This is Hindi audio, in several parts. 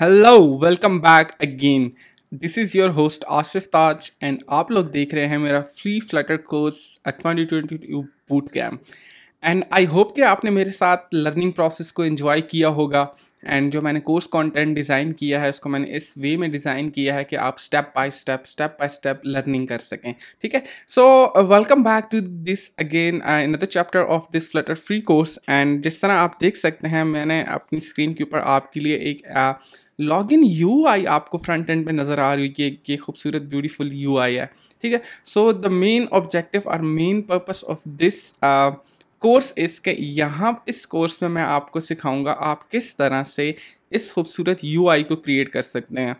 Hello welcome back again this is your host Asif Taj and आप लोग देख रहे हैं मेरा free Flutter course twenty twenty two boot camp and I hope कि आपने मेरे साथ लर्निंग प्रोसेस को इन्जॉय किया होगा एंड जो मैंने कोर्स कंटेंट डिज़ाइन किया है उसको मैंने इस वे में डिज़ाइन किया है कि आप step by step step by step learning कर सकें ठीक है so welcome back to this again in the chapter of this Flutter free course and जिस तरह आप देख सकते हैं मैंने अपनी स्क्रीन के ऊपर आपके लिए एक uh, लॉग इन यू आई आपको फ्रंट एंड पे नज़र आ रही है कि ये खूबसूरत ब्यूटीफुल यू आई है ठीक है सो द मेन ऑब्जेक्टिव और main purpose of this course इस के यहाँ इस कोर्स में मैं आपको सिखाऊंगा आप किस तरह से इस खूबसूरत यू आई को क्रिएट कर सकते हैं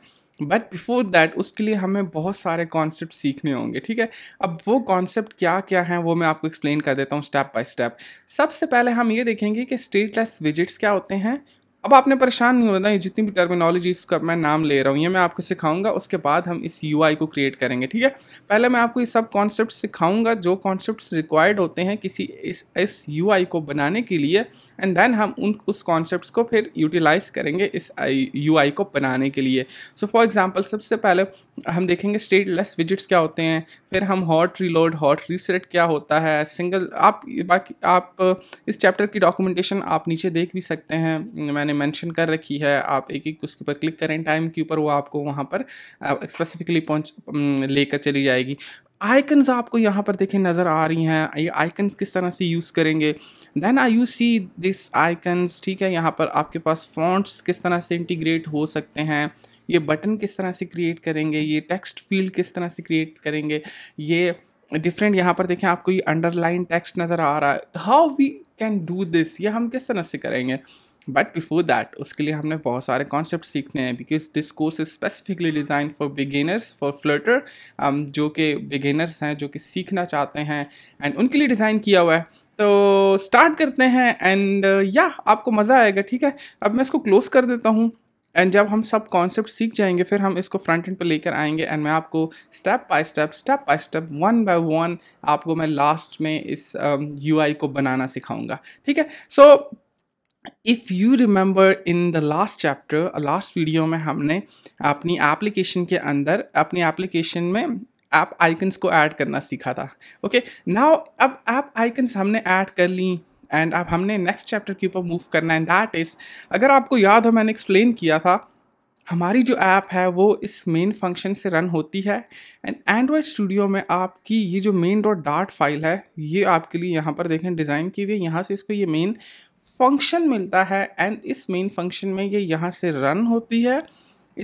बट बिफोर दैट उसके लिए हमें बहुत सारे कॉन्सेप्ट सीखने होंगे ठीक है अब वो कॉन्सेप्ट क्या क्या हैं वो मैं आपको एक्सप्लेन कर देता हूँ स्टेप बाय स्टेप सबसे पहले हम ये देखेंगे कि स्टेटलेस विजिट्स क्या होते हैं अब आपने परेशान नहीं होना ये जितनी भी टर्मिनोलॉजी इसका मैं नाम ले रहा हूँ ये मैं आपको सिखाऊंगा उसके बाद हम इस यू को क्रिएट करेंगे ठीक है पहले मैं आपको ये सब कॉन्सेप्ट सिखाऊंगा जो कॉन्सेप्ट रिक्वायर्ड होते हैं किसी इस इस यू को बनाने के लिए एंड देन हम उन उस कॉन्सेप्ट को फिर यूटिलाइज करेंगे इस यू को बनाने के लिए सो फॉर एग्जाम्पल सबसे पहले हम देखेंगे स्टेट लेस विजिट्स क्या होते हैं फिर हम हॉट रिलोड हॉट रीसेट क्या होता है सिंगल आप बाकी आप इस चैप्टर की डॉक्यूमेंटेशन आप नीचे देख भी सकते हैं मैंने मेंशन कर रखी है आप एक एक उसके ऊपर क्लिक करें टाइम के ऊपर वो आपको वहाँ पर स्पेसिफिकली पहुँच लेकर चली जाएगी आइकन्स आपको यहाँ पर देखें नज़र आ रही हैं ये आइकन्स किस तरह से यूज़ करेंगे then I you see this icons ठीक है यहाँ पर आपके पास फॉन्ट्स किस तरह से इंटीग्रेट हो सकते हैं ये बटन किस तरह से क्रिएट करेंगे ये टेक्स्ट फील्ड किस तरह से क्रिएट करेंगे ये डिफरेंट यहाँ पर देखें आपको ये अंडरलाइन टेक्स्ट नज़र आ रहा है how we can do this ये हम किस तरह से करेंगे बट बिफोर दैट उसके लिए हमने बहुत सारे कॉन्सेप्ट सीखने हैं because this course is specifically design for beginners for Flutter जो कि बिगेनर्स हैं जो कि सीखना चाहते हैं एंड उनके लिए डिज़ाइन किया हुआ है तो स्टार्ट करते हैं एंड या uh, yeah, आपको मज़ा आएगा ठीक है अब मैं इसको क्लोज़ कर देता हूँ एंड जब हम सब कॉन्सेप्ट सीख जाएंगे फिर हम इसको फ्रंट एंड पर लेकर आएंगे एंड मैं आपको step by step step by step one by one आपको मैं लास्ट में इस यू um, को बनाना सिखाऊंगा ठीक है so so, if you remember in the last chapter last video में हमने अपनी एप्लीकेशन के अंदर अपनी एप्लीकेशन में ऐप आइकन्स को ऐड करना सीखा था ओके okay? नाउ अब ऐप आइकन्स हमने ऐड कर ली एंड अब हमने नेक्स्ट चैप्टर के ऊपर मूव करना है दैट इज़ अगर आपको याद हो मैंने एक्सप्लेन किया था हमारी जो ऐप है वो इस मेन फंक्शन से रन होती है एंड एंड्रॉयड स्टूडियो में आपकी ये जो मेन डॉट डार्ट फाइल है ये आपके लिए यहाँ पर देखें डिज़ाइन की हुई है यहाँ से इसको ये मेन फंक्शन मिलता है एंड इस मेन फंक्शन में ये यहाँ से रन होती है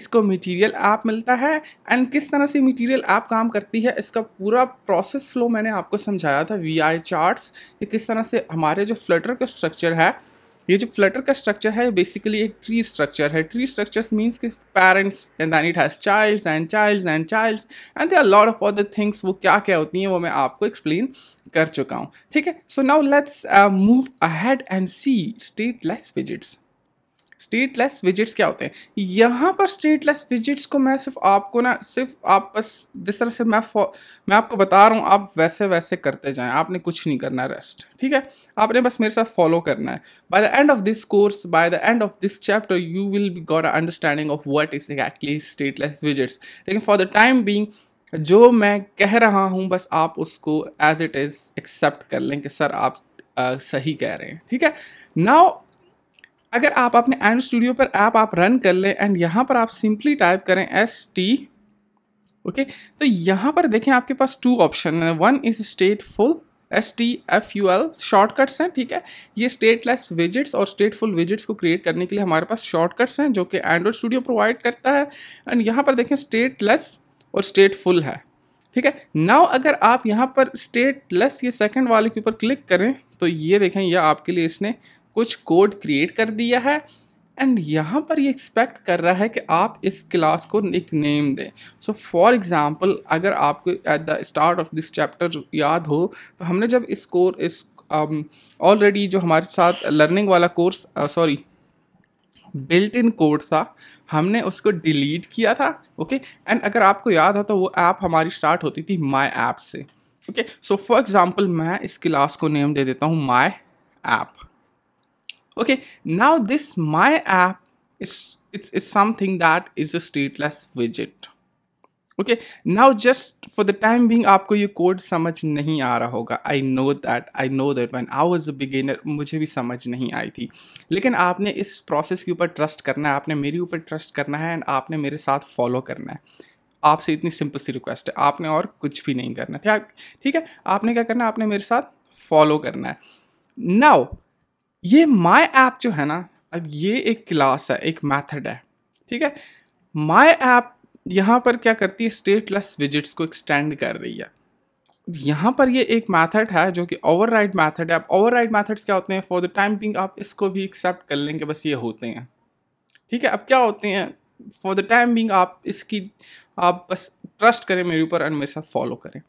इसको मटेरियल ऐप मिलता है एंड किस तरह से मटेरियल ऐप काम करती है इसका पूरा प्रोसेस फ्लो मैंने आपको समझाया था वी आई चार्ट्स कि किस तरह से हमारे जो फ्लटर का स्ट्रक्चर है ये जो फ्लटर का स्ट्रक्चर है बेसिकली एक ट्री स्ट्रक्चर है ट्री स्ट्रक्चर्स मीन्स के parents and then it has childs and childs and childs and they are lot of other things वो क्या क्या होती हैं वो मैं आपको एक्सप्लेन कर चुका हूँ ठीक है so now let's move ahead and see stateless widgets stateless widgets क्या होते हैं यहाँ पर स्टेटलेस विजिट्स को मैं सिर्फ आपको ना सिर्फ आप बस जिस तरह से मैं मैं आपको बता रहा हूँ आप वैसे वैसे करते जाएं आपने कुछ नहीं करना रेस्ट ठीक है आपने बस मेरे साथ फॉलो करना है by the end of this course by the end of this chapter you will be got understanding of what is actually stateless widgets लेकिन फॉर द टाइम बींग जो मैं कह रहा हूँ बस आप उसको एज इट इज़ एक्सेप्ट कर लें कि सर आप आ, सही कह रहे हैं ठीक है नाउ अगर आप अपने एंड स्टूडियो पर ऐप आप रन कर लें एंड यहाँ पर आप सिंपली टाइप करें एस टी ओके तो यहाँ पर देखें आपके पास टू ऑप्शन है one is stateful S T F U L shortcuts हैं ठीक है ये स्टेटलेस विजिट्स और स्टेटफुल विजिट्स को क्रिएट करने के लिए हमारे पास शॉर्टकट्स हैं जो कि एंड्रॉइड स्टूडियो प्रोवाइड करता है एंड यहाँ पर देखें स्टेटलेस और स्टेटफुल है ठीक है नाउ अगर आप यहाँ पर स्टेटलेस ये सेकंड वाले के ऊपर क्लिक करें तो ये देखें यह आपके लिए इसने कुछ कोड क्रिएट कर दिया है एंड यहाँ पर ये एक्सपेक्ट कर रहा है कि आप इस क्लास को निक नेम दें सो फॉर एग्ज़ाम्पल अगर आपको at the start of this chapter याद हो तो हमने जब इस कोर इस ऑलरेडी um, जो हमारे साथ लर्निंग वाला course sorry built in code था हमने उसको डिलीट किया था ओके okay? एंड अगर आपको याद हो तो वो ऐप हमारी स्टार्ट होती थी माई ऐप से ओके सो फॉर एग्ज़ाम्पल मैं इस क्लास को नेम दे देता हूँ my app okay now this my app is it's, it's something that is a stateless widget okay now just for the time being आपको ये कोड समझ नहीं आ रहा होगा I know that I know that when I was a beginner मुझे भी समझ नहीं आई थी लेकिन आपने इस प्रोसेस के ऊपर ट्रस्ट करना है आपने मेरे ऊपर ट्रस्ट करना है एंड आपने मेरे साथ फॉलो करना है आपसे इतनी सिंपल सी रिक्वेस्ट है आपने और कुछ भी नहीं करना ठीक है आपने क्या करना है आपने मेरे साथ फॉलो करना है नाउ ये माई ऐप जो है ना अब ये एक क्लास है एक मैथड है ठीक है माई ऐप यहाँ पर क्या करती है स्टेट स्टेटलेस विजिट्स को एक्सटेंड कर रही है यहाँ पर ये एक मैथड है जो कि ओवर राइड मैथड है अब राइड मैथड्स क्या होते हैं फॉर द टाइम बिंग आप इसको भी एक्सेप्ट कर लेंगे बस ये होते हैं ठीक है अब क्या होते हैं फॉर द टाइम बिंग आप इसकी आप बस ट्रस्ट करें मेरे ऊपर और मेरे साथ फॉलो करें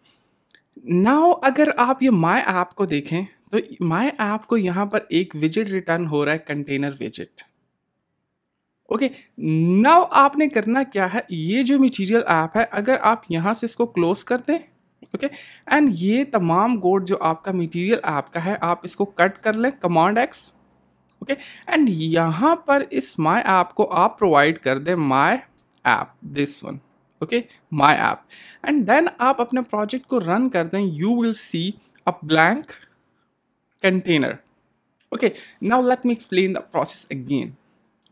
नाउ अगर आप ये माई ऐप को देखें तो माय ऐप को यहाँ पर एक विजिट रिटर्न हो रहा है कंटेनर विजिट ओके नाउ आपने करना क्या है ये जो मटेरियल ऐप है अगर आप यहां से इसको क्लोज कर दें ओके okay? एंड ये तमाम गोड जो आपका मटेरियल ऐप का है आप इसको कट कर लें कमांड एक्स ओके एंड यहां पर इस माय ऐप को आप प्रोवाइड कर दें my app this one okay my app and then आप अपने प्रोजेक्ट को रन कर दें you will see a blank container okay now let me explain the process again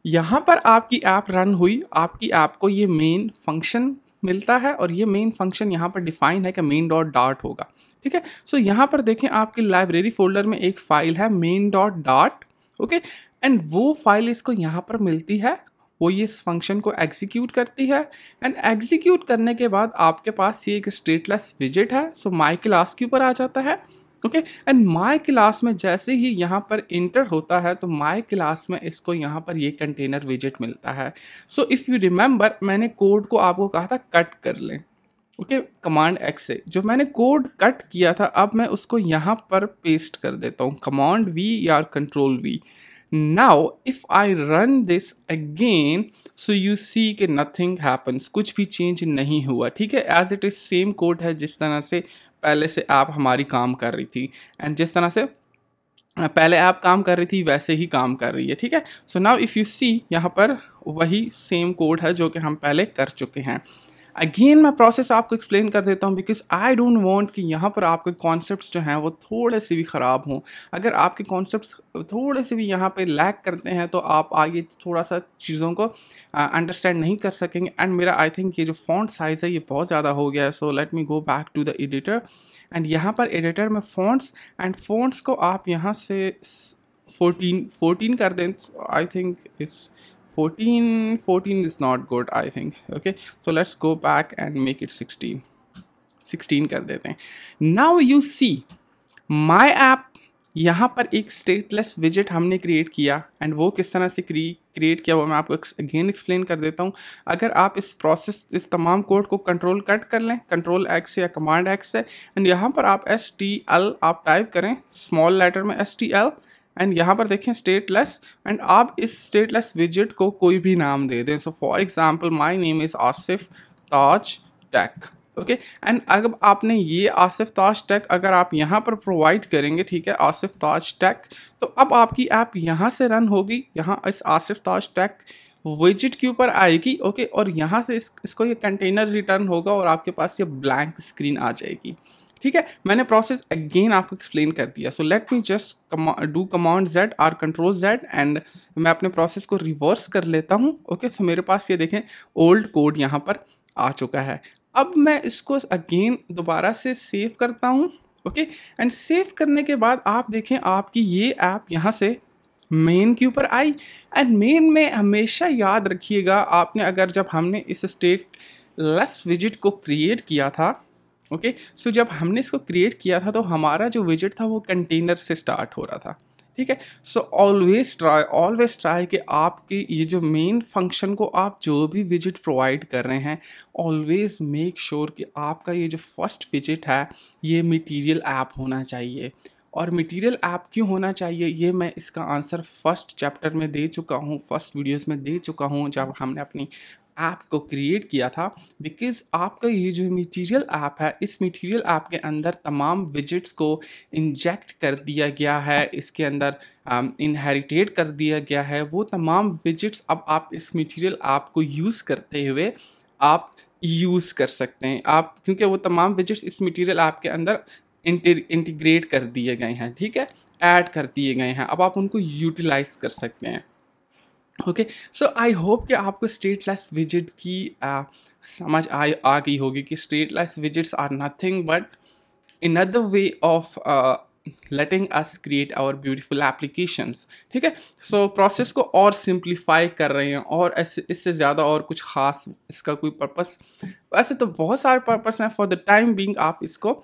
यहाँ पर आपकी ऐप रन हुई आपकी ऐप को ये मेन फंक्शन मिलता है और ये मेन फंक्शन यहाँ पर डिफाइन है कि मेन डॉट डॉट होगा ठीक है सो so, यहाँ पर देखें आपकी लाइब्रेरी फोल्डर में एक फ़ाइल है main dot dot okay and वो फाइल इसको यहाँ पर मिलती है वो ये इस फंक्शन को एग्जीक्यूट करती है एंड एग्जीक्यूट करने के बाद आपके पास ये एक स्टेटलेस विजिट है सो माई क्लास के ऊपर आ जाता है ओके एंड माई क्लास में जैसे ही यहाँ पर इंटर होता है तो माई क्लास में इसको यहाँ पर ये कंटेनर विजिट मिलता है सो इफ़ यू रिमेंबर मैंने कोड को आपको कहा था कट कर लें ओके कमांड एक्स से जो मैंने कोड कट किया था अब मैं उसको यहाँ पर पेस्ट कर देता हूँ कमांड वी या control V now if I run this again so you see के नथिंग हैपन्स कुछ भी चेंज नहीं हुआ ठीक है as it is same code है जिस तरह से पहले से आप हमारी काम कर रही थी एंड जिस तरह से पहले आप काम कर रही थी वैसे ही काम कर रही है ठीक है so now if you see यहाँ पर वही सेम कोड है जो कि हम पहले कर चुके हैं अगेन मैं प्रोसेस आपको एक्सप्लेन कर देता हूँ बिकॉज आई डोंट वॉन्ट कि यहाँ पर आपके कॉन्सेप्ट जो हैं वो थोड़े से भी ख़राब हों अगर आपके कॉन्सेप्ट थोड़े से भी यहाँ पर लैक करते हैं तो आप आगे थोड़ा सा चीज़ों को अंडरस्टैंड नहीं कर सकेंगे एंड मेरा आई थिंक ये जो फॉन्ट साइज़ है ये बहुत ज़्यादा हो गया है so let me go back to the editor and यहाँ पर एडिटर में फ़ॉन्ट्स एंड फ़ॉन्ट्स को आप यहाँ से फोटीन फोटीन कर दें आई थिंक इस 14 14 is not good i think okay so let's go back and make it 16 16 कर देते हैं now you see my app यहाँ पर एक स्टेटलेस विजिट हमने क्रिएट किया एंड वो किस तरह से क्री क्रिएट किया वो मैं आपको अगेन एक्सप्लेन कर देता हूँ अगर आप इस प्रोसेस इस तमाम कोड को कंट्रोल कट कर लें कंट्रोल एक्स या कमांड एक्स से एंड यहाँ पर आप एस टी एल आप टाइप करें स्मॉल लेटर में एस टी एल एंड यहाँ पर देखें स्टेटलेस एंड आप इस स्टेटलेस विजिट को कोई भी नाम दे दें so for example my name is Asif Taj tech okay and अगर आपने ये आसिफ ताज टैक अगर आप यहाँ पर प्रोवाइड करेंगे ठीक है आसिफ ताज टैक तो अब आपकी ऐप यहाँ से रन होगी यहाँ इस आसिफ ताज टैक विजिट के ऊपर आएगी ओके और यहाँ से इस, इसको ये कंटेनर रिटर्न होगा और आपके पास ये ब्लैंक स्क्रीन आ जाएगी ठीक है मैंने प्रोसेस अगेन आपको एक्सप्लेन कर दिया so let me just do command Z or control Z and मैं अपने प्रोसेस को रिवर्स कर लेता हूँ ओके सो मेरे पास ये देखें ओल्ड कोड यहाँ पर आ चुका है अब मैं इसको अगेन दोबारा से सेव करता हूँ ओके एंड सेव करने के बाद आप देखें आपकी ये ऐप यहाँ से मेन के ऊपर आई एंड मेन में हमेशा याद रखिएगा आपने अगर जब हमने इस स्टेट लेस विजिट को क्रिएट किया था ओके okay? सो so, जब हमने इसको क्रिएट किया था तो हमारा जो विजिट था वो कंटेनर से स्टार्ट हो रहा था ठीक है so always try always try कि आपके ये जो मेन फंक्शन को आप जो भी विजिट प्रोवाइड कर रहे हैं ऑलवेज मेक श्योर कि आपका ये जो फर्स्ट विजिट है ये मटेरियल ऐप होना चाहिए और मटेरियल ऐप क्यों होना चाहिए ये मैं इसका आंसर फर्स्ट चैप्टर में दे चुका हूँ फर्स्ट वीडियोस में दे चुका हूँ जब हमने अपनी ऐप को क्रिएट किया था बिकॉज आपका ये जो मटीरियल ऐप है इस मटेरियल ऐप के अंदर तमाम विजिट्स को इंजेक्ट कर दिया गया है इसके अंदर इनहेरिटेट कर दिया गया है वो तमाम विजिट्स अब आप इस मटीरियल ऐप को यूज़ करते हुए आप यूज़ कर सकते हैं आप क्योंकि वो तमाम विजिट्स इस मटेरियल ऐप के अंदर इंटीग्रेट कर दिए गए हैं ठीक है ऐड कर दिए गए हैं अब आप उनको यूटिलाइज कर सकते हैं ओके सो आई होप कि आपको स्टेट लेस विजिट की uh, समझ आ आ गई होगी कि stateless widgets are nothing but in other way of letting us create our beautiful applications ठीक है सो प्रोसेस को और सिंप्लीफाई कर रहे हैं और इससे ज़्यादा और कुछ ख़ास इसका कोई पर्पस वैसे तो बहुत सारे पर्पस हैं फॉर द टाइम बींग आप इसको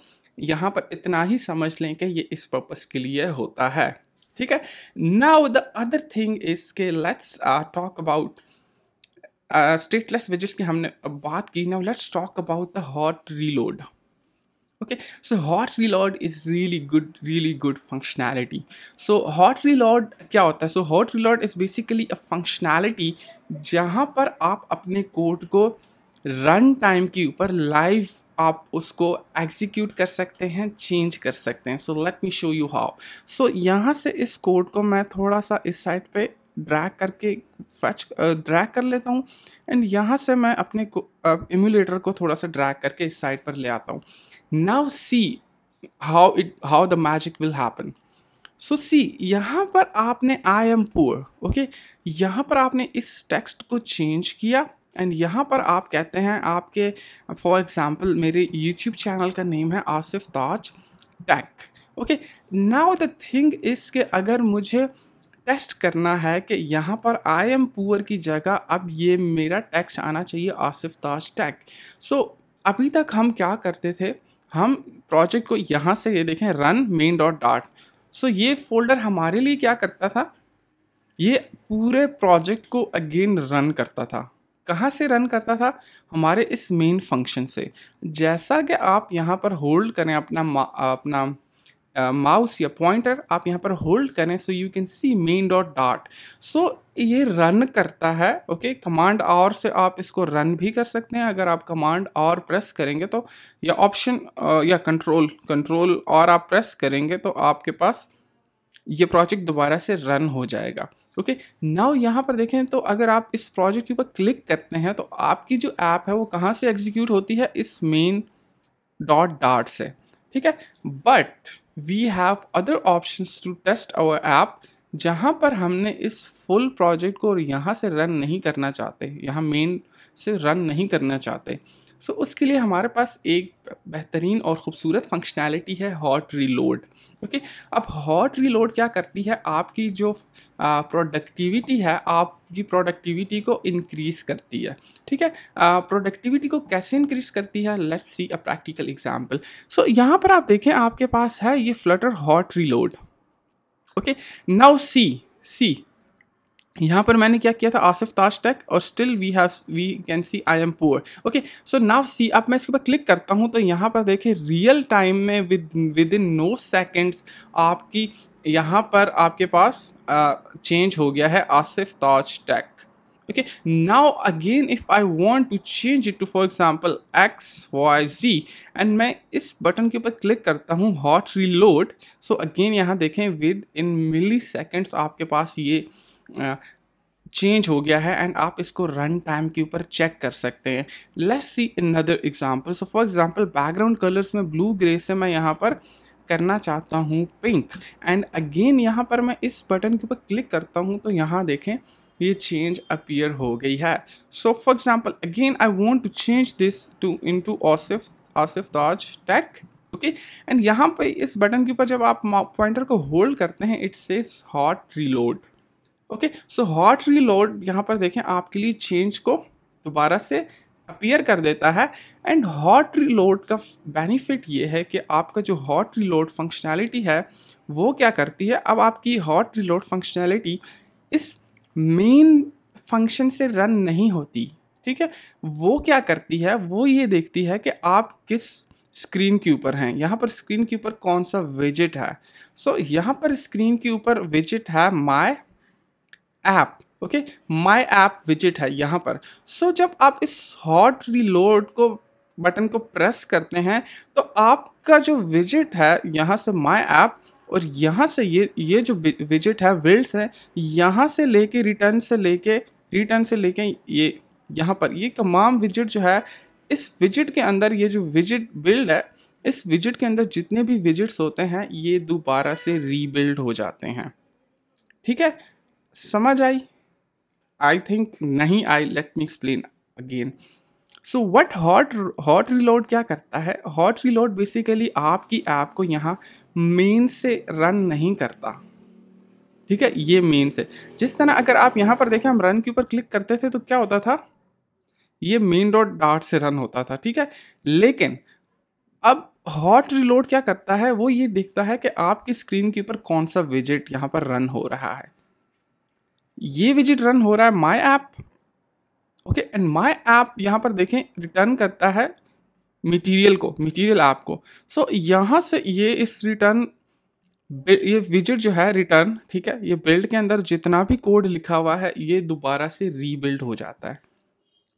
यहाँ पर इतना ही समझ लें कि ये इस पर्पस के लिए होता है ठीक है now the other thing is के let's talk about stateless widgets की हमने बात की now let's talk about the hot reload okay so hot reload is really good really good functionality so hot reload क्या होता है so hot reload is basically a functionality जहाँ पर आप अपने कोड को रन टाइम के ऊपर लाइव आप उसको एग्जीक्यूट कर सकते हैं चेंज कर सकते हैं so let me show you how so यहाँ से इस कोड को मैं थोड़ा सा इस साइड पे ड्रैग करके फैच ड्रैग कर लेता हूँ एंड यहाँ से मैं अपने इम्यूलेटर को थोड़ा सा ड्रैग करके इस साइड पर ले आता हूँ now see how it how the magic will happen so see यहाँ पर आपने आई एम पुअर ओके यहाँ पर आपने इस टेक्स्ट को चेंज किया एंड यहाँ पर आप कहते हैं आपके फॉर एग्ज़ाम्पल मेरे यूट्यूब चैनल का नेम है Asif Taj tech okay now the thing is के अगर मुझे टेस्ट करना है कि यहाँ पर आई एम पुअर की जगह अब ये मेरा टैक्स आना चाहिए आसिफ ताज टैक सो अभी तक हम क्या करते थे हम प्रोजेक्ट को यहाँ से ये देखें रन मेन डॉट डाट सो ये फोल्डर हमारे लिए क्या करता था ये पूरे प्रोजेक्ट को अगेन रन करता था कहाँ से रन करता था हमारे इस मेन फंक्शन से जैसा कि आप यहाँ पर होल्ड करें अपना अपना माउस या पॉइंटर आप यहाँ पर होल्ड करें so you can see main dot dot so ये रन करता है ओके कमांड और से आप इसको रन भी कर सकते हैं अगर आप कमांड और प्रेस करेंगे तो या ऑप्शन या कंट्रोल कंट्रोल और आप प्रेस करेंगे तो आपके पास ये प्रोजेक्ट दोबारा से रन हो जाएगा ओके नाउ यहाँ पर देखें तो अगर आप इस प्रोजेक्ट के ऊपर क्लिक करते हैं तो आपकी जो ऐप है वो कहाँ से एग्जीक्यूट होती है इस मेन डॉट डार्ट से ठीक है but we have other option to test our app जहाँ पर हमने इस फुल प्रोजेक्ट को यहाँ से रन नहीं करना चाहते यहाँ मेन से रन नहीं करना चाहते सो so, उसके लिए हमारे पास एक बेहतरीन और ख़ूबसूरत फंक्शनैलिटी है हॉट रीलोड ओके अब हॉट रीलोड क्या करती है आपकी जो प्रोडक्टिविटी है आपकी प्रोडक्टिविटी को इंक्रीज़ करती है ठीक है प्रोडक्टिविटी को कैसे इंक्रीज़ करती है let's see a practical example so यहाँ पर आप देखें आपके पास है ये Flutter hot reload okay now see see यहाँ पर मैंने क्या किया था आसिफ ताज टेक और still we have we can see I am poor okay so now see अब मैं इसके ऊपर क्लिक करता हूँ तो यहाँ पर देखें रियल टाइम में with within no seconds आपकी यहाँ पर आपके पास चेंज uh, हो गया है Asif Taj tech okay now again if I want to change it to for example X Y Z and मैं इस बटन के ऊपर क्लिक करता हूँ हॉट रीलोड सो अगेन यहाँ देखें विद इन मिली सेकेंड्स आपके पास ये चेंज हो गया है एंड आप इसको रन टाइम के ऊपर चेक कर सकते हैं let's see another example so for example background colours में ब्लू ग्रे से मैं यहाँ पर करना चाहता हूँ पिंक एंड अगेन यहाँ पर मैं इस बटन के ऊपर क्लिक करता हूँ तो यहाँ देखें ये चेंज अपीयर हो गई है so for example again I want to change this to into Asif Asif Taj tech okay and यहाँ पे इस बटन के ऊपर जब आप पॉइंटर को होल्ड करते हैं it's as hot reload okay so hot reload यहाँ पर देखें आपके लिए चेंज को दोबारा से अपीयर कर देता है एंड हॉट रीलोड का बेनिफिट ये है कि आपका जो हॉट रीलोड फंक्शनैलिटी है वो क्या करती है अब आपकी हॉट रीलोड फंक्शनैलिटी इस मेन फंक्शन से रन नहीं होती ठीक है वो क्या करती है वो ये देखती है कि आप किस स्क्रीन के ऊपर हैं यहाँ पर स्क्रीन के ऊपर कौन सा विजिट है सो so, यहाँ पर स्क्रीन के ऊपर विजिट है my app okay my app विजिट है यहाँ पर सो so, जब आप इस हॉट रिलोड को बटन को प्रेस करते हैं तो आपका जो विजिट है यहाँ से माई ऐप और यहाँ से ये ये जो विजिट है विल्ड्स है यहाँ से लेके रिटर्न से लेके रिटर्न से लेके ये यहाँ पर ये तमाम विजिट जो है इस विजिट के अंदर ये जो विजिट बिल्ड है इस विजिट के अंदर जितने भी विजिट्स होते हैं ये दोबारा से रीबिल्ड हो जाते हैं ठीक है समझ आई आई थिंक नहीं I let me explain again so what hot hot reload क्या करता है हॉट रिलोड बेसिकली आपकी ऐप को यहाँ मेन से रन नहीं करता ठीक है ये मेन से जिस तरह अगर आप यहाँ पर देखें हम रन के ऊपर क्लिक करते थे तो क्या होता था ये मेन डॉट डार्ट से रन होता था ठीक है लेकिन अब हॉट रिलोड क्या करता है वो ये देखता है कि आपकी स्क्रीन के ऊपर कौन सा विजिट यहाँ पर रन हो रहा है ये विजिट रन हो रहा है my app okay and my app यहाँ पर देखें रिटर्न करता है मटीरियल को मटीरियल ऐप को सो so, यहाँ से ये इस रिटर्न ये विजिट जो है रिटर्न ठीक है ये बिल्ड के अंदर जितना भी कोड लिखा हुआ है ये दोबारा से रीबिल्ड हो जाता है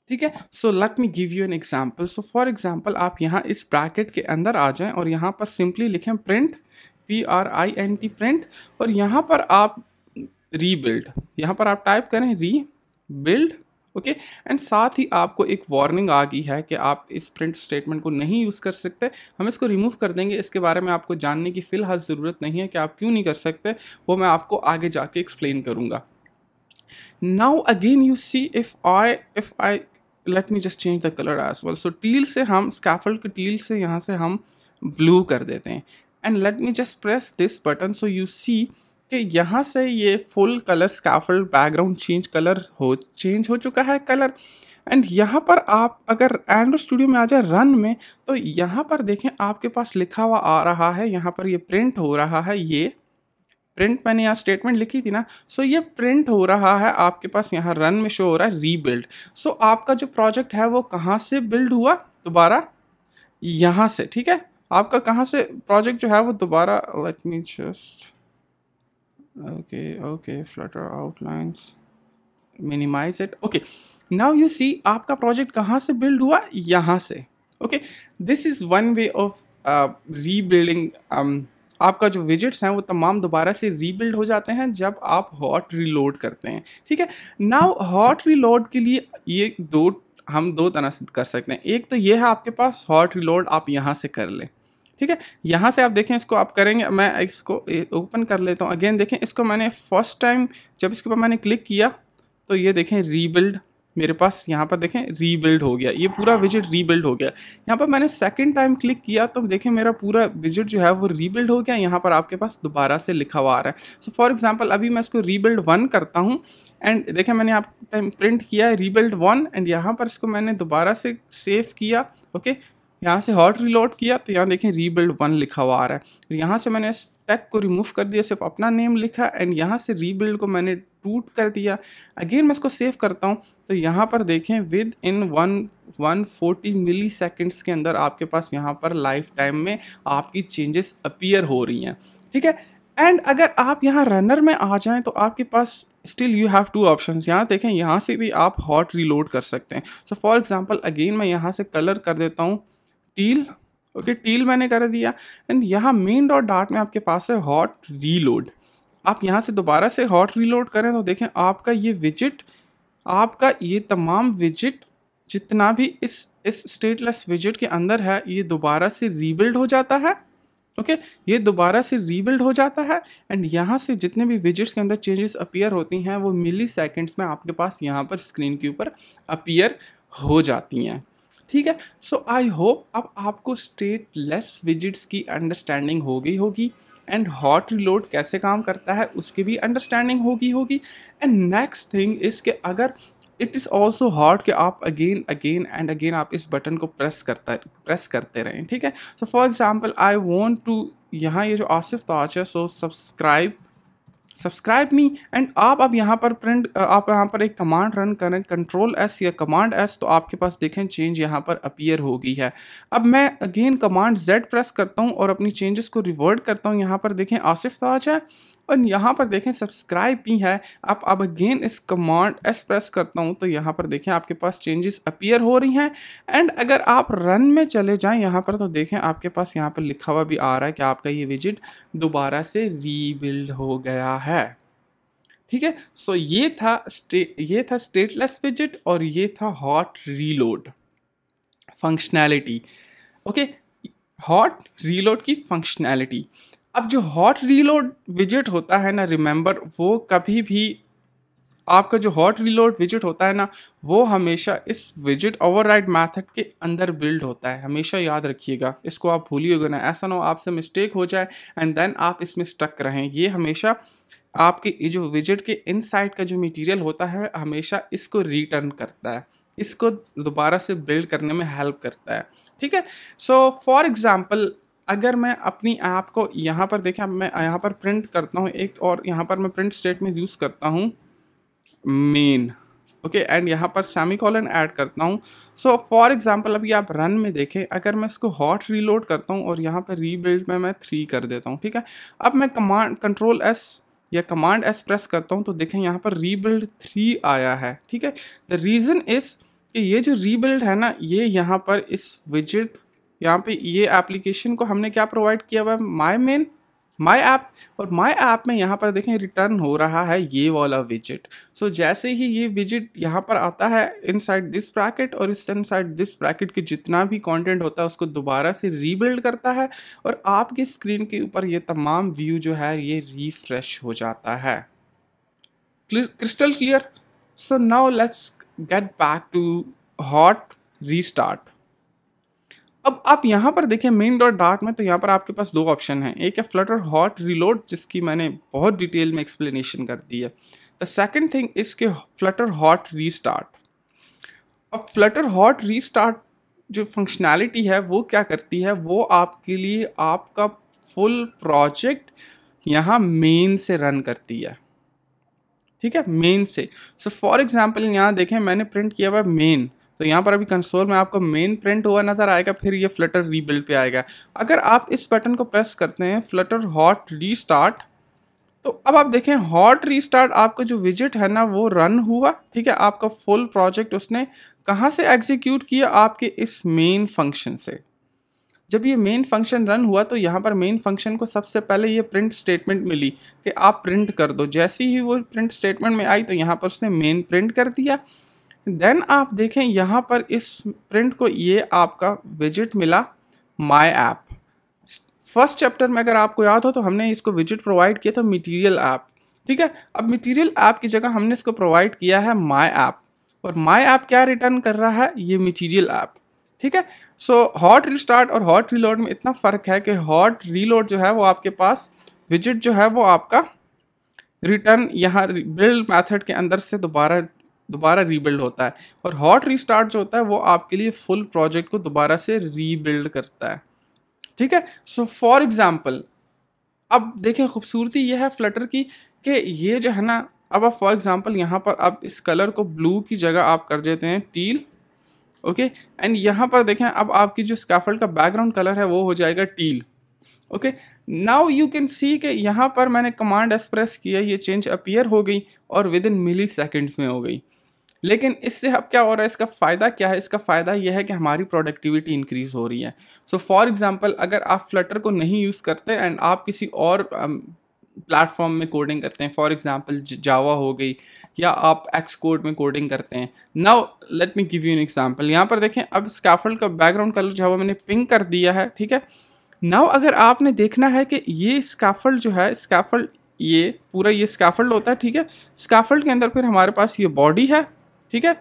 ठीक है so let me give you an example so for example आप यहाँ इस ब्रैकेट के अंदर आ जाएं और यहाँ पर सिंपली लिखें print P R I N T print और यहाँ पर आप रीबिल्ड यहाँ पर आप टाइप करें री बिल्ड ओके एंड साथ ही आपको एक वार्निंग आ गई है कि आप इस प्रिंट स्टेटमेंट को नहीं यूज़ कर सकते हम इसको रिमूव कर देंगे इसके बारे में आपको जानने की फ़िलहाल ज़रूरत नहीं है कि आप क्यों नहीं कर सकते वो मैं आपको आगे जाके एक्सप्लेन करूँगा now again you see if I if I let me just change the colour as well so teal से हम स्कैफल के टील से यहाँ से हम ब्लू कर देते हैं and let me just press this button so you see कि यहाँ से ये full colour scaffold background change colour हो चेंज हो चुका है कलर एंड यहाँ पर आप अगर एंड्रो स्टूडियो में आ जाए रन में तो यहाँ पर देखें आपके पास लिखा हुआ आ रहा है यहाँ पर ये प्रिंट हो रहा है ये प्रिंट मैंने यहाँ स्टेटमेंट लिखी थी ना सो ये प्रिंट हो रहा है आपके पास यहाँ रन में शो हो रहा है रीबिल्ड सो आपका जो प्रोजेक्ट है वो कहाँ से बिल्ड हुआ दोबारा यहाँ से ठीक है आपका कहाँ से प्रोजेक्ट जो है वो दोबारा let me just okay okay flutter outlines minimize it okay now you see आपका project कहाँ से build हुआ यहाँ से okay this is one way of uh, rebuilding um, आपका जो विजिट्स हैं वो तमाम दोबारा से रीबिल्ड हो जाते हैं जब आप हॉट रीलोड करते हैं ठीक है नाउ हॉट रीलोड के लिए ये दो हम दो तरह से कर सकते हैं एक तो ये है आपके पास हॉट रीलोड आप यहाँ से कर लें ठीक है यहाँ से आप देखें इसको आप करेंगे मैं इसको ओपन कर लेता हूँ अगेन देखें इसको मैंने फर्स्ट टाइम जब इसके ऊपर मैंने क्लिक किया तो ये देखें रीबिल्ड मेरे पास यहाँ पर देखें रीबिल्ड हो गया ये पूरा विजिट रीबिल्ड हो गया यहाँ पर मैंने सेकंड टाइम क्लिक किया तो देखें मेरा पूरा विजिट जो है वो रीबिल्ड हो गया यहाँ पर आपके पास दोबारा से लिखा हुआ आ रहा है सो फॉर एग्जांपल अभी मैं इसको रीबिल्ड वन करता हूँ एंड देखें मैंने आप टाइम प्रिंट किया है रीबिल्ड वन एंड यहाँ पर इसको मैंने दोबारा से सेव किया ओके okay? यहाँ से हॉट रिलोड किया तो यहाँ देखें रीबिल्ड वन लिखा हुआ आ रहा है यहाँ से मैंने टैग को रिमूव कर दिया सिर्फ अपना नेम लिखा एंड यहाँ से रीबिल्ड को मैंने टूट कर दिया अगेन मैं इसको सेव करता हूँ तो यहाँ पर देखें within one one forty milliseconds के अंदर आपके पास यहाँ पर लाइफ टाइम में आपकी चेंजेस अपीयर हो रही हैं ठीक है एंड अगर आप यहाँ रनर में आ जाएँ तो आपके पास still you have two option यहाँ देखें यहाँ से भी आप हॉट रिलोड कर सकते हैं सो फॉर एग्ज़ाम्पल अगेन मैं यहाँ से कलर कर देता हूँ टील ओके टील मैंने कर दिया एंड यहाँ मेन डॉट डार्ट में आपके पास है हॉट रीलोड आप यहाँ से दोबारा से हॉट रीलोड करें तो देखें आपका ये विजिट आपका ये तमाम विजिट जितना भी इस इस स्टेटलेस विजिट के अंदर है ये दोबारा से रीबिल्ड हो जाता है ओके okay? ये दोबारा से रीबिल्ड हो जाता है एंड यहाँ से जितने भी विजिट्स के अंदर चेंजेस अपीयर होती हैं वो मिली सेकेंड्स में आपके पास यहाँ पर स्क्रीन के ऊपर अपीयर हो जाती हैं ठीक है सो आई होप अब आपको स्टेट लेस विजिट्स की अंडरस्टैंडिंग हो गई होगी एंड हॉट रिलोड कैसे काम करता है उसकी भी अंडरस्टैंडिंग होगी होगी एंड नेक्स्ट थिंग इज़ अगर इट इज़ ऑल्सो हॉट कि आप अगेन अगेन एंड अगेन आप इस बटन को प्रेस करता प्रेस करते रहें ठीक है so for example I want to यहाँ ये जो आसिफ ताज है so subscribe subscribe me and आप अब यहाँ पर प्रिंट आप यहाँ पर एक कमांड रन करें कंट्रोल एस या कमांड एस तो आपके पास देखें चेंज यहाँ पर अपीयर हो गई है अब मैं अगेन कमांड जेड प्रेस करता हूँ और अपनी चेंजेस को रिवर्ट करता हूँ यहाँ पर देखें आसिफ ताज है और यहाँ पर देखें सब्सक्राइब भी है आप अब अगेन इस कमांड एस प्रेस करता हूँ तो यहाँ पर देखें आपके पास चेंजेस अपीयर हो रही हैं एंड अगर आप रन में चले जाएँ यहाँ पर तो देखें आपके पास यहाँ पर लिखा हुआ भी आ रहा है कि आपका ये विजिट दोबारा से रीबिल्ड हो गया है ठीक है सो ये था स्टे ये था स्टेटलेस विजिट और ये था hot reload functionality okay hot reload की फंक्शनैलिटी अब जो हॉट रीलोड विजिट होता है ना रिमेंबर वो कभी भी आपका जो हॉट रीलोड विजिट होता है ना वो हमेशा इस विजिट ओवरराइड मेथड के अंदर बिल्ड होता है हमेशा याद रखिएगा इसको आप भूलिएगा ना ऐसा ना हो आपसे मिस्टेक हो जाए एंड देन आप इसमें स्टक रहें ये हमेशा आपके जो विजिट के इनसाइड का जो मटेरियल होता है हमेशा इसको रिटर्न करता है इसको दोबारा से बिल्ड करने में हेल्प करता है ठीक है सो फॉर एग्ज़ाम्पल अगर मैं अपनी ऐप को यहाँ पर देखें मैं यहाँ पर प्रिंट करता हूँ एक और यहाँ पर मैं प्रिंट स्टेटमेंट यूज़ करता हूँ मेन ओके एंड यहाँ पर सेमी कॉलन ऐड करता हूँ सो फॉर एग्जांपल अभी आप रन में देखें अगर मैं इसको हॉट रीलोड करता हूँ और यहाँ पर रीबिल्ड में मैं थ्री कर देता हूँ ठीक है अब मैं कमांड कंट्रोल एस या कमांड एस प्रेस करता हूँ तो देखें यहाँ पर रीबिल्ड थ्री आया है ठीक है द रीज़न इज़ कि ये जो रीबिल्ड है ना ये यहाँ पर इस विजिट यहाँ पे ये एप्लीकेशन को हमने क्या प्रोवाइड किया हुआ है माई मेन माई ऐप और माई ऐप में यहाँ पर देखें रिटर्न हो रहा है ये वाला विजिट सो so, जैसे ही ये विजिट यहाँ पर आता है इन साइड दिस ब्रैकेट और इस इन साइड दिस ब्रैकेट के जितना भी कंटेंट होता है उसको दोबारा से रीबिल्ड करता है और आपकी स्क्रीन के ऊपर ये तमाम व्यू जो है ये रिफ्रेश हो जाता है crystal clear so now let's get back to hot restart अब आप यहाँ पर देखें मेन डॉट डार्ट में तो यहाँ पर आपके पास दो ऑप्शन हैं एक है फ्लटर हॉट रिलोड जिसकी मैंने बहुत डिटेल में एक्सप्लेनेशन कर दी है द सेकेंड थिंग इज़ के फ्लटर हॉट रीस्टार्ट अब फ्लटर हॉट रीस्टार्ट जो फंक्शनैलिटी है वो क्या करती है वो आपके लिए आपका फुल प्रोजेक्ट यहाँ मेन से रन करती है ठीक है मेन से सो फॉर एग्जांपल यहाँ देखें मैंने प्रिंट किया हुआ मेन तो यहाँ पर अभी कंसोल में आपको मेन प्रिंट हुआ नज़र आएगा फिर ये फ्लटर रीबिल्ड पे आएगा अगर आप इस बटन को प्रेस करते हैं फ्लटर हॉट रीस्टार्ट तो अब आप देखें हॉट रीस्टार्ट आपका जो विजिट है ना वो रन हुआ ठीक है आपका फुल प्रोजेक्ट उसने कहाँ से एग्जीक्यूट किया आपके इस मेन फंक्शन से जब ये मेन फंक्शन रन हुआ तो यहाँ पर मेन फंक्शन को सबसे पहले ये प्रिंट स्टेटमेंट मिली कि आप प्रिंट कर दो जैसे ही वो प्रिंट स्टेटमेंट में आई तो यहाँ पर उसने मेन प्रिंट कर दिया देन आप देखें यहाँ पर इस प्रिंट को ये आपका विजिट मिला माई ऐप फर्स्ट चैप्टर में अगर आपको याद हो तो हमने इसको विजिट प्रोवाइड किया था मटीरियल ऐप ठीक है अब मटीरियल ऐप की जगह हमने इसको प्रोवाइड किया है माई ऐप और माई ऐप क्या रिटर्न कर रहा है ये मटीरियल ऐप ठीक है सो हॉट रिस्टार्ट और हॉट रीलोड में इतना फ़र्क है कि हॉट रीलोड जो है वो आपके पास विजिट जो है वो आपका रिटर्न यहाँ बिल्ड मेथड के अंदर से दोबारा दोबारा रीबिल्ड होता है और हॉट रीस्टार्ट जो होता है वो आपके लिए फुल प्रोजेक्ट को दोबारा से रीबिल्ड करता है ठीक है सो फॉर एग्ज़ाम्पल अब देखें खूबसूरती यह है फ्लटर की कि ये जो है ना अब आप फॉर एग्ज़ाम्पल यहाँ पर आप इस कलर को ब्लू की जगह आप कर देते हैं टील ओके एंड यहाँ पर देखें अब आपकी जो स्काफल्ड का बैकग्राउंड कलर है वो हो जाएगा teal okay now you can see के यहाँ पर मैंने कमांड एक्सप्रेस किया ये चेंज अपीयर हो गई और विद इन मिली सेकेंड्स में हो गई लेकिन इससे अब क्या हो रहा है इसका फ़ायदा क्या है इसका फ़ायदा यह है कि हमारी प्रोडक्टिविटी इंक्रीज़ हो रही है सो फॉर एग्ज़ाम्पल अगर आप फ्लटर को नहीं यूज़ करते एंड आप किसी और प्लेटफॉर्म में कोडिंग करते हैं फॉर एग्ज़ाम्पल जावा हो गई या आप एक्स कोड में कोडिंग करते हैं now let me give you an example यहाँ पर देखें अब स्काफल्ड का बैकग्राउंड कलर जो है वो मैंने पिंक कर दिया है ठीक है नाउ अगर आपने देखना है कि ये स्काफल्ड जो है स्काफल्ड ये पूरा ये स्काफल्ड होता है ठीक है स्काफल्ड के अंदर फिर हमारे पास ये बॉडी है ठीक है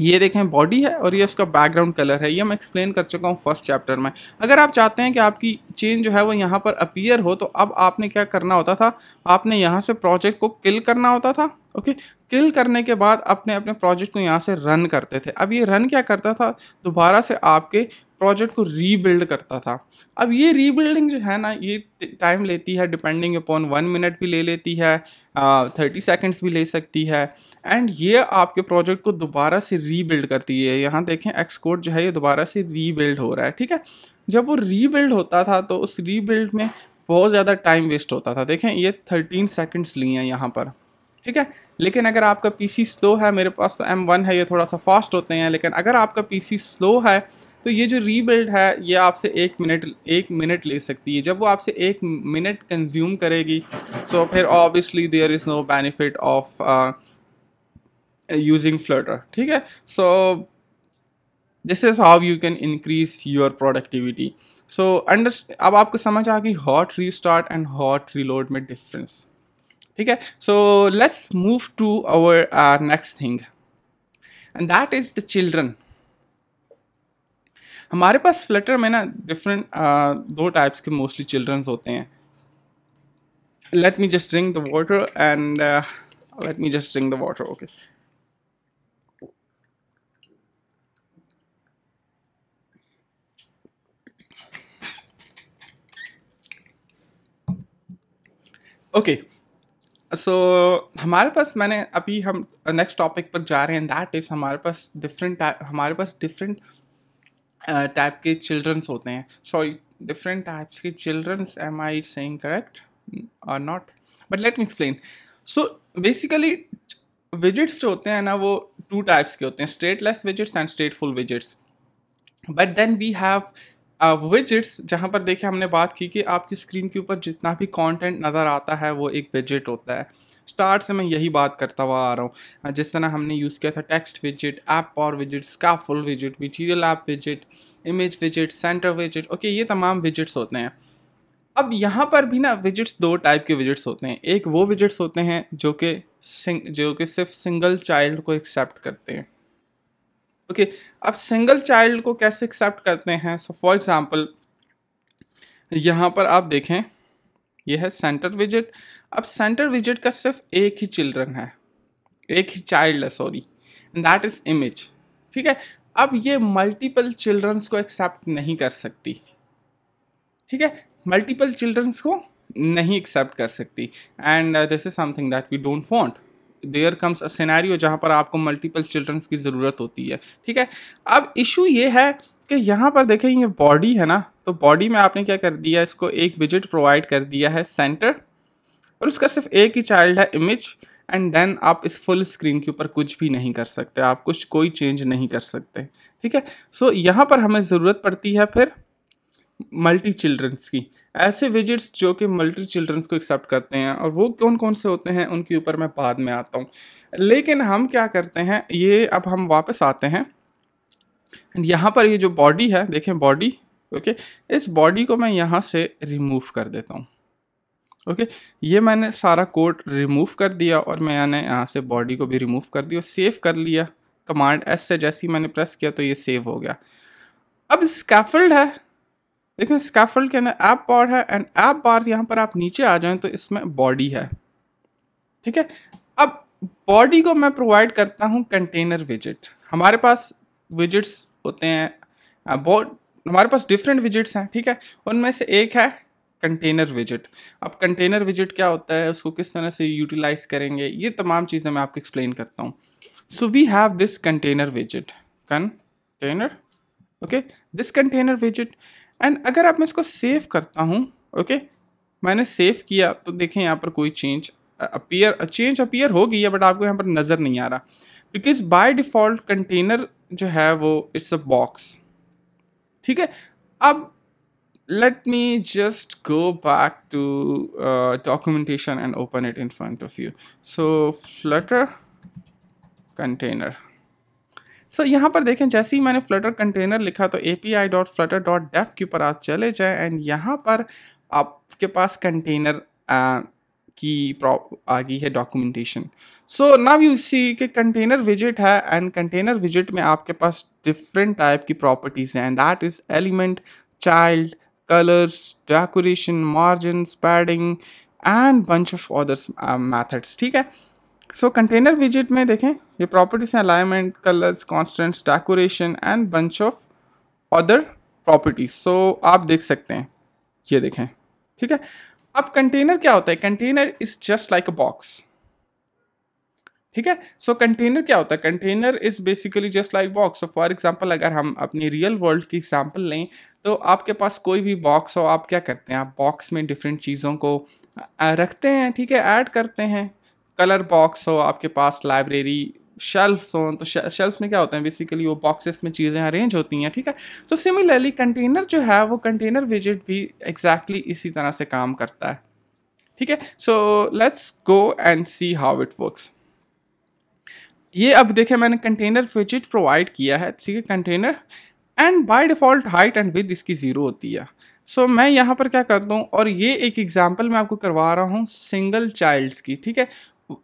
ये देखें बॉडी है और ये उसका बैकग्राउंड कलर है ये मैं एक्सप्लेन कर चुका हूँ फर्स्ट चैप्टर में अगर आप चाहते हैं कि आपकी चेन जो है वो यहाँ पर अपीयर हो तो अब आपने क्या करना होता था आपने यहाँ से प्रोजेक्ट को किल करना होता था ओके किल करने के बाद अपने अपने प्रोजेक्ट को यहाँ से रन करते थे अब ये रन क्या करता था दोबारा से आपके प्रोजेक्ट को रीबिल्ड करता था अब ये रीबिल्डिंग जो है ना ये टाइम लेती है डिपेंडिंग अपॉन वन मिनट भी ले लेती है थर्टी सेकंड्स सेकेंड्स भी ले सकती है एंड ये आपके प्रोजेक्ट को दोबारा से रीबिल्ड करती है यहाँ देखें एक्सकोड जो है ये दोबारा से रीबिल्ड हो रहा है ठीक है जब वो रीबिल्ड होता था तो उस रीबिल्ड में बहुत ज़्यादा टाइम वेस्ट होता था देखें ये थर्टीन सेकेंड्स लिए हैं यहाँ पर ठीक है लेकिन अगर आपका पीसी स्लो है मेरे पास तो एम वन है ये थोड़ा सा फास्ट होते हैं लेकिन अगर आपका पीसी स्लो है तो ये जो रीबिल्ड है ये आपसे एक मिनट एक मिनट ले सकती है जब वो आपसे एक मिनट कंज्यूम करेगी सो तो फिर obviously there is no benefit of using Flutter ठीक है so this is how you can increase your productivity so under अब आपको समझ आ गई hot restart and hot reload में डिफरेंस ठीक है so let's move to our next thing and that is the children हमारे पास फ्लटर में ना डिफरेंट uh, दो टाइप्स के मोस्टली चिल्ड्रंस होते हैं let me just drink the water and let me just drink the the okay okay okay so so, हमारे पास मैंने अभी हम नेक्स्ट uh, टॉपिक पर जा रहे हैं दैट इज़ हमारे पास डिफरेंट हमारे पास डिफरेंट टाइप uh, के चिल्ड्रंस होते हैं सॉरी डिफरेंट टाइप्स के childrens am I saying correct और not but let me explain so basically widgets जो होते हैं ना वो टू टाइप्स के होते हैं stateless widgets and stateful widgets but then we have widgets जहाँ पर देखिए हमने बात की कि आपकी स्क्रीन के ऊपर जितना भी कंटेंट नज़र आता है वो एक विजिट होता है स्टार्ट से मैं यही बात करता हुआ आ रहा हूँ जिस तरह हमने यूज़ किया था text visit app power visit full visit material app visit image visit centre visit okay ये तमाम विजिट्स होते हैं अब यहाँ पर भी ना विजिट्स दो टाइप के विजिट्स होते हैं एक वो विजिट्स होते हैं जो कि जो कि सिर्फ सिंगल चाइल्ड को एक्सेप्ट करते हैं ओके okay, अब सिंगल चाइल्ड को कैसे एक्सेप्ट करते हैं सो फॉर एग्ज़ाम्पल यहाँ पर आप देखें यह है सेंटर विजिट अब सेंटर विजिट का सिर्फ एक ही चिल्ड्रन है एक ही चाइल्ड है सॉरी दैट इज़ इमेज ठीक है अब ये मल्टीपल चिल्ड्रंस को एक्सेप्ट नहीं कर सकती ठीक है मल्टीपल चिल्ड्रंस को नहीं एक्सेप्ट कर सकती and this is something that we don't want there comes a scenario जहाँ पर आपको मल्टीपल चिल्ड्रंस की ज़रूरत होती है ठीक है अब इशू ये है कि यहाँ पर देखें ये बॉडी है ना तो बॉडी में आपने क्या कर दिया इसको एक विजिट प्रोवाइड कर दिया है सेंटर और उसका सिर्फ एक ही चाइल्ड है इमेज एंड देन आप इस फुल स्क्रीन के ऊपर कुछ भी नहीं कर सकते आप कुछ कोई चेंज नहीं कर सकते ठीक है सो so, यहाँ पर हमें ज़रूरत पड़ती है फिर मल्टी चिल्ड्रंस की ऐसे विजिट्स जो कि मल्टी चिल्ड्रंस को एक्सेप्ट करते हैं और वो कौन कौन से होते हैं उनके ऊपर मैं बाद में आता हूँ लेकिन हम क्या करते हैं ये अब हम वापस आते हैं यहाँ पर ये जो बॉडी है देखें बॉडी ओके इस बॉडी को मैं यहाँ से रिमूव कर देता हूँ ओके ये मैंने सारा कोड रिमूव कर दिया और मैंने यहाँ से बॉडी को भी रिमूव कर दिया और सेव कर लिया कमांड एस से जैसे ही मैंने प्रेस किया तो ये सेव हो गया अब स्कैफल्ड है देखें स्कैफल्ड के अंदर ऐप बार है एंड ऐप बार यहाँ पर आप नीचे आ जाएं तो इसमें बॉडी है ठीक है अब बॉडी को मैं प्रोवाइड करता हूँ कंटेनर विजिट हमारे पास विजिट्स होते हैं बहुत हमारे पास डिफरेंट विजिट्स हैं ठीक है उनमें से एक है कंटेनर विजिट अब कंटेनर विजिट क्या होता है उसको किस तरह से यूटिलाइज करेंगे ये तमाम चीज़ें मैं आपको एक्सप्लेन करता हूँ so we have this container visit container okay this container visit and अगर आप मैं इसको सेव करता हूँ ओके okay? मैंने सेव किया तो देखें यहाँ पर कोई चेंज अपीयर चेंज अपीयर हो गई है बट आपको यहाँ पर नज़र नहीं आ रहा बिकॉज बाय डिफ़ॉल्ट कंटेनर जो है वो इट्स अ बॉक्स ठीक है अब let me just go back to documentation and open it in front of you so Flutter container sir so, यहाँ पर देखें जैसे ही मैंने फ्लटर कंटेनर लिखा तो A P I dot Flutter dot dev के ऊपर आप चले जाएँ एंड यहाँ पर आपके पास कंटेनर की आ गई है documentation so now you see के कंटेनर विजिट है एंड कंटेनर विजिट में आपके पास डिफरेंट टाइप की प्रॉपर्टीज़ हैं and that is element child colours decoration margin padding and bunch of others methods ठीक है सो कंटेनर विजिट में देखें ये प्रॉपर्टीज हैं alignment colours constants decoration and bunch of other properties so आप देख सकते हैं ये देखें ठीक है अब कंटेनर क्या होता है container is just like a box ठीक है सो कंटेनर क्या होता है container is basically just like box for example अगर हम अपनी रियल वर्ल्ड की एग्जाम्पल लें तो आपके पास कोई भी बॉक्स हो आप क्या करते हैं आप बॉक्स में डिफरेंट चीज़ों को रखते हैं ठीक है ऐड करते हैं कलर बॉक्स हो आपके पास लाइब्रेरी शेल्फ्स हों तो शेल्फ्स में क्या होते हैं बेसिकली वो बॉक्सेस में चीज़ें अरेंज होती हैं ठीक है सो सिमिलरली कंटेनर जो है वो कंटेनर विजिट भी एग्जैक्टली exactly इसी तरह से काम करता है ठीक है so let's go and see how it works ये अब देखे मैंने कंटेनर विजिट प्रोवाइड किया है ठीक है container and by default height and width इसकी ज़ीरो होती है सो so, मैं यहाँ पर क्या करता हूँ और ये एक एग्ज़ाम्पल मैं आपको करवा रहा हूँ सिंगल चाइल्ड्स की ठीक है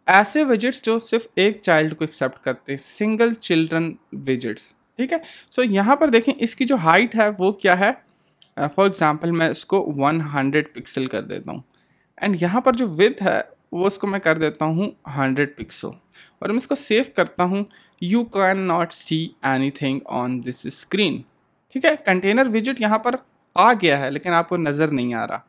ऐसे विजिट्स जो सिर्फ एक चाइल्ड को एक्सेप्ट करते हैं सिंगल चिल्ड्रन विजिट्स ठीक है सो so, यहाँ पर देखें इसकी जो हाइट है वो क्या है फॉर uh, एग्ज़ाम्पल मैं इसको 100 पिक्सल कर देता हूँ एंड यहाँ पर जो विथ है वो उसको मैं कर देता हूँ 100 पिक्सल और मैं इसको सेव करता हूँ you can not see anything on this screen ठीक है कंटेनर विजिट यहाँ पर आ गया है लेकिन आपको नज़र नहीं आ रहा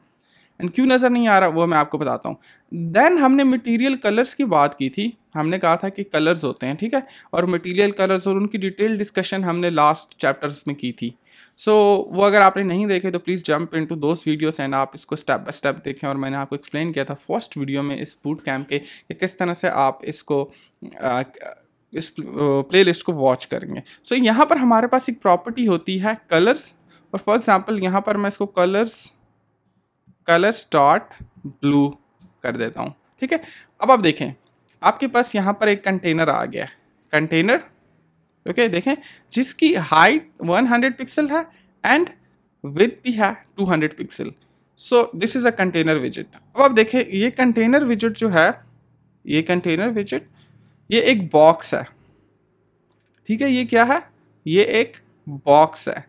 एंड क्यों नज़र नहीं आ रहा वो मैं आपको बताता हूँ देन हमने मटेरियल कलर्स की बात की थी हमने कहा था कि कलर्स होते हैं ठीक है और मटेरियल कलर्स और उनकी डिटेल डिस्कशन हमने लास्ट चैप्टर्स में की थी सो so, वो अगर आपने नहीं देखे तो please jump into those videos एंड आप इसको स्टेप बाय स्टेप देखें और मैंने आपको एक्सप्लेन किया था फर्स्ट वीडियो में इस बूट कैम्प के कि किस तरह से आप इसको आ, इस लिस्ट को वॉच करेंगे सो so, यहाँ पर हमारे पास एक प्रॉपर्टी होती है कलर्स और फॉर एग्ज़ाम्पल यहाँ पर मैं इसको कलर्स कलर्स डॉट ब्लू कर देता हूँ ठीक है अब आप देखें आपके पास यहाँ पर एक कंटेनर आ गया है कंटेनर ओके okay, देखें जिसकी हाइट 100 पिक्सल है एंड विथ भी है 200 pixel so this is a container विजिट अब आप देखें ये कंटेनर विजिट जो है ये कंटेनर विजिट ये एक बॉक्स है ठीक है ये क्या है ये एक बॉक्स है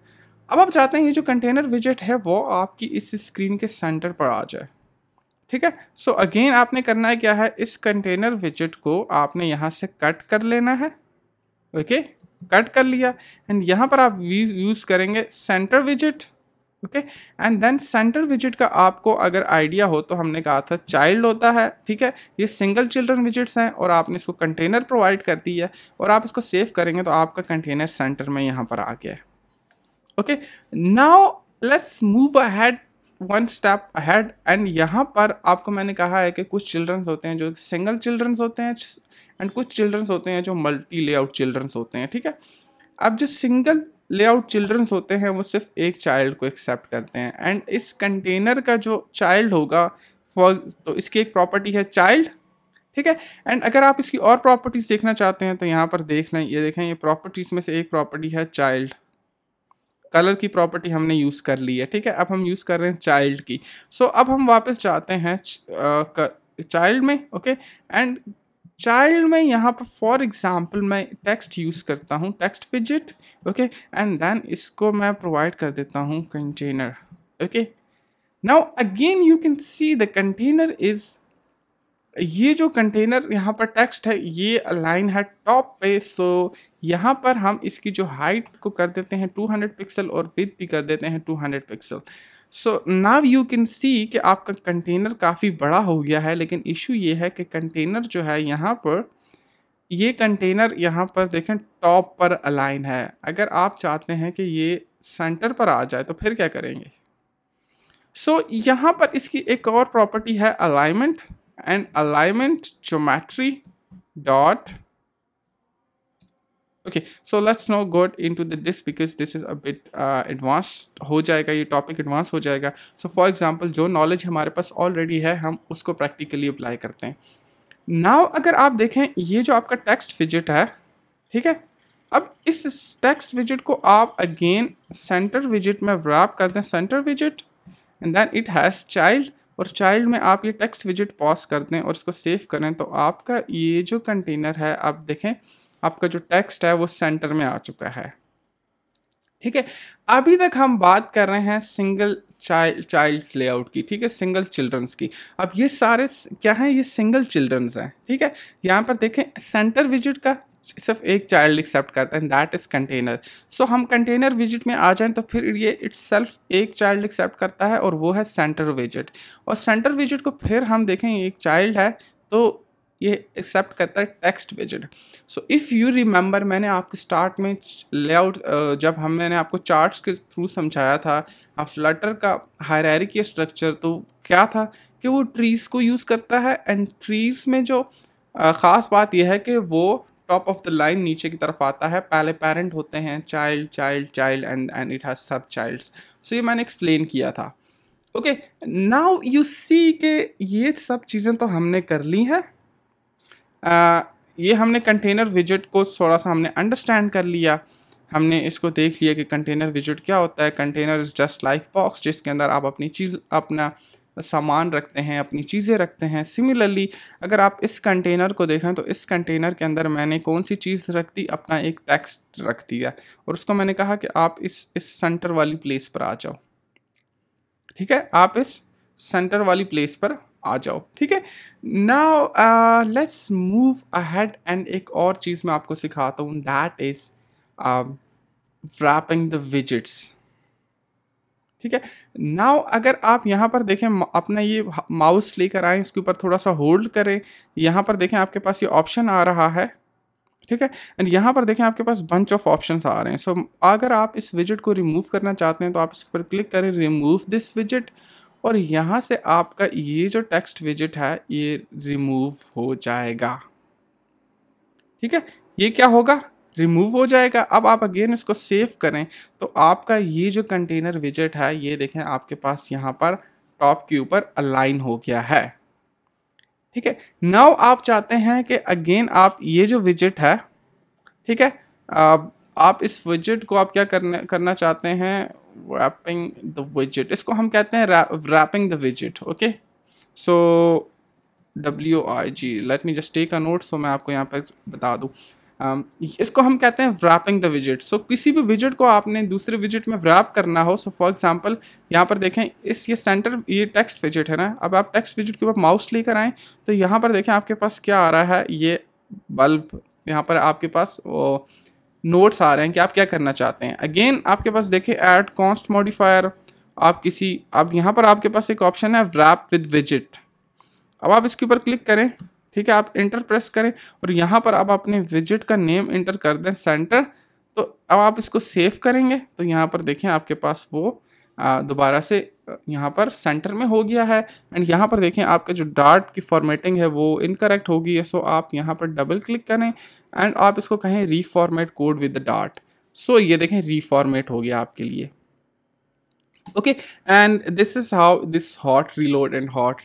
अब आप चाहते हैं ये जो कंटेनर विजेट है वो आपकी इस स्क्रीन के सेंटर पर आ जाए ठीक है सो so अगेन आपने करना है क्या है इस कंटेनर विजेट को आपने यहाँ से कट कर लेना है ओके okay? कट कर लिया एंड यहाँ पर आप यूज़ करेंगे centre visit okay and then centre विजिट का आपको अगर आइडिया हो तो हमने कहा था चाइल्ड होता है ठीक है ये सिंगल चिल्ड्रन विजिट्स हैं और आपने इसको कंटेनर प्रोवाइड कर दी है और आप इसको सेव करेंगे तो आपका कंटेनर सेंटर में यहाँ पर आ गया है okay now let's move ahead one step ahead and यहाँ पर आपको मैंने कहा है कि कुछ चिल्ड्रंस होते हैं जो सिंगल चिल्ड्रंस होते हैं एंड कुछ चिल्ड्रंस होते हैं जो मल्टी लेआउट चिल्ड्रंस होते हैं ठीक है अब जो सिंगल लेआउट चिल्ड्रंस होते हैं वो सिर्फ एक चाइल्ड को एक्सेप्ट करते हैं एंड इस कंटेनर का जो चाइल्ड होगा फॉर तो इसकी एक प्रॉपर्टी है चाइल्ड ठीक है एंड अगर आप इसकी और प्रॉपर्टीज़ देखना चाहते हैं तो यहाँ पर देख लें ये देखें ये प्रॉपर्टीज़ में से एक प्रॉपर्टी है चाइल्ड कलर की प्रॉपर्टी हमने यूज़ कर ली है ठीक है अब हम यूज़ कर रहे हैं चाइल्ड की सो so, अब हम वापस जाते हैं चाइल्ड में ओके एंड चाइल्ड में यहाँ पर फॉर एग्जाम्पल मैं टेक्स्ट यूज़ करता हूँ टेक्स्ट विजिट ओके एंड देन इसको मैं प्रोवाइड कर देता हूँ container okay now again you can see the container is ये जो कंटेनर यहाँ पर टेक्स्ट है ये लाइन है टॉप पे सो यहाँ पर हम इसकी जो हाइट को कर देते हैं 200 पिक्सल और विथ भी कर देते हैं 200 pixel so now you can see कि आपका कंटेनर काफ़ी बड़ा हो गया है लेकिन इशू ये है कि कंटेनर जो है यहाँ पर ये कंटेनर यहाँ पर देखें टॉप पर अलाइन है अगर आप चाहते हैं कि ये सेंटर पर आ जाए तो फिर क्या करेंगे सो so, यहाँ पर इसकी एक और प्रॉपर्टी है alignment and alignment geometry dot okay so let's now go into the, this because this is a bit uh, advanced ho jayega ye topic advanced ho jayega so for example jo knowledge hamare paas already hai hum usko practically apply karte hain now agar aap देखें ye jo aapka text widget hai theek hai अब इस टेक्स्ट विजिट को आप अगेन सेंटर विजिट में व्रैप करते हैं सेंटर विजिट and then it has child और चाइल्ड में आप ये टेक्स्ट विजिट पॉज कर दें और इसको सेव करें तो आपका ये जो कंटेनर है आप देखें आपका जो टेक्स्ट है वो सेंटर में आ चुका है ठीक है अभी तक हम बात कर रहे हैं सिंगल चाइल्ड चाइल्ड्स लेआउट की ठीक है सिंगल चिल्ड्रंस की अब ये सारे क्या हैं ये सिंगल चिल्ड्रंस हैं ठीक है यहाँ पर देखें सेंटर विजिट का सिर्फ एक चाइल्ड एक्सेप्ट करता है and that is container so हम कंटेनर विजिट में आ जाएं तो फिर ये इट्स सेल्फ एक चाइल्ड एक्सेप्ट करता है और वो है सेंटर विजिट और सेंटर विजिट को फिर हम देखें एक चाइल्ड है तो ये एक्सेप्ट करता है टेक्स्ट विजिट सो इफ़ यू रिमेंबर मैंने आपके स्टार्ट में लेआउट जब हम मैंने आपको चार्ट्स के थ्रू समझाया था फ्लटर का हायरारी स्ट्रक्चर तो क्या था कि वो ट्रीज़ को यूज़ करता है एंड ट्रीज़ में जो ख़ास बात यह है कि वो टॉप ऑफ द लाइन नीचे की तरफ आता है पहले पेरेंट होते हैं child child child and and it has sub child so ये मैंने एक्सप्लेन किया था ओके नाउ यू सी के ये सब चीज़ें तो हमने कर ली हैं ये हमने कंटेनर विजिट को थोड़ा सा हमने अंडरस्टैंड कर लिया हमने इसको देख लिया कि कंटेनर विजिट क्या होता है container is just like box जिसके अंदर आप अपनी चीज़ अपना सामान रखते हैं अपनी चीज़ें रखते हैं सिमिलरली अगर आप इस कंटेनर को देखें तो इस कंटेनर के अंदर मैंने कौन सी चीज़ रख दी अपना एक टेक्स्ट रख दिया और उसको मैंने कहा कि आप इस इस सेंटर वाली प्लेस पर आ जाओ ठीक है आप इस सेंटर वाली प्लेस पर आ जाओ ठीक है now let's move ahead and एक और चीज़ मैं आपको सिखाता हूँ that is wrapping the widgets ठीक है नाउ अगर आप यहाँ पर देखें अपना ये माउस लेकर आएँ इसके ऊपर थोड़ा सा होल्ड करें यहाँ पर देखें आपके पास ये ऑप्शन आ रहा है ठीक है एंड यहाँ पर देखें आपके पास बंच ऑफ ऑप्शंस आ रहे हैं सो so, अगर आप इस विजिट को रिमूव करना चाहते हैं तो आप इसके ऊपर क्लिक करें रिमूव दिस विजिट और यहाँ से आपका ये जो टेक्स्ट विजिट है ये रिमूव हो जाएगा ठीक है ये क्या होगा रिमूव हो जाएगा अब आप अगेन इसको सेव करें तो आपका ये जो कंटेनर विजेट है ये देखें आपके पास यहाँ पर टॉप के ऊपर अलाइन हो गया है ठीक है नाउ आप चाहते हैं कि अगेन आप ये जो विजिट है ठीक है आप इस विजिट को आप क्या करने करना चाहते हैं रैपिंग द विजिट इसको हम कहते हैं रैपिंग द विजिट okay so W I G let me just take a note so मैं आपको यहाँ पर बता दूँ इसको हम कहते हैं व्रैपिंग द विजिट सो किसी भी विजिट को आपने दूसरे विजिट में व्रैप करना हो सो फॉर एग्जांपल यहाँ पर देखें इस ये सेंटर ये टेक्स्ट विजिट है ना अब आप टेक्स्ट विजिट के ऊपर माउस लेकर आएँ तो यहाँ पर देखें आपके पास क्या आ रहा है ये बल्ब यहाँ पर आपके पास वो नोट्स आ रहे हैं कि आप क्या करना चाहते हैं अगेन आपके पास देखें एड कॉन्स्ट मॉडिफायर आप किसी आप यहाँ पर आपके पास एक ऑप्शन है व्रैप विद विजिट अब आप इसके ऊपर क्लिक करें ठीक है आप इंटर प्रेस करें और यहाँ पर आप अपने विजिट का नेम इंटर कर दें सेंटर तो अब आप इसको सेव करेंगे तो यहाँ पर देखें आपके पास वो दोबारा से यहाँ पर सेंटर में हो गया है एंड यहाँ पर देखें आपका जो डार्ट की फॉर्मेटिंग है वो इनकरेक्ट होगी है सो आप यहाँ पर डबल क्लिक करें एंड आप इसको कहें reformat code with Dart so ये देखें रीफॉर्मेट हो गया आपके लिए okay and this is how this hot reload and hot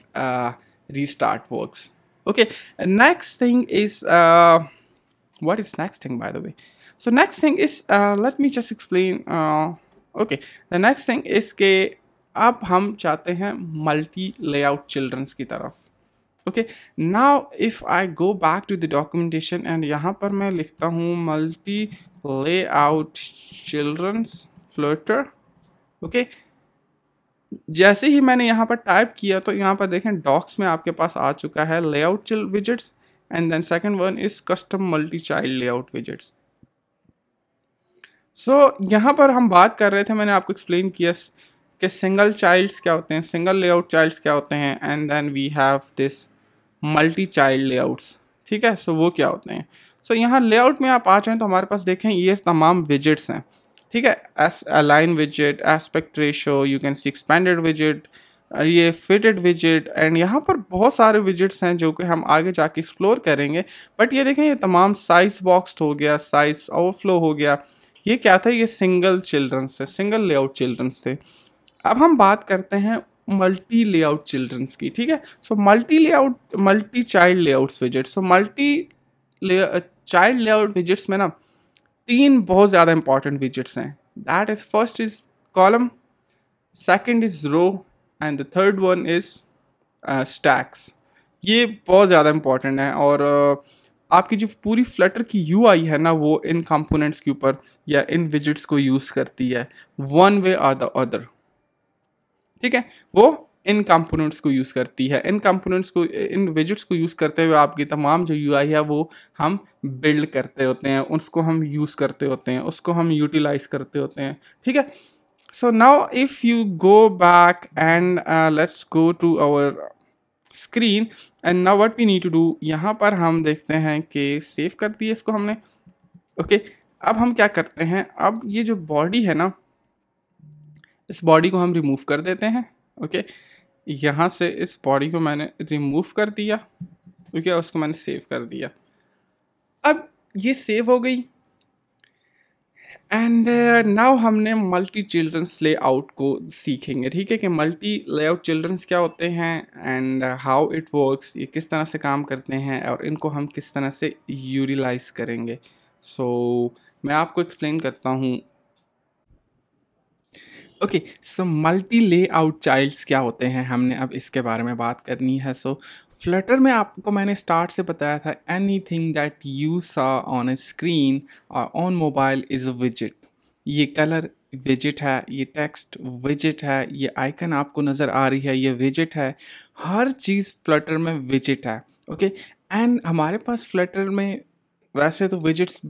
restart works okay next thing is uh, what is next thing by the way so next thing is uh, let me just explain okay the next thing is के अब हम चाहते हैं मल्टी लेआउट चिल्ड्रंस की तरफ okay now if I go back to the documentation and यहाँ पर मैं लिखता हूँ multi layout childrens Flutter okay जैसे ही मैंने यहाँ पर टाइप किया तो यहाँ पर देखें डॉक्स में आपके पास आ चुका है layout widgets and then second one is custom multi child layout widgets so यहाँ पर हम बात कर रहे थे मैंने आपको एक्सप्लेन किया कि सिंगल चाइल्ड्स क्या होते हैं सिंगल लेआउट चाइल्ड्स क्या होते हैं and then we have this multi child layouts ठीक है सो so, वो क्या होते हैं सो so, यहाँ लेआउट में आप आ जाएँ तो हमारे पास देखें ये तमाम विजिट्स हैं ठीक है S align visit aspect ratio you can C expanded visit ये फिटेड विजिट एंड यहाँ पर बहुत सारे विजिट्स हैं जो कि हम आगे जाके एक्सप्लोर करेंगे बट ये देखें ये तमाम साइज बॉक्स हो गया साइज ओवरफ्लो हो गया ये क्या था ये सिंगल चिल्ड्रंस थे सिंगल लेआउट चिल्ड्रंस थे अब हम बात करते हैं मल्टी लेआउट चिल्ड्रंस की ठीक है so multi layout multi child layouts विजिट so multi child layout widgets में ना तीन बहुत ज़्यादा इंपॉर्टेंट विजिट्स हैं that is first is column second is row and the third one is stacks ये बहुत ज़्यादा इंपॉर्टेंट है और uh, आपकी जो पूरी फ्लटर की यू आई है ना वो इन कंपोनेंट्स के ऊपर या इन विजिट्स को यूज़ करती है one way or the other ठीक है वो इन कंपोनेंट्स को यूज़ करती है इन कंपोनेंट्स को इन विजिट्स को यूज़ करते हुए आपकी तमाम जो यू है वो हम बिल्ड करते होते हैं उसको हम यूज़ करते होते हैं उसको हम यूटिलाइज करते होते हैं ठीक है so now if you go back and let's go to our screen and now what we need to do यहाँ पर हम देखते हैं कि सेव कर दिए इसको हमने ओके okay, अब हम क्या करते हैं अब ये जो बॉडी है ना इस बॉडी को हम रिमूव कर देते हैं ओके okay? यहाँ से इस बॉडी को मैंने रिमूव कर दिया ठीक है उसको मैंने सेव कर दिया अब ये सेव हो गई एंड नाउ uh, हमने मल्टी चिल्ड्रंस लेआउट को सीखेंगे ठीक है कि मल्टी लेआउट चिल्ड्रंस क्या होते हैं एंड हाउ इट वर्क्स ये किस तरह से काम करते हैं और इनको हम किस तरह से यूटिलाइज करेंगे सो so, मैं आपको एक्सप्लेन करता हूँ okay so multi layout childs क्या होते हैं हमने अब इसके बारे में बात करनी है सो so, फ्लटर में आपको मैंने स्टार्ट से बताया था anything that you saw on a screen और ऑन मोबाइल इज़ अ विजिट ये कलर विजिट है ये टेक्स्ट विजिट है ये आइकन आपको नज़र आ रही है ये विजिट है हर चीज़ फ्लटर में विजिट है ओके okay? एंड हमारे पास फ्लटर में वैसे तो विजिट्स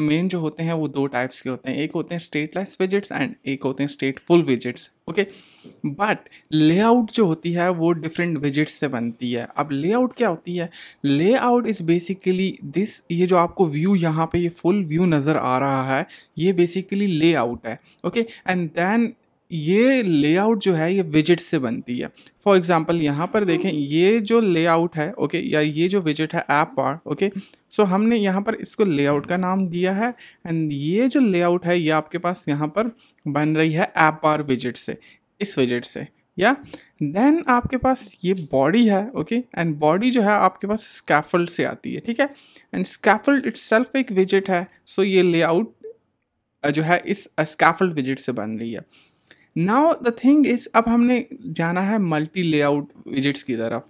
मेन जो होते हैं वो दो टाइप्स के होते हैं एक होते हैं स्टेटलेस विजिट्स एंड एक होते हैं stateful widgets okay but layout जो होती है वो डिफरेंट विजिट्स से बनती है अब लेआउट क्या होती है लेआउट इज़ बेसिकली दिस ये जो आपको व्यू यहाँ पे ये फुल व्यू नज़र आ रहा है ये बेसिकली लेआउट है ओके एंड देन ये लेआउट जो है ये विजिट से बनती है फॉर एग्ज़ाम्पल यहाँ पर देखें ये जो लेआउट है ओके या ये जो विजिट है ऐप पर ओके सो हमने यहाँ पर इसको लेआउट का नाम दिया है एंड ये जो लेआउट है ये आपके पास यहाँ पर बन रही है ऐप पर विजिट से इस विजिट से या देन आपके पास ये बॉडी है ओके एंड बॉडी जो है आपके पास स्कैफल्ड से आती है ठीक है एंड स्कैफल्ड सेल्फ एक विजिट है सो so ये लेआउट जो है इस स्कैफल्ड विजिट से बन रही है नाउ द थिंग इज अब हमने जाना है मल्टी लेआउट विजिट्स की तरफ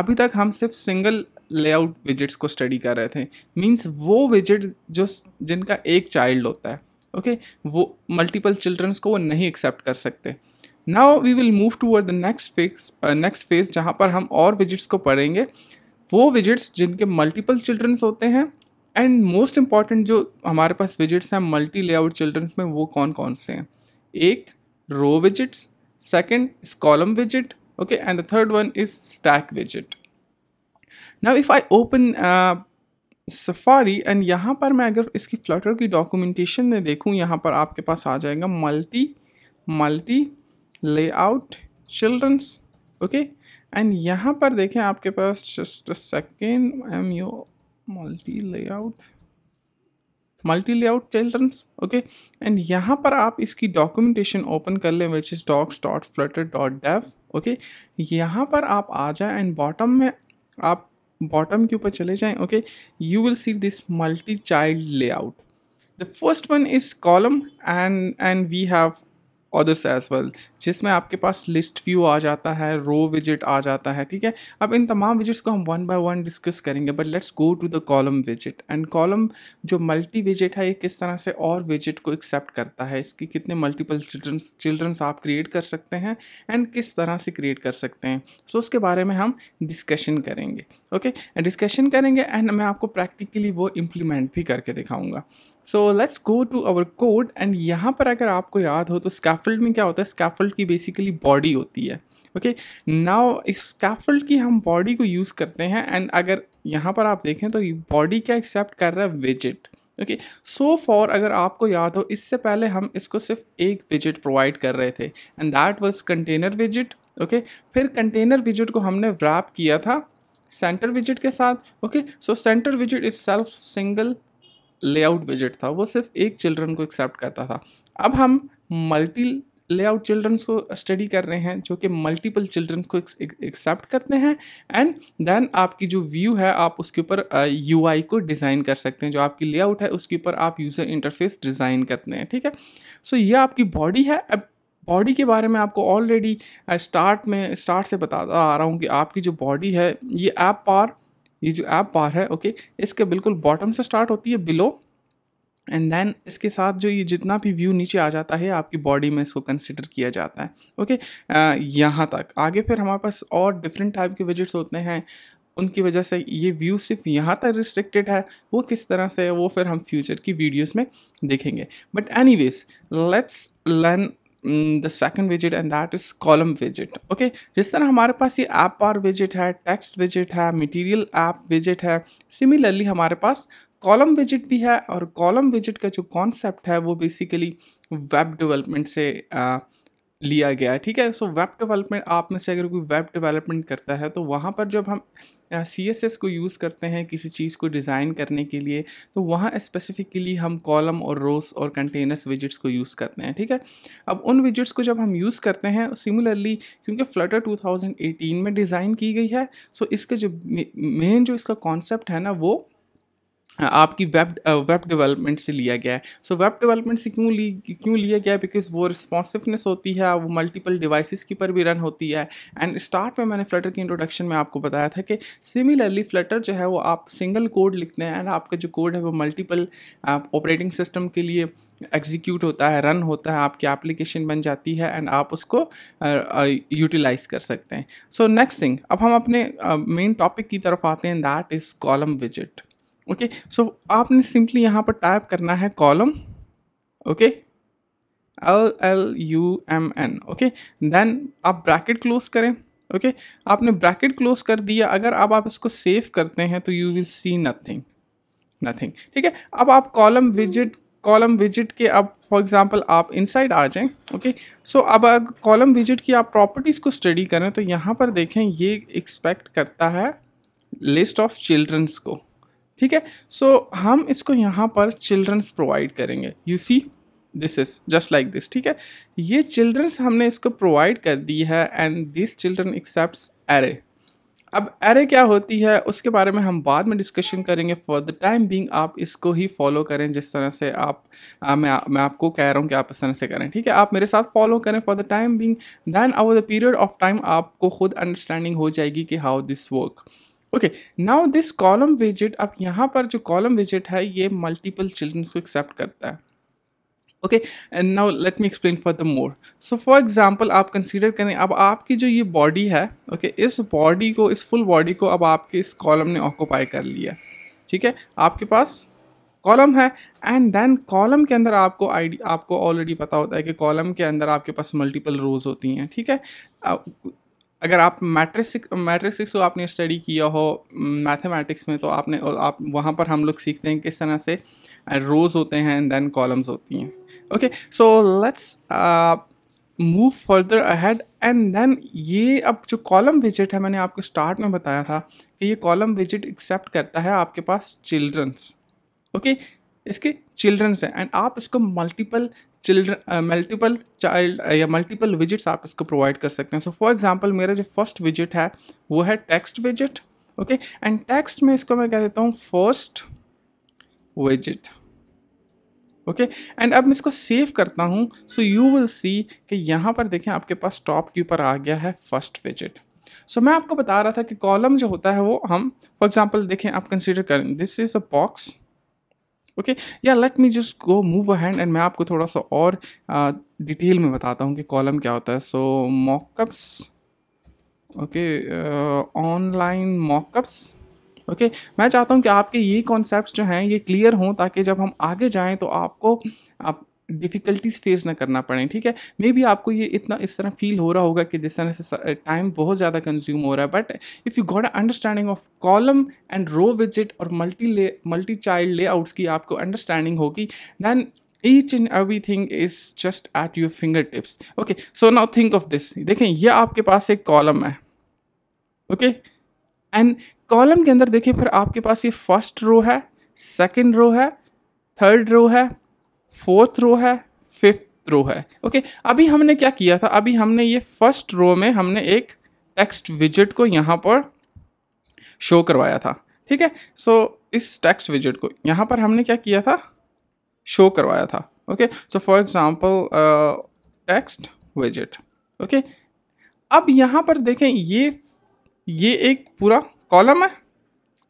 अभी तक हम सिर्फ सिंगल लेआउट विजिट्स को स्टडी कर रहे थे मीन्स वो विजिट जो जिनका एक चाइल्ड होता है ओके okay? वो मल्टीपल चिल्ड्रंस को वो नहीं एक्सेप्ट कर सकते now we will move toward the next phase next phase जहाँ पर हम और विजिट्स को पढ़ेंगे वो विजिट्स जिनके मल्टीपल चिल्ड्रंस होते हैं एंड मोस्ट इम्पॉर्टेंट जो हमारे पास विजिट्स हैं मल्टी लेआउट चिल्ड्रंस में वो कौन कौन से हैं एक row widgets second is column widget okay and the third one is stack widget now if i open uh, Safari and यहाँ पर मैं अगर इसकी फ्लटर की डॉक्यूमेंटेशन में देखूँ यहाँ पर आपके पास आ जाएगा multi multi layout childrens okay and यहाँ पर देखें आपके पास just a second M U multi layout multi layout childrens okay and यहाँ पर आप इसकी डॉक्यूमेंटेशन ओपन कर लें which is docs dot Flutter dot dev okay यहाँ पर आप आ जाए एंड बॉटम में आप बॉटम के ऊपर चले जाएँ okay you will see this multi child layout the first one is column and and we have और एज वेल जिसमें आपके पास लिस्ट व्यू आ जाता है रो विजिट आ जाता है ठीक है अब इन तमाम विजिट्स को हम वन बाय वन डिस्कस करेंगे but let's go to the column विजिट एंड कॉलम जो मल्टी विजिट है ये किस तरह से और विजिट को एक्सेप्ट करता है इसकी कितने मल्टीपल चिल्ड्रंस चिल्ड्रंस आप क्रिएट कर सकते हैं एंड किस तरह से क्रिएट कर सकते हैं सो so, उसके बारे में हम डिस्कशन करेंगे ओके okay? डिस्कशन करेंगे एंड मैं आपको प्रैक्टिकली वो इम्प्लीमेंट भी करके दिखाऊंगा so let's go to our code and यहाँ पर अगर आपको याद हो तो स्कैफल्ड में क्या होता है स्कैफल्ड की बेसिकली बॉडी होती है ओके नाउ इस स्कैफल्ड की हम बॉडी को यूज़ करते हैं एंड अगर यहाँ पर आप देखें तो बॉडी क्या एक्सेप्ट कर रहा है विजिट ओके सो फॉर अगर आपको याद हो इससे पहले हम इसको सिर्फ एक विजिट प्रोवाइड कर रहे थे and that was container visit okay फिर कंटेनर विजिट को हमने रैप किया था सेंटर विजिट के साथ okay so centre visit is self single layout visit था वो सिर्फ एक चिल्ड्रन को एक्सेप्ट करता था अब हम मल्टी लेआउट चिल्ड्रंस को स्टडी कर रहे हैं जो कि मल्टीपल चिल्ड्रन को एक्सेप्ट करते हैं एंड देन आपकी जो व्यू है आप उसके ऊपर यू आई को डिज़ाइन कर सकते हैं जो आपकी लेआउट है उसके ऊपर आप यूज़र इंटरफेस डिज़ाइन करते हैं ठीक है सो so, ये आपकी बॉडी है अब बॉडी के बारे में आपको ऑलरेडी स्टार्ट में स्टार्ट से बताता आ रहा हूँ कि आपकी जो बॉडी है ये ऐप पार ये जो ऐप बार है ओके इसके बिल्कुल बॉटम से स्टार्ट होती है बिलो एंड देन इसके साथ जो ये जितना भी व्यू नीचे आ जाता है आपकी बॉडी में इसको कंसिडर किया जाता है ओके यहाँ तक आगे फिर हमारे पास और डिफरेंट टाइप के विजिट्स होते हैं उनकी वजह से ये व्यू सिर्फ यहाँ तक रिस्ट्रिक्टेड है वो किस तरह से है वो फिर हम फ्यूचर की वीडियोस में देखेंगे but anyways let's learn the second visit and that is column विजिट ओके जिस तरह हमारे पास ये ऐप बार विजिट है टेक्स्ट विजिट है मटीरियल ऐप विजिट है सिमिलरली हमारे पास कॉलम विजिट भी है और कॉलम विजिट का जो कॉन्सेप्ट है वो बेसिकली वेब डेवलपमेंट से uh, लिया गया है ठीक है सो वेब डेवलपमेंट आप में से अगर कोई वेब डेवलपमेंट करता है तो वहाँ पर जब हम सी एस एस को यूज़ करते हैं किसी चीज़ को डिज़ाइन करने के लिए तो वहाँ स्पेसिफिकली हम कॉलम और रोस और कंटेनर्स विजिट्स को यूज़ करते हैं ठीक है अब उन विजिट्स को जब हम यूज़ करते हैं सिमिलरली क्योंकि फ्लटर 2018 में डिज़ाइन की गई है सो इसका जो मेन जो इसका कॉन्सेप्ट है ना वो आपकी वेब वेब डेवलपमेंट से लिया गया है सो वेब डेवलपमेंट से क्यों ली क्यों लिया गया बिकॉज वो रिस्पॉन्सिवनेस होती है वो मल्टीपल डिवाइसेस के पर भी रन होती है एंड स्टार्ट में मैंने फ्लटर के इंट्रोडक्शन में आपको बताया था कि सिमिलरली फ्लटर जो है वो आप सिंगल कोड लिखते हैं एंड आपका जो कोड है वो मल्टीपल ऑपरेटिंग सिस्टम के लिए एग्जीक्यूट होता है रन होता है आपकी एप्लीकेशन बन जाती है एंड आप उसको यूटिलाइज कर सकते हैं सो नेक्स्ट थिंग अब हम अपने मेन uh, टॉपिक की तरफ आते हैं दैट इज़ कॉलम विजिट ओके okay, सो so आपने सिंपली यहाँ पर टाइप करना है column okay L L U M N okay then आप ब्रैकेट क्लोज करें ओके okay? आपने ब्रैकेट क्लोज कर दिया अगर अब आप इसको सेव करते हैं तो you will see nothing nothing ठीक है अब आप कॉलम विजिट कॉलम विजिट के अब फॉर एग्जांपल आप इनसाइड आ जाएं ओके सो अब कॉलम विजिट की आप प्रॉपर्टीज़ को स्टडी करें तो यहाँ पर देखें ये एक्सपेक्ट करता है लिस्ट ऑफ चिल्ड्रंस को ठीक है सो so, हम इसको यहाँ पर चिल्ड्रंस प्रोवाइड करेंगे you see this is just like this ठीक है ये चिल्ड्रंस हमने इसको प्रोवाइड कर दी है and this children accept array अब एरे क्या होती है उसके बारे में हम बाद में डिस्कशन करेंगे फॉर द टाइम बीइंग आप इसको ही फॉलो करें जिस तरह से आप आ, मैं मैं आपको कह रहा हूँ कि आप इस तरह से करें ठीक है आप मेरे साथ फॉलो करें for the time being then our the period of time आपको खुद अंडरस्टैंडिंग हो जाएगी कि how this work okay now this column विजिट अब यहाँ पर जो कॉलम विजिट है ये मल्टीपल चिल्ड्रंस को एक्सेप्ट करता है okay and now let me explain for the more so for example आप कंसिडर करें अब आपकी जो ये बॉडी है ओके okay, इस बॉडी को इस फुल बॉडी को अब आपके इस कॉलम ने ऑक्यूपाई कर लिया ठीक है आपके पास कॉलम है एंड देन कॉलम के अंदर आपको आईडी आपको ऑलरेडी पता होता है कि कॉलम के अंदर आपके पास मल्टीपल रोज होती हैं ठीक है अगर आप मैट्रिक्स मैट्रिक्स को आपने स्टडी किया हो मैथमेटिक्स mm, में तो आपने आप वहाँ पर हम लोग सीखते हैं किस तरह से रोज़ uh, होते हैं एंड देन कॉलम्स होती हैं okay so let's move further ahead and then ये अब जो कॉलम विजिट है मैंने आपको स्टार्ट में बताया था कि ये कॉलम विजिट एक्सेप्ट करता है आपके पास चिल्ड्रंस ओके इसके चिल्ड्रंस हैं एंड आप इसको मल्टीपल चिल्ड्रन मल्टीपल चाइल्ड या मल्टीपल विजिट्स आप इसको प्रोवाइड कर सकते हैं सो फॉर एग्जांपल मेरा जो फर्स्ट विजिट है वो है टेक्स्ट विजिट ओके एंड टेक्स्ट में इसको मैं कह देता हूँ फर्स्ट विजिट ओके एंड अब मैं इसको सेव करता हूँ सो यू विल सी कि यहाँ पर देखें आपके पास टॉप के ऊपर आ गया है फर्स्ट विजिट सो मैं आपको बता रहा था कि कॉलम जो होता है वो हम फॉर एग्जांपल देखें आप कंसीडर करें this is a box okay या let me just go move a hand and मैं आपको थोड़ा सा और डिटेल में बताता हूँ कि कॉलम क्या होता है so mockups okay online mockups okay okay, मैं चाहता हूँ कि आपके ये कॉन्सेप्ट जो हैं ये क्लियर हों ताकि जब हम आगे जाएँ तो आपको आप डिफ़िकल्टीज फेस ना करना पड़े ठीक है मे बी आपको ये इतना इस तरह फील हो रहा होगा कि जिस तरह से टाइम बहुत ज़्यादा कंज्यूम हो रहा है but if you got understanding of column and row विजिट और मल्टी ले मल्टी चाइल्ड लेआउट्स की आपको अंडरस्टैंडिंग होगी then each and everything is just at your fingertips okay so now think of this देखें यह आपके पास एक कॉलम है ओके एंड कॉलम के अंदर देखें फिर आपके पास ये फर्स्ट रो है सेकेंड रो है थर्ड रो है फोर्थ रो है फिफ्थ रो है ओके okay, अभी हमने क्या किया था अभी हमने ये फर्स्ट रो में हमने एक टेक्स्ट विजिट को यहाँ पर शो करवाया था ठीक है सो so, इस टेक्स्ट विजिट को यहाँ पर हमने क्या किया था शो करवाया था okay so for example text विजिट ओके अब यहाँ पर देखें ये ये एक पूरा कॉलम है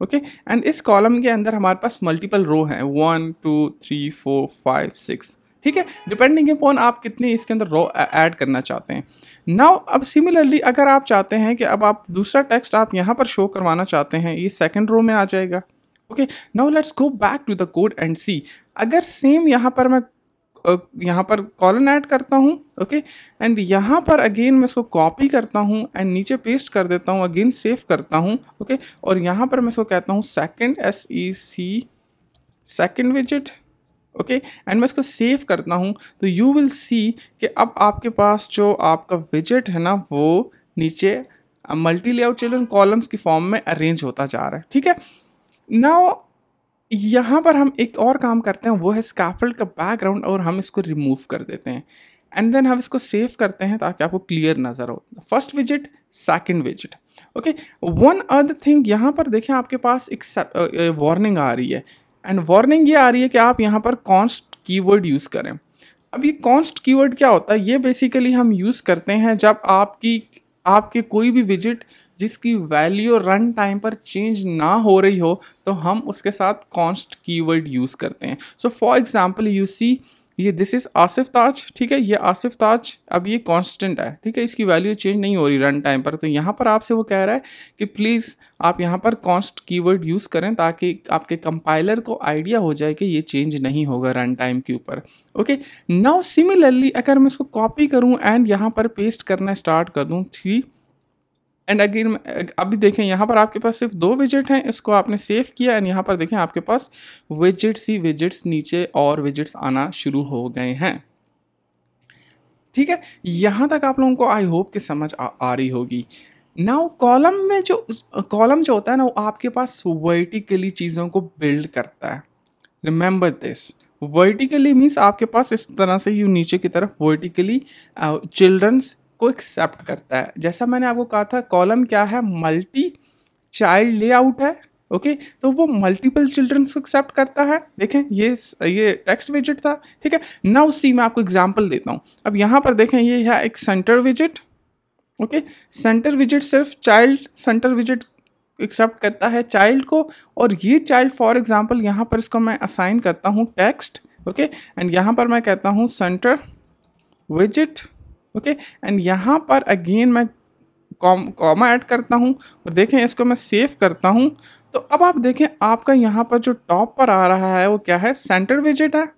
ओके एंड इस कॉलम के अंदर हमारे पास मल्टीपल रो हैं one two three four five six ठीक है डिपेंडिंग अपॉन आप कितने इसके अंदर रो ऐड करना चाहते हैं नाउ अब सिमिलरली अगर आप चाहते हैं कि अब आप दूसरा टेक्स्ट आप यहाँ पर शो करवाना चाहते हैं ये सेकेंड रो में आ जाएगा okay now let's go back to the code and see अगर सेम यहाँ पर मैं यहाँ पर कॉलन ऐड करता हूँ ओके एंड यहाँ पर अगेन मैं इसको कॉपी करता हूँ एंड नीचे पेस्ट कर देता हूँ अगेन सेव करता हूँ ओके और यहाँ पर मैं इसको कहता हूँ second S E C second विजिट ओके एंड मैं इसको सेव करता हूँ तो यू विल सी कि अब आपके पास जो आपका विजिट है ना वो नीचे मल्टी लेआउट चिल्ड्रन कॉलम्स की फॉर्म में अरेंज होता जा रहा है ठीक है नाउ यहाँ पर हम एक और काम करते हैं वो है स्काफल्ड का बैकग्राउंड और हम इसको रिमूव कर देते हैं एंड देन हम इसको सेव करते हैं ताकि आपको क्लियर नज़र हो first visit second visit okay one other thing यहाँ पर देखें आपके पास एक वार्निंग आ रही है एंड वार्निंग ये आ रही है कि आप यहाँ पर कॉन्स्ट कीवर्ड यूज़ करें अब ये कॉन्स्ट कीवर्ड क्या होता है ये बेसिकली हम यूज़ करते हैं जब आपकी आपके कोई भी विजिट जिसकी वैल्यू रन टाइम पर चेंज ना हो रही हो तो हम उसके साथ कॉन्स्ट कीवर्ड यूज़ करते हैं so for example you see ये दिस इज़ आसिफ ताज ठीक है ये आसिफ ताज अब ये कांस्टेंट है ठीक है इसकी वैल्यू चेंज नहीं हो रही रन टाइम पर तो यहाँ पर आपसे वो कह रहा है कि प्लीज़ आप यहाँ पर कॉन्स्ट कीवर्ड यूज़ करें ताकि आपके कंपाइलर को आइडिया हो जाए कि ये चेंज नहीं होगा रन टाइम के ऊपर ओके नाउ सिमिलरली अगर मैं इसको कॉपी करूँ एंड यहाँ पर पेस्ट करना स्टार्ट कर दूँ थ्री एंड अगेन अभी देखें यहाँ पर आपके पास सिर्फ दो विजिट हैं इसको आपने सेव किया एंड यहाँ पर देखें आपके पास विजिट्स ही विजिट्स नीचे और विजिट्स आना शुरू हो गए हैं ठीक है यहाँ तक आप लोगों को आई होप कि समझ आ, आ रही होगी नाउ कॉलम में जो कॉलम जो होता है ना वो आपके पास वर्टिकली चीज़ों को बिल्ड करता है रिमेंबर दिस वर्टिकली मीन्स आपके पास इस तरह से यू नीचे की तरफ वर्टिकली चिल्ड्रंस uh, को एक्सेप्ट करता है जैसा मैंने आपको कहा था कॉलम क्या है मल्टी चाइल्ड लेआउट है ओके okay, तो वो मल्टीपल चिल्ड्रन को एक्सेप्ट करता है देखें ये ये टेक्स्ट विजिट था ठीक है नाउ सी मैं आपको एग्जांपल देता हूँ अब यहाँ पर देखें ये है एक centre visit okay center visit सिर्फ चाइल्ड सेंटर विजिट एक्सेप्ट करता है चाइल्ड को और ये चाइल्ड फॉर एग्जाम्पल यहाँ पर इसको मैं असाइन करता हूँ टेक्स्ट ओके एंड यहाँ पर मैं कहता हूँ सेंटर विजिट ओके एंड यहाँ पर अगेन मैं कॉम कॉमा ऐड करता हूँ और देखें इसको मैं सेव करता हूँ तो अब आप देखें आपका यहाँ पर जो टॉप पर आ रहा है वो क्या है सेंटर विजिट है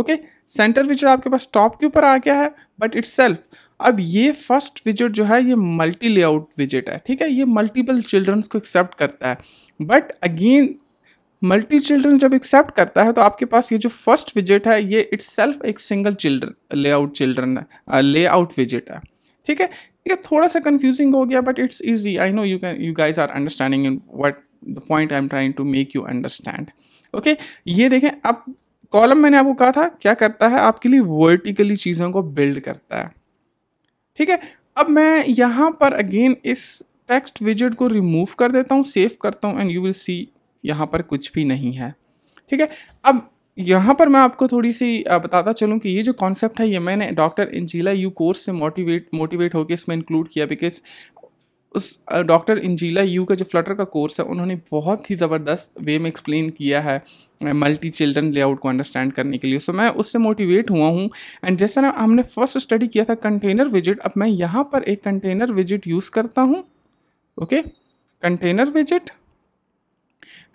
ओके सेंटर विजिट आपके पास टॉप के ऊपर आ गया है बट इट्स अब ये फर्स्ट विजिट जो है ये मल्टी लेआउट विजिट है ठीक है ये मल्टीपल चिल्ड्रंस को एक्सेप्ट करता है बट अगेन मल्टी चिल्ड्रन जब एक्सेप्ट करता है तो आपके पास ये जो फर्स्ट विजिट है ये इट्स एक single children layout children layout विजिट है ठीक है है थोड़ा सा कंफ्यूजिंग हो गया but it's easy I know you can you guys are understanding in what the point I am trying to make you understand okay ये देखें अब कॉलम मैंने आपको कहा था क्या करता है आपके लिए वर्टिकली चीज़ों को बिल्ड करता है ठीक है अब मैं यहाँ पर अगेन इस टेक्स्ट विजिट को रिमूव कर देता हूँ सेव करता हूँ एंड यू विल सी यहाँ पर कुछ भी नहीं है ठीक है अब यहाँ पर मैं आपको थोड़ी सी बताता चलूँ कि ये जो कॉन्सेप्ट है ये मैंने डॉक्टर इंजीला यू कोर्स से मोटिवेट मोटिवेट होकर इसमें इंक्लूड किया बिकॉज उस डॉक्टर इंजीला यू का जो फ्लटर का कोर्स है उन्होंने बहुत ही ज़बरदस्त वे में एक्सप्लेन किया है मल्टी चिल्ड्रन लेआउट को अंडरस्टैंड करने के लिए सो so, मैं उससे मोटिवेट हुआ हूँ एंड जैसा ना हमने फर्स्ट स्टडी किया था कंटेनर विजिट अब मैं यहाँ पर एक कंटेनर विजिट यूज़ करता हूँ okay container visit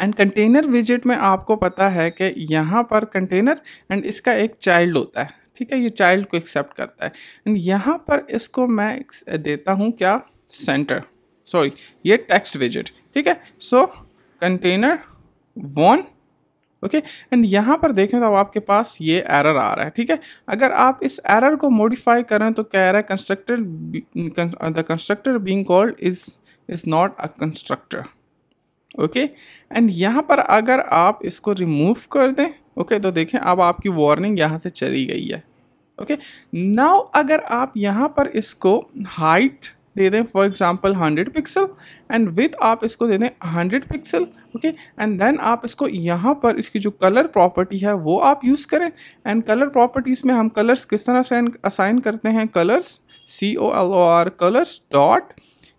and container विजिट में आपको पता है कि यहाँ पर कंटेनर एंड इसका एक चाइल्ड होता है ठीक है ये चाइल्ड को एक्सेप्ट करता है एंड यहाँ पर इसको मैं देता हूँ क्या सेंटर सॉरी ये टेक्स्ट विजिट ठीक है so container one okay and यहाँ पर देखें तो आपके पास ये एरर आ रहा है ठीक है अगर आप इस एरर को मॉडिफाई करें तो कह रहा है constructor the constructor being called is is not a constructor okay and यहाँ पर अगर आप इसको रिमूव कर दें ओके okay, तो देखें अब आपकी वार्निंग यहाँ से चली गई है ओके okay? नाउ अगर आप यहाँ पर इसको हाइट दे दें for example 100 pixel and with आप इसको दे दें 100 पिक्सल ओके एंड देन आप इसको यहाँ पर इसकी जो कलर प्रॉपर्टी है वो आप यूज़ करें एंड कलर प्रॉपर्टीज़ में हम कलर्स किस तरह से असाइन करते हैं colours C O L O R colours dot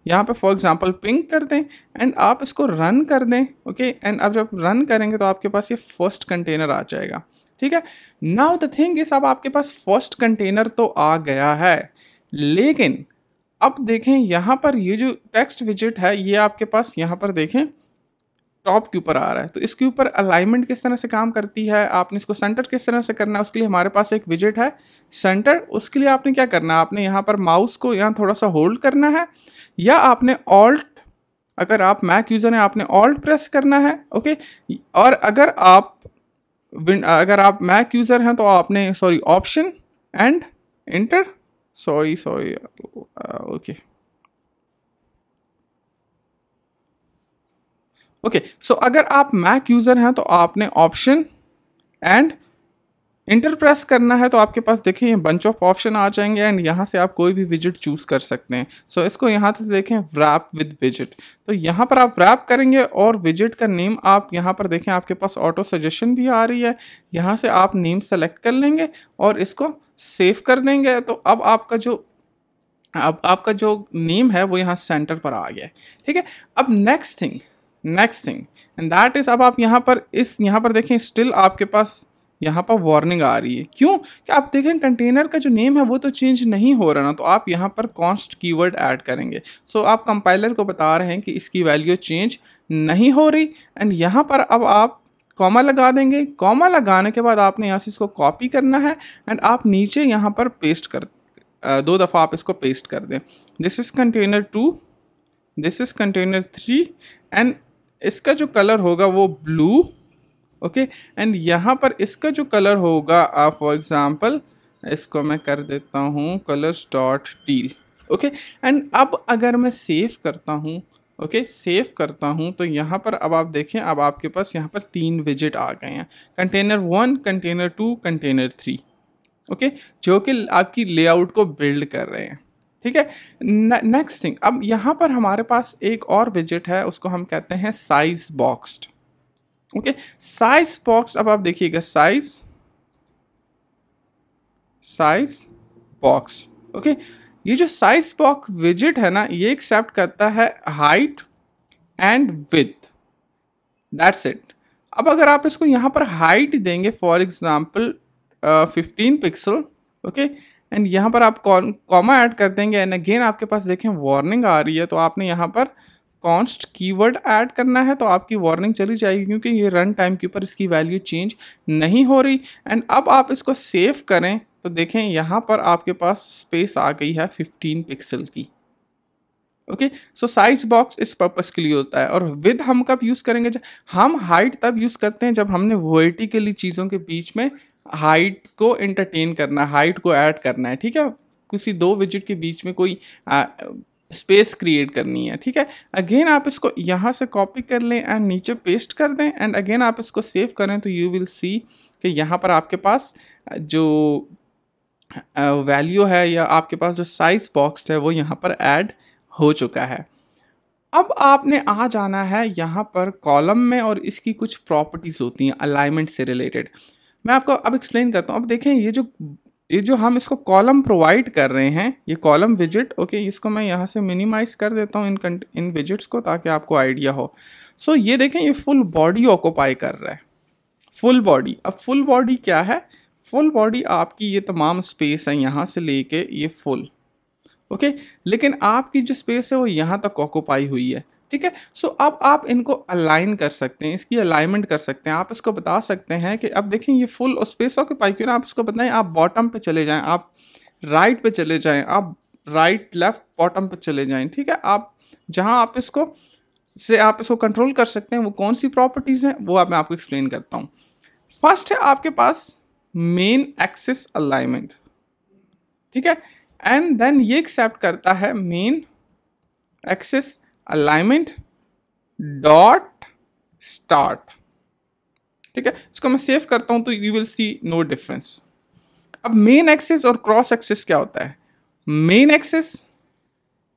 यहाँ पे फॉर एग्जांपल पिंक कर दें एंड आप इसको रन कर दें ओके एंड अब जब रन करेंगे तो आपके पास ये फर्स्ट कंटेनर आ जाएगा ठीक है नाउ द थिंग इज अब आपके पास फर्स्ट कंटेनर तो आ गया है लेकिन अब देखें यहाँ पर ये जो टेक्स्ट विजिट है ये आपके पास यहाँ पर देखें टॉप के ऊपर आ रहा है तो इसके ऊपर अलाइनमेंट किस तरह से काम करती है आपने इसको सेंटर किस तरह से करना है उसके लिए हमारे पास एक विजिट है सेंटर उसके लिए आपने क्या करना है आपने यहाँ पर माउस को यहाँ थोड़ा सा होल्ड करना है या आपने ऑल्ट अगर आप मैक यूज़र हैं आपने ऑल्ट प्रेस करना है ओके और अगर आप अगर आप मैक यूज़र हैं तो आपने sorry option and enter sorry sorry okay okay okay, so so अगर आप मैक यूज़र हैं तो आपने ऑप्शन एंड इंटर प्रेस करना है तो आपके पास देखें ये बंच ऑफ ऑप्शन आ जाएंगे एंड यहाँ से आप कोई भी विजिट चूज़ कर सकते हैं सो so, इसको यहाँ से देखें व्रैप विद विजिट तो यहाँ पर आप व्रैप करेंगे और विजिट का नेम आप यहाँ पर देखें आपके पास ऑटो सजेशन भी आ रही है यहाँ से आप नेम सेलेक्ट कर लेंगे और इसको सेव कर देंगे तो अब आपका जो अब आपका जो नेम है वो यहाँ सेंटर पर आ गया ठीक है अब next thing next thing and that is अब आप यहाँ पर इस यहाँ पर देखें स्टिल आपके पास यहाँ पर वार्निंग आ रही है क्यों कि आप देखें कंटेनर का जो नेम है वो तो चेंज नहीं हो रहा ना तो आप यहाँ पर कॉन्स्ट कीवर्ड ऐड करेंगे सो so, आप कंपाइलर को बता रहे हैं कि इसकी वैल्यू चेंज नहीं हो रही एंड यहाँ पर अब आप कॉमा लगा देंगे कॉमा लगाने के बाद आपने यहाँ से इसको कॉपी करना है एंड आप नीचे यहाँ पर पेस्ट कर दो दफ़ा आप इसको पेस्ट कर दें this is container two this is container three and इसका जो कलर होगा वो ब्लू ओके एंड यहाँ पर इसका जो कलर होगा आप फॉर एग्ज़ाम्पल इसको मैं कर देता हूँ colours dot teal okay and अब अगर मैं सेव करता हूँ ओके okay, सेव करता हूँ तो यहाँ पर अब आप देखें अब आपके पास यहाँ पर तीन विजिट आ गए हैं container one container two container three okay जो कि आपकी लेआउट को बिल्ड कर रहे हैं ठीक है नेक्स्ट थिंग अब यहाँ पर हमारे पास एक और विजिट है उसको हम कहते हैं size boxed okay size box अब आप देखिएगा साइज साइज बॉक्स ओके ये जो साइज बॉक्स विजिट है ना ये एक्सेप्ट करता है height and with that's it अब अगर आप इसको यहाँ पर हाइट देंगे for example fifteen pixel okay and यहाँ पर आप कॉमा ऐड कर देंगे एंड अगेन आपके पास देखें वार्निंग आ रही है तो आपने यहाँ पर कॉन्स्ट कीवर्ड ऐड करना है तो आपकी वार्निंग चली जाएगी क्योंकि ये रन टाइम के ऊपर इसकी वैल्यू चेंज नहीं हो रही एंड अब आप इसको सेव करें तो देखें यहाँ पर आपके पास स्पेस आ गई है 15 पिक्सल की ओके सो साइज बॉक्स इस पर्पस के लिए होता है और विद हम कब यूज़ करेंगे हम हाइट तब यूज़ करते हैं जब हमने के लिए चीज़ों के बीच में हाइट को एंटरटेन करना हाइट को ऐड करना है ठीक है किसी दो विजिट के बीच में कोई स्पेस क्रिएट करनी है ठीक है अगेन आप इसको यहाँ से कॉपी कर लें एंड नीचे पेस्ट कर दें एंड अगेन आप इसको सेव करें तो यू विल सी कि यहाँ पर आपके पास जो वैल्यू है या आपके पास जो साइज बॉक्स है वो यहाँ पर ऐड हो चुका है अब आपने आ जाना है यहाँ पर कॉलम में और इसकी कुछ प्रॉपर्टीज़ होती हैं अलाइनमेंट से रिलेटेड मैं आपको अब एक्सप्लेन करता हूँ अब देखें ये जो ये जो हम इसको कॉलम प्रोवाइड कर रहे हैं ये कॉलम विजिट ओके इसको मैं यहाँ से मिनिमाइज़ कर देता हूँ इन इन विजिट्स को ताकि आपको आइडिया हो सो so, ये देखें ये फुल बॉडी ऑक्यूपाई कर रहा है फुल बॉडी अब फुल बॉडी क्या है फुल बॉडी आपकी ये तमाम स्पेस है यहाँ से लेके ये फुल ओके लेकिन आपकी जो स्पेस है वो यहाँ तक ऑक्यूपाई हुई है ठीक है सो अब आप इनको अलाइन कर सकते हैं इसकी अलाइनमेंट कर सकते हैं आप इसको बता सकते हैं कि अब देखें ये फुल और स्पेस पाई क्यों ना आप इसको बताएं आप बॉटम पे चले जाएं आप राइट पे चले जाएं आप राइट लेफ्ट बॉटम पे चले जाएं ठीक है आप जहां आप इसको से आप इसको कंट्रोल कर सकते हैं वो कौन सी प्रॉपर्टीज़ हैं वो आप मैं आपको एक्सप्लेन करता हूँ फर्स्ट है आपके पास मेन एक्सिस अलाइनमेंट ठीक है एंड देन ये एक्सेप्ट करता है main axis alignment dot start ठीक है इसको मैं सेव करता हूं तो you will see no difference अब मेन एक्सेस और क्रॉस एक्सेस क्या होता है मेन एक्सेस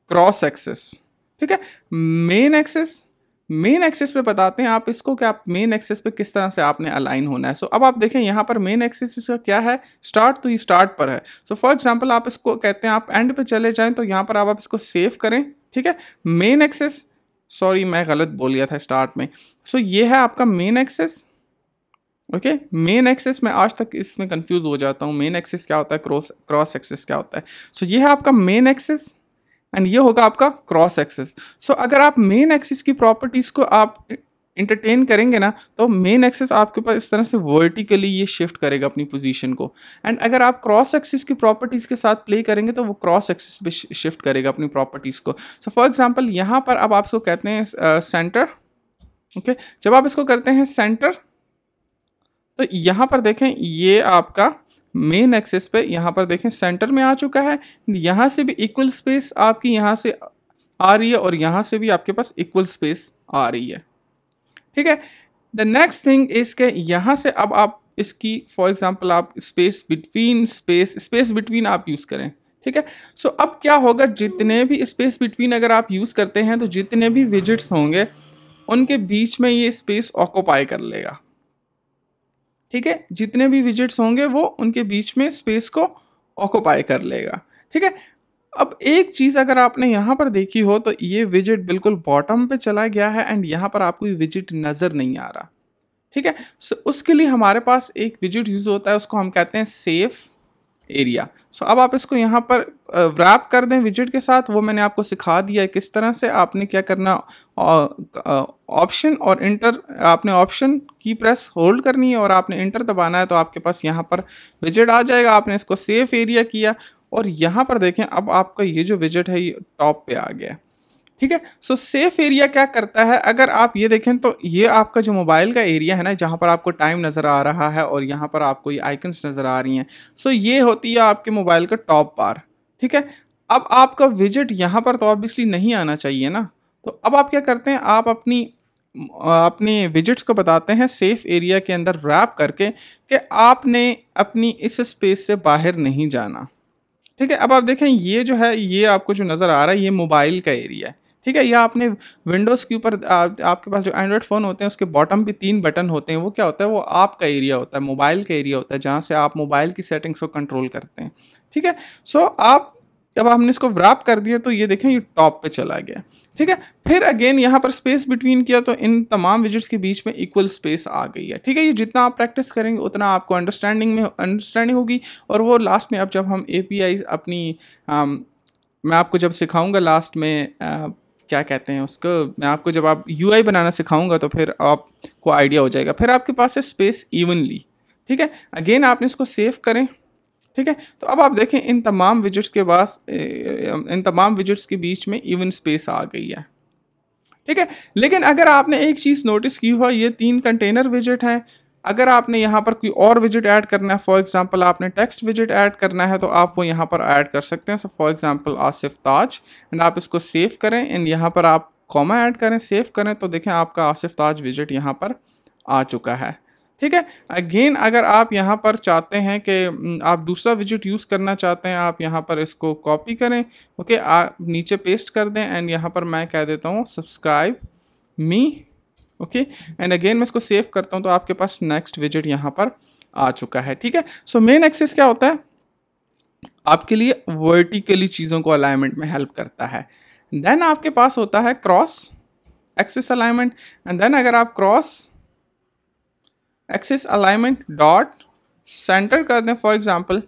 क्रॉस एक्सेस ठीक है मेन एक्सेस मेन एक्सेस पे बताते हैं आप इसको कि आप मेन एक्सेस पे किस तरह से आपने अलाइन होना है सो so, अब आप देखें यहाँ पर मेन एक्सेस इसका क्या है स्टार्ट तो ये स्टार्ट पर है सो फॉर एग्जांपल आप इसको कहते हैं आप एंड पे चले जाएं तो यहाँ पर आप, आप इसको सेव करें ठीक है मेन एक्सेस सॉरी मैं गलत बोल गया था स्टार्ट में सो so, ये है आपका main axis okay main axis मैं आज तक इसमें कंफ्यूज हो जाता हूँ मेन एक्सेस क्या होता है क्रॉस क्रॉस एक्सेस क्या होता है सो so, ये है आपका मेन एक्सेस एंड ये होगा आपका क्रॉस एक्सेस सो अगर आप मेन एक्सेस की प्रॉपर्टीज़ को आप इंटरटेन करेंगे ना तो मेन एक्सेस आपके पास इस तरह से वर्टिकली ये शिफ्ट करेगा अपनी पोजीशन को एंड अगर आप क्रॉस एक्सेस की प्रॉपर्टीज़ के साथ प्ले करेंगे तो वो क्रॉस एक्सेस पे शिफ्ट करेगा अपनी प्रॉपर्टीज़ को सो फॉर एग्जांपल यहाँ पर अब आप इसको कहते हैं सेंटर uh, ओके okay? जब आप इसको करते हैं सेंटर तो यहाँ पर देखें ये आपका मेन एक्सेस पे यहाँ पर देखें सेंटर में आ चुका है यहाँ से भी इक्वल स्पेस आपकी यहाँ से आ रही है और यहाँ से भी आपके पास इक्वल स्पेस आ रही है ठीक है द नेक्स्ट थिंग इज के यहाँ से अब आप इसकी फॉर एग्जाम्पल आप space between space space between आप यूज़ करें ठीक है सो so, अब क्या होगा जितने भी स्पेस बिटवीन अगर आप यूज़ करते हैं तो जितने भी विजिट्स होंगे उनके बीच में ये स्पेस ऑक्यूपाई कर लेगा ठीक है जितने भी विजिट्स होंगे वो उनके बीच में स्पेस को ऑक्यूपाई कर लेगा ठीक है अब एक चीज़ अगर आपने यहाँ पर देखी हो तो ये विजिट बिल्कुल बॉटम पे चला गया है एंड यहाँ पर आपको विजिट नज़र नहीं आ रहा ठीक है सो so, उसके लिए हमारे पास एक विजिट यूज़ होता है उसको हम कहते हैं सेफ एरिया सो so, अब आप इसको यहाँ पर रैप कर दें विजिट के साथ वो मैंने आपको सिखा दिया है किस तरह से आपने क्या करना ऑप्शन और इंटर आपने ऑप्शन की प्रेस होल्ड करनी है और आपने इंटर दबाना है तो आपके पास यहाँ पर विजिट आ जाएगा आपने इसको सेफ एरिया किया और यहाँ पर देखें अब आपका ये जो विजिट है ये टॉप पे आ गया ठीक है सो सेफ एरिया क्या करता है अगर आप ये देखें तो ये आपका जो मोबाइल का एरिया है ना जहाँ पर आपको टाइम नज़र आ रहा है और यहाँ पर आपको ये आइकन्स नज़र आ रही हैं सो ये होती है आपके मोबाइल का टॉप बार ठीक है अब आपका विजिट यहाँ पर तो ऑब्वियसली नहीं आना चाहिए ना तो अब आप क्या करते हैं आप अपनी अपने विजिट्स को बताते हैं सेफ एरिया के अंदर रैप करके कि आपने अपनी इस स्पेस से बाहर नहीं जाना ठीक है अब आप देखें ये जो है ये आपको जो नज़र आ रहा है ये मोबाइल का एरिया है ठीक है या आपने विंडोज़ के ऊपर आपके पास जो एंड्रॉयड फ़ोन होते हैं उसके बॉटम पे तीन बटन होते हैं वो क्या होता है वो आपका एरिया होता है मोबाइल का एरिया होता है जहाँ से आप मोबाइल की सेटिंग्स को कंट्रोल करते हैं ठीक है सो आप जब हमने इसको व्राप कर दिया तो ये देखें ये टॉप पे चला गया ठीक है फिर अगेन यहाँ पर स्पेस बिटवीन किया तो इन तमाम विजिट्स के बीच में इक्वल स्पेस आ गई है ठीक है ये जितना आप प्रैक्टिस करेंगे उतना आपको अंडरस्टैंडिंग में अंडरस्टैंडिंग होगी और वो लास्ट में अब जब हम ए अपनी आ, um, मैं आपको जब सिखाऊंगा लास्ट में आ, uh, क्या कहते हैं उसको मैं आपको जब आप यू बनाना सिखाऊंगा तो फिर आपको आइडिया हो जाएगा फिर आपके पास है स्पेस इवनली ठीक है अगेन आपने इसको सेव करें ठीक है तो अब आप देखें इन तमाम विजिट्स के पास इन तमाम विजिट्स के बीच में इवन स्पेस आ गई है ठीक है लेकिन अगर आपने एक चीज़ नोटिस की हो ये तीन कंटेनर विजिट हैं अगर आपने यहाँ पर कोई और विजिट ऐड करना है फॉर एग्जांपल आपने टेक्स्ट विजिट ऐड करना है तो आप वो यहाँ पर ऐड कर सकते हैं so for example Asif Taj and आप इसको सेव करें एंड यहाँ पर आप कॉमा ऐड करें सेव करें तो देखें आपका आसिफ ताज विजिट यहाँ पर आ चुका है ठीक है अगेन अगर आप यहाँ पर चाहते हैं कि आप दूसरा विजिट यूज़ करना चाहते हैं आप यहाँ पर इसको कॉपी करें ओके आप नीचे पेस्ट कर दें एंड यहाँ पर मैं कह देता हूँ subscribe me okay and again मैं इसको सेव करता हूँ तो आपके पास नेक्स्ट विजिट यहाँ पर आ चुका है ठीक है सो मेन एक्सेस क्या होता है आपके लिए वर्टिकली चीज़ों को अलाइनमेंट में हेल्प करता है देन आपके पास होता है cross axis alignment and then अगर आप cross axis alignment dot centre कर दें फॉर एग्जांपल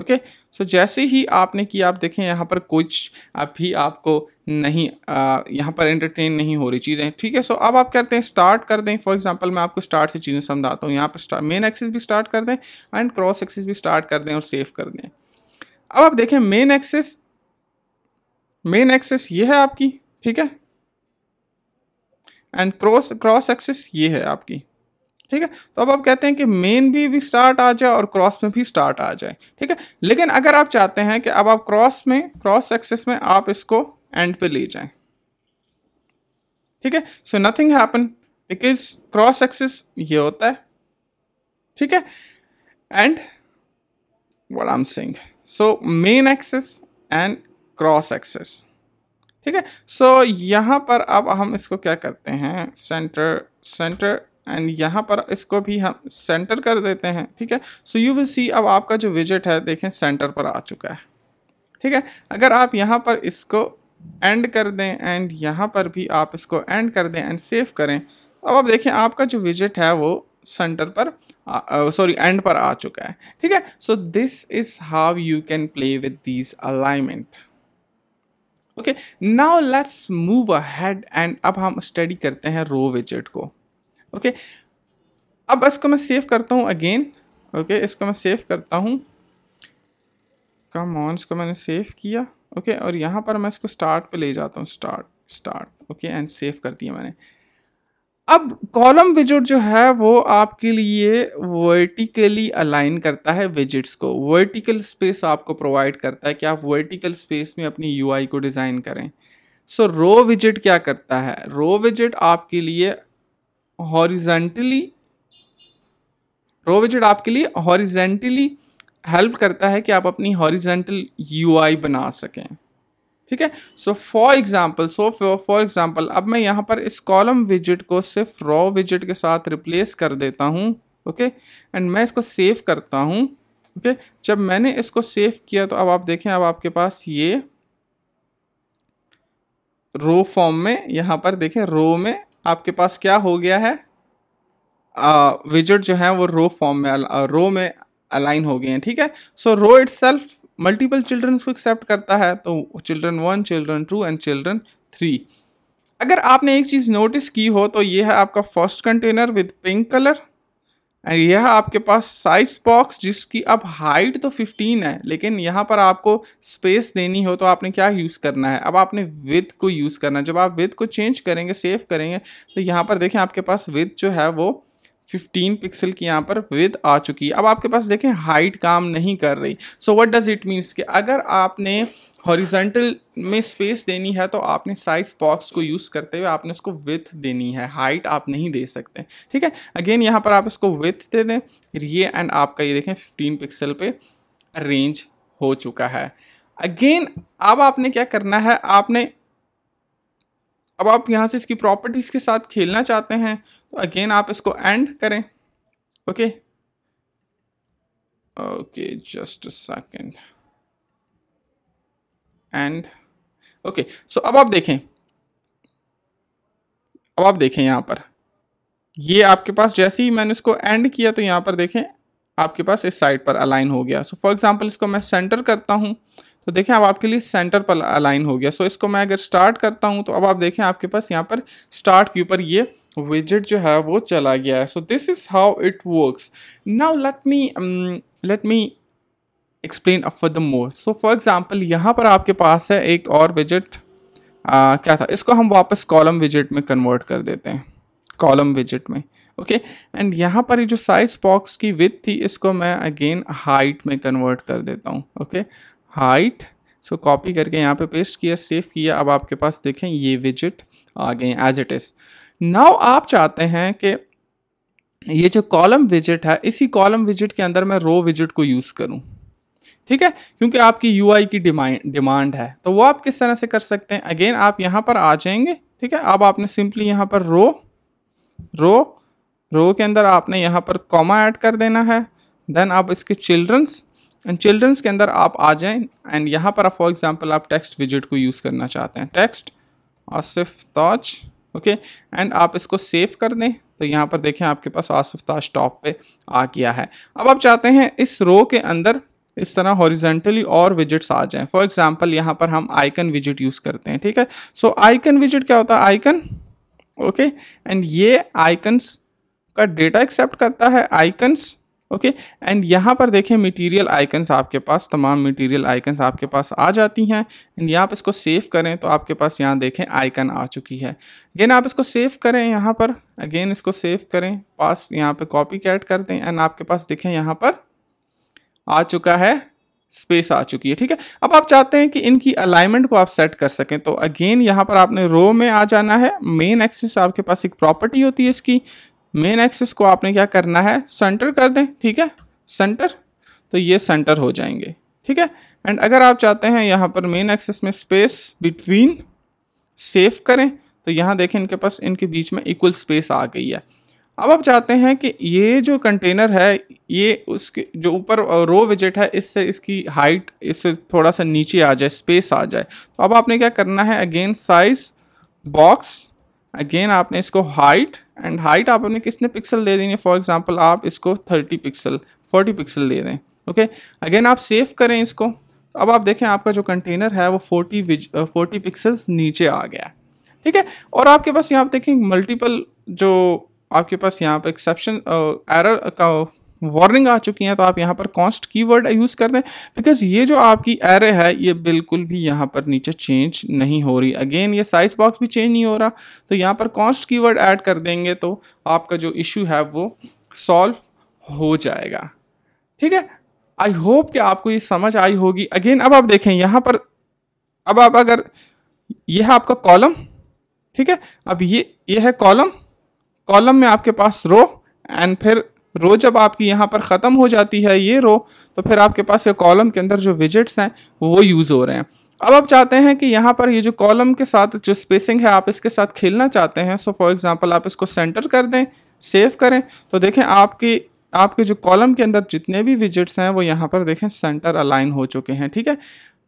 ओके सो जैसे ही आपने किया आप देखें यहाँ पर कुछ अभी आपको नहीं आ, यहाँ पर एंटरटेन नहीं हो रही चीज़ें ठीक है सो so, अब आप करते हैं स्टार्ट कर दें फॉर एग्जांपल मैं आपको स्टार्ट से चीज़ें समझाता हूँ यहाँ पर मेन एक्सिस भी स्टार्ट कर दें एंड क्रॉस एक्सिस भी स्टार्ट कर दें और सेव कर दें अब आप देखें मेन एक्सिस मेन एक्सिस ये है आपकी ठीक है एंड क्रॉस क्रॉस एक्सिस ये है आपकी ठीक है तो अब आप कहते हैं कि मेन भी भी स्टार्ट आ जाए और क्रॉस में भी स्टार्ट आ जाए ठीक है लेकिन अगर आप चाहते हैं कि अब आप क्रॉस में क्रॉस एक्सेस में आप इसको एंड पे ले जाएं ठीक है so nothing happen because cross axis ये होता है ठीक है एंड what आम सिंग so main axis and cross axis ठीक है सो so, यहाँ पर अब हम इसको क्या करते हैं सेंटर सेंटर एंड यहाँ पर इसको भी हम सेंटर कर देते हैं ठीक है सो यू विल सी अब आपका जो विजिट है देखें सेंटर पर आ चुका है ठीक है अगर आप यहाँ पर इसको एंड कर दें एंड यहाँ पर भी आप इसको एंड कर दें एंड सेव करें अब आप देखें आपका जो विजिट है वो सेंटर पर सॉरी एंड पर आ चुका है ठीक है so this is how you can play with this alignment okay now let's move ahead and अब हम स्टडी करते हैं रो विजिट को ओके अब इसको मैं सेव करता हूँ अगेन ओके इसको मैं सेव करता हूँ कम ऑन इसको मैंने सेव किया ओके और यहाँ पर मैं इसको स्टार्ट पे ले जाता हूँ start start okay and save कर दिया मैंने अब कॉलम विजिट जो है वो आपके लिए वर्टिकली अलाइन करता है विजिट्स को वर्टिकल स्पेस आपको प्रोवाइड करता है कि आप वर्टिकल स्पेस में अपनी यूआई को डिज़ाइन करें सो रो विजिट क्या करता है रो विजिट आपके लिए हॉरिजेंटली रो विजेट आपके लिए हॉरिजेंटली हेल्प करता है कि आप अपनी हॉरिजेंटल यूआई बना सकें ठीक है so for example so for example अब मैं यहाँ पर इस कॉलम विजिट को सिर्फ रॉ विजिट के साथ रिप्लेस कर देता हूँ ओके एंड मैं इसको सेव करता हूँ ओके okay? जब मैंने इसको सेव किया तो अब आप देखें अब आपके पास ये रो फॉर्म में यहाँ पर देखें रो में आपके पास क्या हो गया है विजट जो है वो रो फॉर्म में रो में अलाइन हो गए हैं ठीक है so row itself multiple childrens को एक्सेप्ट करता है तो children one children two and children three अगर आपने एक चीज़ नोटिस की हो तो ये है आपका first container with pink colour and यह आपके पास साइज बॉक्स जिसकी अब हाइट तो 15 है लेकिन यहाँ पर आपको स्पेस देनी हो तो आपने क्या यूज़ करना है अब आपने विथ को यूज़ करना है जब आप विथ को चेंज करेंगे सेव करेंगे तो यहाँ पर देखें आपके पास विथ जो है वो 15 पिक्सल की यहाँ पर विद आ चुकी है अब आपके पास देखें हाइट काम नहीं कर रही so what does it means कि अगर आपने हॉरिजेंटल में स्पेस देनी है तो आपने साइज बॉक्स को यूज़ करते हुए आपने उसको विथ देनी है हाइट आप नहीं दे सकते ठीक है अगेन यहाँ पर आप इसको विथ दे दें ये एंड आपका ये देखें 15 पिक्सल पे अरेंज हो चुका है अगेन अब आपने क्या करना है आपने अब आप यहाँ से इसकी प्रॉपर्टीज़ के साथ खेलना चाहते हैं तो अगेन आप इसको एंड करें okay okay just second and okay so अब आप देखें अब आप देखें यहाँ पर ये आपके पास जैसे ही मैंने इसको एंड किया तो यहाँ पर देखें आपके पास इस साइड पर अलाइन हो गया सो फॉर एग्जांपल इसको मैं सेंटर करता हूँ तो देखें अब आपके लिए सेंटर पर अलाइन हो गया सो so, इसको मैं अगर स्टार्ट करता हूँ तो अब आप देखें आपके पास यहाँ पर स्टार्ट के ऊपर ये विजिट जो है वो चला गया है so this is how it works now let me let me explain after the more so for example यहाँ पर आपके पास है एक और विजिट आ, क्या था इसको हम वापस कॉलम विजिट में कन्वर्ट कर देते हैं कॉलम विजिट में ओके एंड यहाँ पर जो साइज बॉक्स की विथ थी इसको मैं अगेन हाइट में कन्वर्ट कर देता हूँ ओके हाइट सो कॉपी करके यहाँ पे पेस्ट किया सेव किया अब आपके पास देखें ये विजिट आ गए एज इट इज़ नाउ आप चाहते हैं कि ये जो कॉलम विजिट है इसी कॉलम विजिट के अंदर मैं रो विजिट को यूज़ करूँ ठीक है क्योंकि आपकी यू की डिमांड है तो वो आप किस तरह से कर सकते हैं अगेन आप यहाँ पर आ जाएंगे ठीक है अब आपने सिंपली यहाँ पर रो रो रो के अंदर आपने यहाँ पर कॉमा ऐड कर देना है देन आप इसके चिल्ड्रंस एंड चिल्ड्रंस के अंदर आप आ जाएं एंड यहाँ पर फॉर एग्जांपल आप टेक्स्ट विजिट को यूज़ करना चाहते हैं text Asif Taj okay and आप इसको सेव कर दें तो यहाँ पर देखें आपके पास आसिफ ताज टॉप पे आ गया है अब आप चाहते हैं इस रो के अंदर इस तरह हॉरिजेंटली और विजिट्स आ जाएं फॉर एग्जांपल यहाँ पर हम आइकन विजिट यूज़ करते हैं ठीक है सो आइकन विजिट क्या होता है आइकन ओके एंड ये आइकन्स का डेटा एक्सेप्ट करता है आइकन्स ओके एंड यहाँ पर देखें मटेरियल आइकन्स आपके पास तमाम मटेरियल आइकन्स आपके पास आ जाती हैं एंड यहाँ आप इसको सेव करें तो आपके पास यहाँ देखें आइकन आ चुकी है अगेन आप इसको सेव करें यहाँ पर अगेन इसको सेव करें पास यहाँ पे कॉपी कैट कर दें एंड आपके पास देखें यहाँ पर आ चुका है स्पेस आ चुकी है ठीक है अब आप चाहते हैं कि इनकी अलाइनमेंट को आप सेट कर सकें तो अगेन यहाँ पर आपने रो में आ जाना है मेन एक्सिस आपके पास एक प्रॉपर्टी होती है इसकी मेन एक्सिस को आपने क्या करना है सेंटर कर दें ठीक है सेंटर तो ये सेंटर हो जाएंगे ठीक है एंड अगर आप चाहते हैं यहाँ पर मेन एक्सिस में स्पेस बिटवीन सेफ करें तो यहाँ देखें इनके पास इनके बीच में इक्वल स्पेस आ गई है अब आप चाहते हैं कि ये जो कंटेनर है ये उसके जो ऊपर रो विजेट है इससे इसकी हाइट इससे थोड़ा सा नीचे आ जाए स्पेस आ जाए तो अब आपने क्या करना है अगेन साइज बॉक्स अगेन आपने इसको हाइट एंड हाइट आपने कितने पिक्सल दे देंगे फॉर एग्जांपल आप इसको 30 पिक्सल 40 पिक्सल दे दें ओके अगेन आप सेव करें इसको तो अब आप देखें आपका जो कंटेनर है वो फोर्टी विज फोर्टी पिक्सल्स नीचे आ गया ठीक है और आपके पास यहाँ आप देखें मल्टीपल जो आपके पास यहाँ पर एक्सेप्शन एरर का वार्निंग आ चुकी हैं तो आप यहाँ पर कॉन्स्ट कीवर्ड यूज़ कर दें बिकॉज ये जो आपकी एरे है ये बिल्कुल भी यहाँ पर नीचे चेंज नहीं हो रही अगेन ये साइज बॉक्स भी चेंज नहीं हो रहा तो यहाँ पर कॉन्स्ट कीवर्ड ऐड कर देंगे तो आपका जो इशू है वो सॉल्व हो जाएगा ठीक है आई होप कि आपको ये समझ आई होगी अगेन अब आप देखें यहाँ पर अब आप अगर यह है आपका कॉलम ठीक है अब ये ये है कॉलम कॉलम में आपके पास रो एंड फिर रो जब आपकी यहाँ पर ख़त्म हो जाती है ये रो तो फिर आपके पास ये कॉलम के अंदर जो विजिट्स हैं वो यूज़ हो रहे हैं अब आप चाहते हैं कि यहाँ पर ये जो कॉलम के साथ जो स्पेसिंग है आप इसके साथ खेलना चाहते हैं सो फॉर एग्ज़ाम्पल आप इसको सेंटर कर दें सेव करें तो देखें आपकी आपके जो कॉलम के अंदर जितने भी विजिट्स हैं वो यहाँ पर देखें सेंटर अलाइन हो चुके हैं ठीक है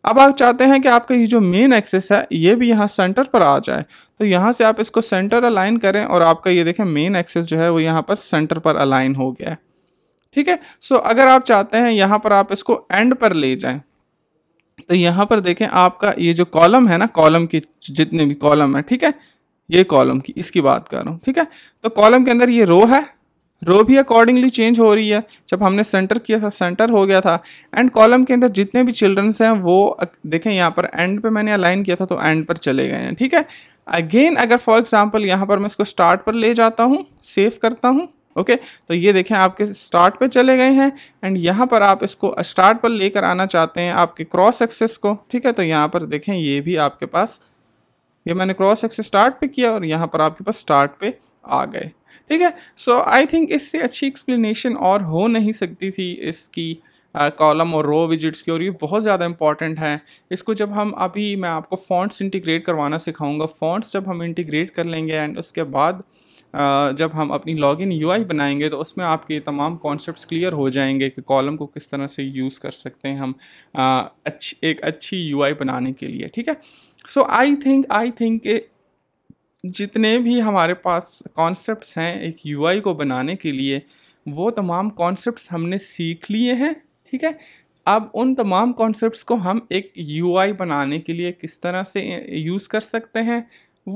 अब आप चाहते हैं कि आपका ये जो मेन एक्सेस है ये भी यहाँ सेंटर पर आ जाए तो यहाँ से आप इसको सेंटर अलाइन करें और आपका ये देखें मेन एक्सेस जो है वो यहाँ पर सेंटर पर अलाइन हो गया है ठीक है सो अगर आप चाहते हैं यहाँ पर आप इसको एंड पर ले जाएं तो यहाँ पर देखें आपका ये जो कॉलम है ना कॉलम की जितने भी कॉलम है ठीक है ये कॉलम की इसकी बात कर रहा हूँ ठीक है तो कॉलम के अंदर ये रो है रो भी अकॉर्डिंगली चेंज हो रही है जब हमने सेंटर किया था सेंटर हो गया था एंड कॉलम के अंदर जितने भी चिल्ड्रंस हैं वो देखें यहाँ पर एंड पे मैंने अलाइन किया था तो एंड पर चले गए हैं ठीक है अगेन अगर फॉर एग्जाम्पल यहाँ पर मैं इसको स्टार्ट पर ले जाता हूँ सेव करता हूँ ओके okay, तो ये देखें आपके स्टार्ट पे चले गए हैं एंड यहाँ पर आप इसको स्टार्ट पर लेकर आना चाहते हैं आपके क्रॉस एक्सेस को ठीक है तो यहाँ पर देखें ये भी आपके पास ये मैंने क्रॉस एक्सेस स्टार्ट पे किया और यहाँ पर आपके पास स्टार्ट पे आ गए ठीक है सो आई थिंक इससे अच्छी एक्सप्लेनेशन और हो नहीं सकती थी इसकी कॉलम uh, और रो विजिट्स की और ये बहुत ज़्यादा इंपॉर्टेंट हैं इसको जब हम अभी मैं आपको फॉन्ट्स इंटीग्रेट करवाना सिखाऊंगा फॉन्ट्स जब हम इंटीग्रेट कर लेंगे एंड उसके बाद uh, जब हम अपनी लॉग इन यू बनाएंगे तो उसमें आपके तमाम कॉन्सेप्ट क्लियर हो जाएंगे कि कॉलम को किस तरह से यूज़ कर सकते हैं हम अच्छी एक अच्छी यू बनाने के लिए ठीक है सो आई थिंक आई थिंक जितने भी हमारे पास कॉन्सेप्ट्स हैं एक यूआई को बनाने के लिए वो तमाम कॉन्सेप्ट्स हमने सीख लिए हैं ठीक है अब उन तमाम कॉन्सेप्ट्स को हम एक यूआई बनाने के लिए किस तरह से यूज़ कर सकते हैं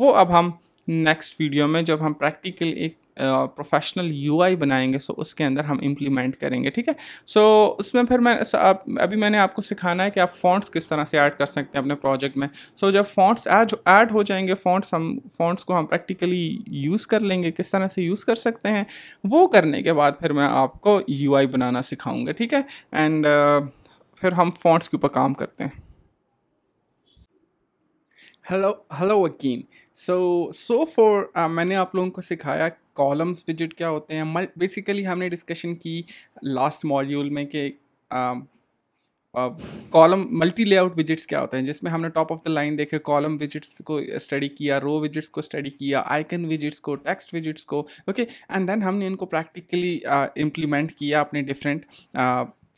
वो अब हम नेक्स्ट वीडियो में जब हम प्रैक्टिकल एक प्रोफेशनल यू बनाएंगे सो उसके अंदर हम इम्प्लीमेंट करेंगे ठीक है सो उसमें फिर मैं आप अभी मैंने आपको सिखाना है कि आप फॉन्ट्स किस तरह से ऐड कर सकते हैं अपने प्रोजेक्ट में सो so, जब फॉन्ट्स ऐड ऐड हो जाएंगे फॉन्ट्स हम फॉन्ट्स को हम प्रैक्टिकली यूज़ कर लेंगे किस तरह से यूज़ कर सकते हैं वो करने के बाद फिर मैं आपको यू बनाना सिखाऊँगा ठीक है एंड uh, फिर हम फॉन्ट्स के ऊपर काम करते हैं हेलो हेलो वकीन सो सो फॉर मैंने आप लोगों को सिखाया कॉलम्स विजिट क्या होते हैं बेसिकली हमने डिस्कशन की लास्ट मॉड्यूल में कि कॉलम मल्टी लेआउट विजिट्स क्या होते हैं जिसमें हमने टॉप ऑफ द लाइन देखे कॉलम विजिट्स को स्टडी किया रो विजिट्स को स्टडी किया आइकन विजिट्स को टेक्स्ट विजिट्स को ओके एंड देन हमने इनको प्रैक्टिकली इम्प्लीमेंट uh, किया अपने डिफरेंट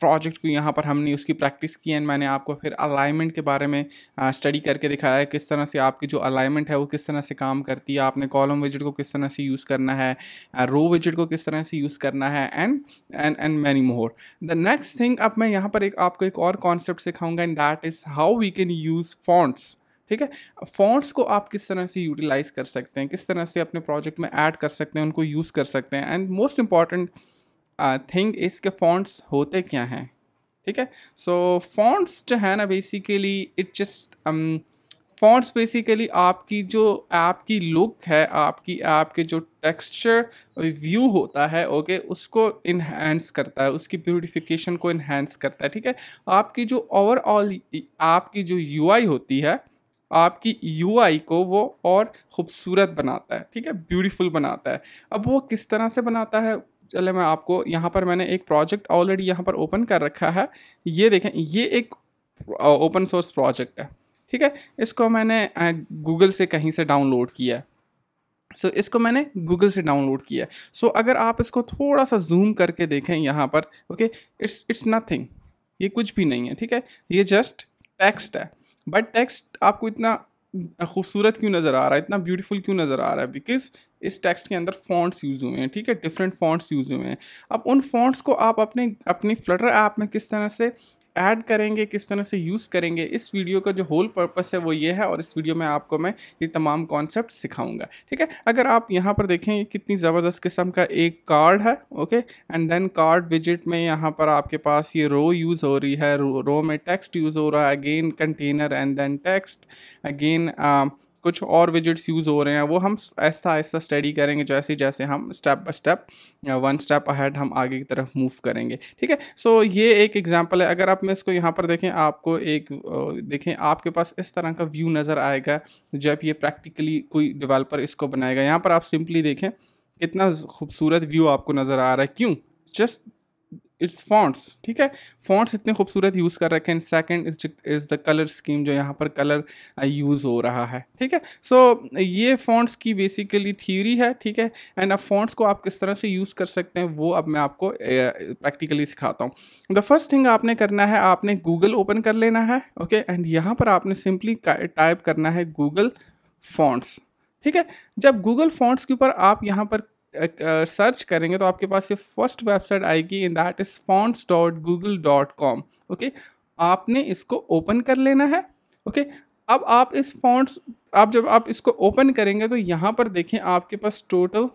प्रोजेक्ट को यहाँ पर हमने उसकी प्रैक्टिस की एंड मैंने आपको फिर अलाइनमेंट के बारे में स्टडी करके दिखाया है किस तरह से आपकी जो अलाइनमेंट है वो किस तरह से काम करती है आपने कॉलम विजिट को किस तरह से यूज़ करना है रो विजिट को किस तरह से यूज़ करना है and and and many more the next thing अब मैं यहाँ पर एक आपको एक और कॉन्सेप्ट सिखाऊंगा and that is how we can use fonts ठीक है फॉन्ट्स को आप किस तरह से यूटिलाइज़ कर सकते हैं किस तरह से अपने प्रोजेक्ट में ऐड कर सकते हैं उनको यूज़ कर सकते हैं एंड मोस्ट इंपॉर्टेंट थिंग इसके फॉन्ट्स होते क्या हैं ठीक है सो फॉन्ट्स जो है ना basically it just fonts basically आपकी जो ऐप की लुक है आपकी ऐप के जो टेक्सचर व्यू होता है ओके okay, उसको इन्हेंस करता है उसकी ब्यूटिफिकेशन को इन्हेंस करता है ठीक है आपकी जो ओवरऑल आपकी जो यू होती है आपकी यू को वो और ख़ूबसूरत बनाता है ठीक है ब्यूटीफुल बनाता है अब वो किस तरह से बनाता है चले मैं आपको यहाँ पर मैंने एक प्रोजेक्ट ऑलरेडी यहाँ पर ओपन कर रखा है ये देखें ये एक ओपन सोर्स प्रोजेक्ट है ठीक है इसको मैंने गूगल से कहीं से डाउनलोड किया है सो so, इसको मैंने गूगल से डाउनलोड किया है सो so, अगर आप इसको थोड़ा सा जूम करके देखें यहाँ पर ओके इट्स इट्स नथिंग ये कुछ भी नहीं है ठीक है ये जस्ट टेक्स्ट है बट टेक्स्ट आपको इतना खूबसूरत क्यों नज़र आ रहा है इतना ब्यूटीफुल क्यों नज़र आ रहा है बिकॉज इस टेक्स्ट के अंदर फॉन्ट्स यूज़ हुए हैं ठीक है डिफरेंट फॉन्ट्स यूज़ हुए हैं अब उन फॉन्ट्स को आप अपने अपनी फ्लटर ऐप में किस तरह से ऐड करेंगे किस तरह से यूज़ करेंगे इस वीडियो का जो होल पर्पस है वो ये है और इस वीडियो में आपको मैं ये तमाम कॉन्सेप्ट सिखाऊंगा ठीक है अगर आप यहाँ पर देखें कितनी ज़बरदस्त किस्म का एक कार्ड है ओके एंड देन कार्ड विजिट में यहाँ पर आपके पास ये रो यूज़ हो रही है रो, रो में टेक्स्ट यूज़ हो रहा है again container and then text again कुछ और विजिट्स यूज़ हो रहे हैं वो हम ऐसा ऐसा स्टडी करेंगे जैसे जैसे हम step by step one step ahead हम आगे की तरफ मूव करेंगे ठीक है सो ये एक एग्जाम्पल है अगर आप मैं इसको यहाँ पर देखें आपको एक देखें आपके पास इस तरह का व्यू नज़र आएगा जब ये प्रैक्टिकली कोई डिवेलपर इसको बनाएगा यहाँ पर आप सिंपली देखें कितना खूबसूरत व्यू आपको नज़र आ रहा है क्यों जस्ट इट्स फॉन्ट्स ठीक है फॉन्ट्स इतने खूबसूरत यूज़ कर रखे हैं second is is the colour scheme जो यहाँ पर कलर यूज़ uh, हो रहा है ठीक है सो so, ये फॉन्ट्स की बेसिकली थ्योरी है ठीक है एंड अब फॉन्ट्स को आप किस तरह से यूज़ कर सकते हैं वो अब मैं आपको प्रैक्टिकली uh, सिखाता हूँ द फर्स्ट थिंग आपने करना है आपने गूगल ओपन कर लेना है ओके एंड यहाँ पर आपने सिंपली टाइप करना है गूगल फॉन्ट्स ठीक है जब गूगल फॉन्ट्स के ऊपर आप यहाँ पर सर्च करेंगे तो आपके पास ये फर्स्ट वेबसाइट आएगी in that is fonts dot Google dot com okay आपने इसको ओपन कर लेना है ओके okay? अब आप इस फॉन्ट्स आप जब आप इसको ओपन करेंगे तो यहाँ पर देखें आपके पास total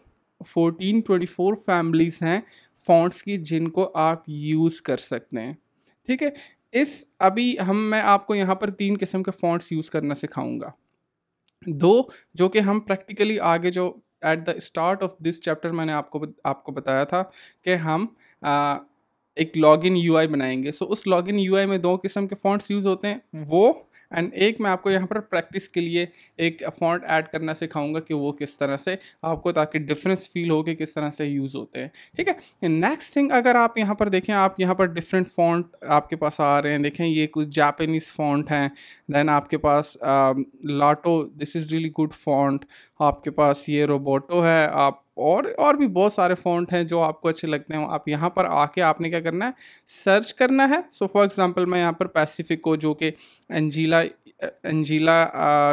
fourteen twenty four families हैं फॉन्ट्स की जिनको आप यूज़ कर सकते हैं ठीक है इस अभी हम मैं आपको यहाँ पर तीन किस्म के फॉन्ट्स यूज़ करना सिखाऊंगा दो जो कि हम प्रैक्टिकली आगे जो at the start of this chapter मैंने आपको आपको बताया था कि हम आ, एक लॉगिन यूआई बनाएंगे सो so, उस लॉगिन यूआई में दो किस्म के फॉन्ट्स यूज़ होते हैं वो एंड एक मैं आपको यहाँ पर प्रैक्टिस के लिए एक फॉन्ट ऐड करना सिखाऊंगा कि वो किस तरह से आपको ताकि डिफरेंस फील हो कि किस तरह से यूज़ होते हैं ठीक है नेक्स्ट थिंग अगर आप यहाँ पर देखें आप यहाँ पर डिफरेंट फॉन्ट आपके पास आ रहे हैं देखें ये कुछ जापानीज़ फॉन्ट हैं देन आपके पास Lato this is really good font आपके पास ये रोबोटो है आप और और भी बहुत सारे फ़ॉन्ट हैं जो आपको अच्छे लगते हैं आप यहाँ पर आके आपने क्या करना है सर्च करना है सो फॉर एग्ज़ाम्पल मैं यहाँ पर पैसिफिक को जो कि अंजीला अंजीला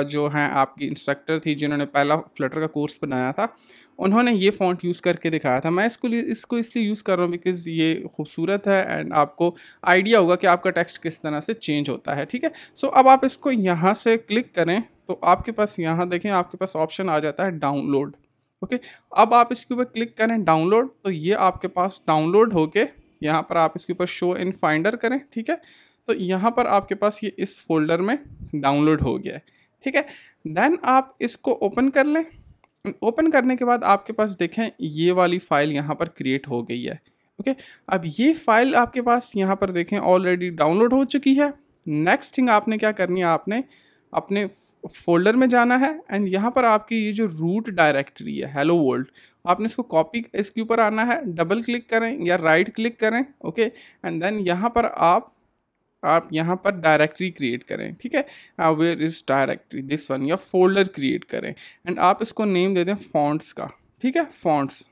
जो हैं आपकी इंस्ट्रक्टर थी जिन्होंने पहला फ्लटर का कोर्स बनाया था उन्होंने ये फ़ॉन्ट यूज़ करके दिखाया था मैं इसको इसको इसलिए यूज़ कर रहा हूँ बिकॉज़ ये खूबसूरत है एंड आपको आइडिया होगा कि आपका टेक्स्ट किस तरह से चेंज होता है ठीक है सो अब आप इसको यहाँ से क्लिक करें तो आपके पास यहाँ देखें आपके पास ऑप्शन आ जाता है डाउनलोड ओके अब आप इसके ऊपर क्लिक करें डाउनलोड तो ये आपके पास डाउनलोड होके यहाँ पर आप इसके ऊपर शो इन फाइंडर करें ठीक है तो यहाँ पर आपके पास ये इस फोल्डर में डाउनलोड हो गया है ठीक है देन आप इसको ओपन कर लें ओपन करने के बाद आपके पास देखें ये वाली फ़ाइल यहाँ पर क्रिएट हो गई है ओके अब ये फ़ाइल आपके पास यहाँ पर देखें ऑलरेडी डाउनलोड हो चुकी है नेक्स्ट थिंग आपने क्या करनी है आपने अपने फोल्डर में जाना है एंड यहाँ पर आपकी ये जो रूट डायरेक्टरी है हेलो वर्ल्ड आपने इसको कॉपी इसके ऊपर आना है डबल क्लिक करें या राइट क्लिक करें ओके एंड देन यहाँ पर आप आप यहाँ पर डायरेक्टरी क्रिएट करें ठीक है where is directory this one या फोल्डर क्रिएट करें एंड आप इसको नेम दे दें फॉन्ट्स का ठीक है फॉन्ट्स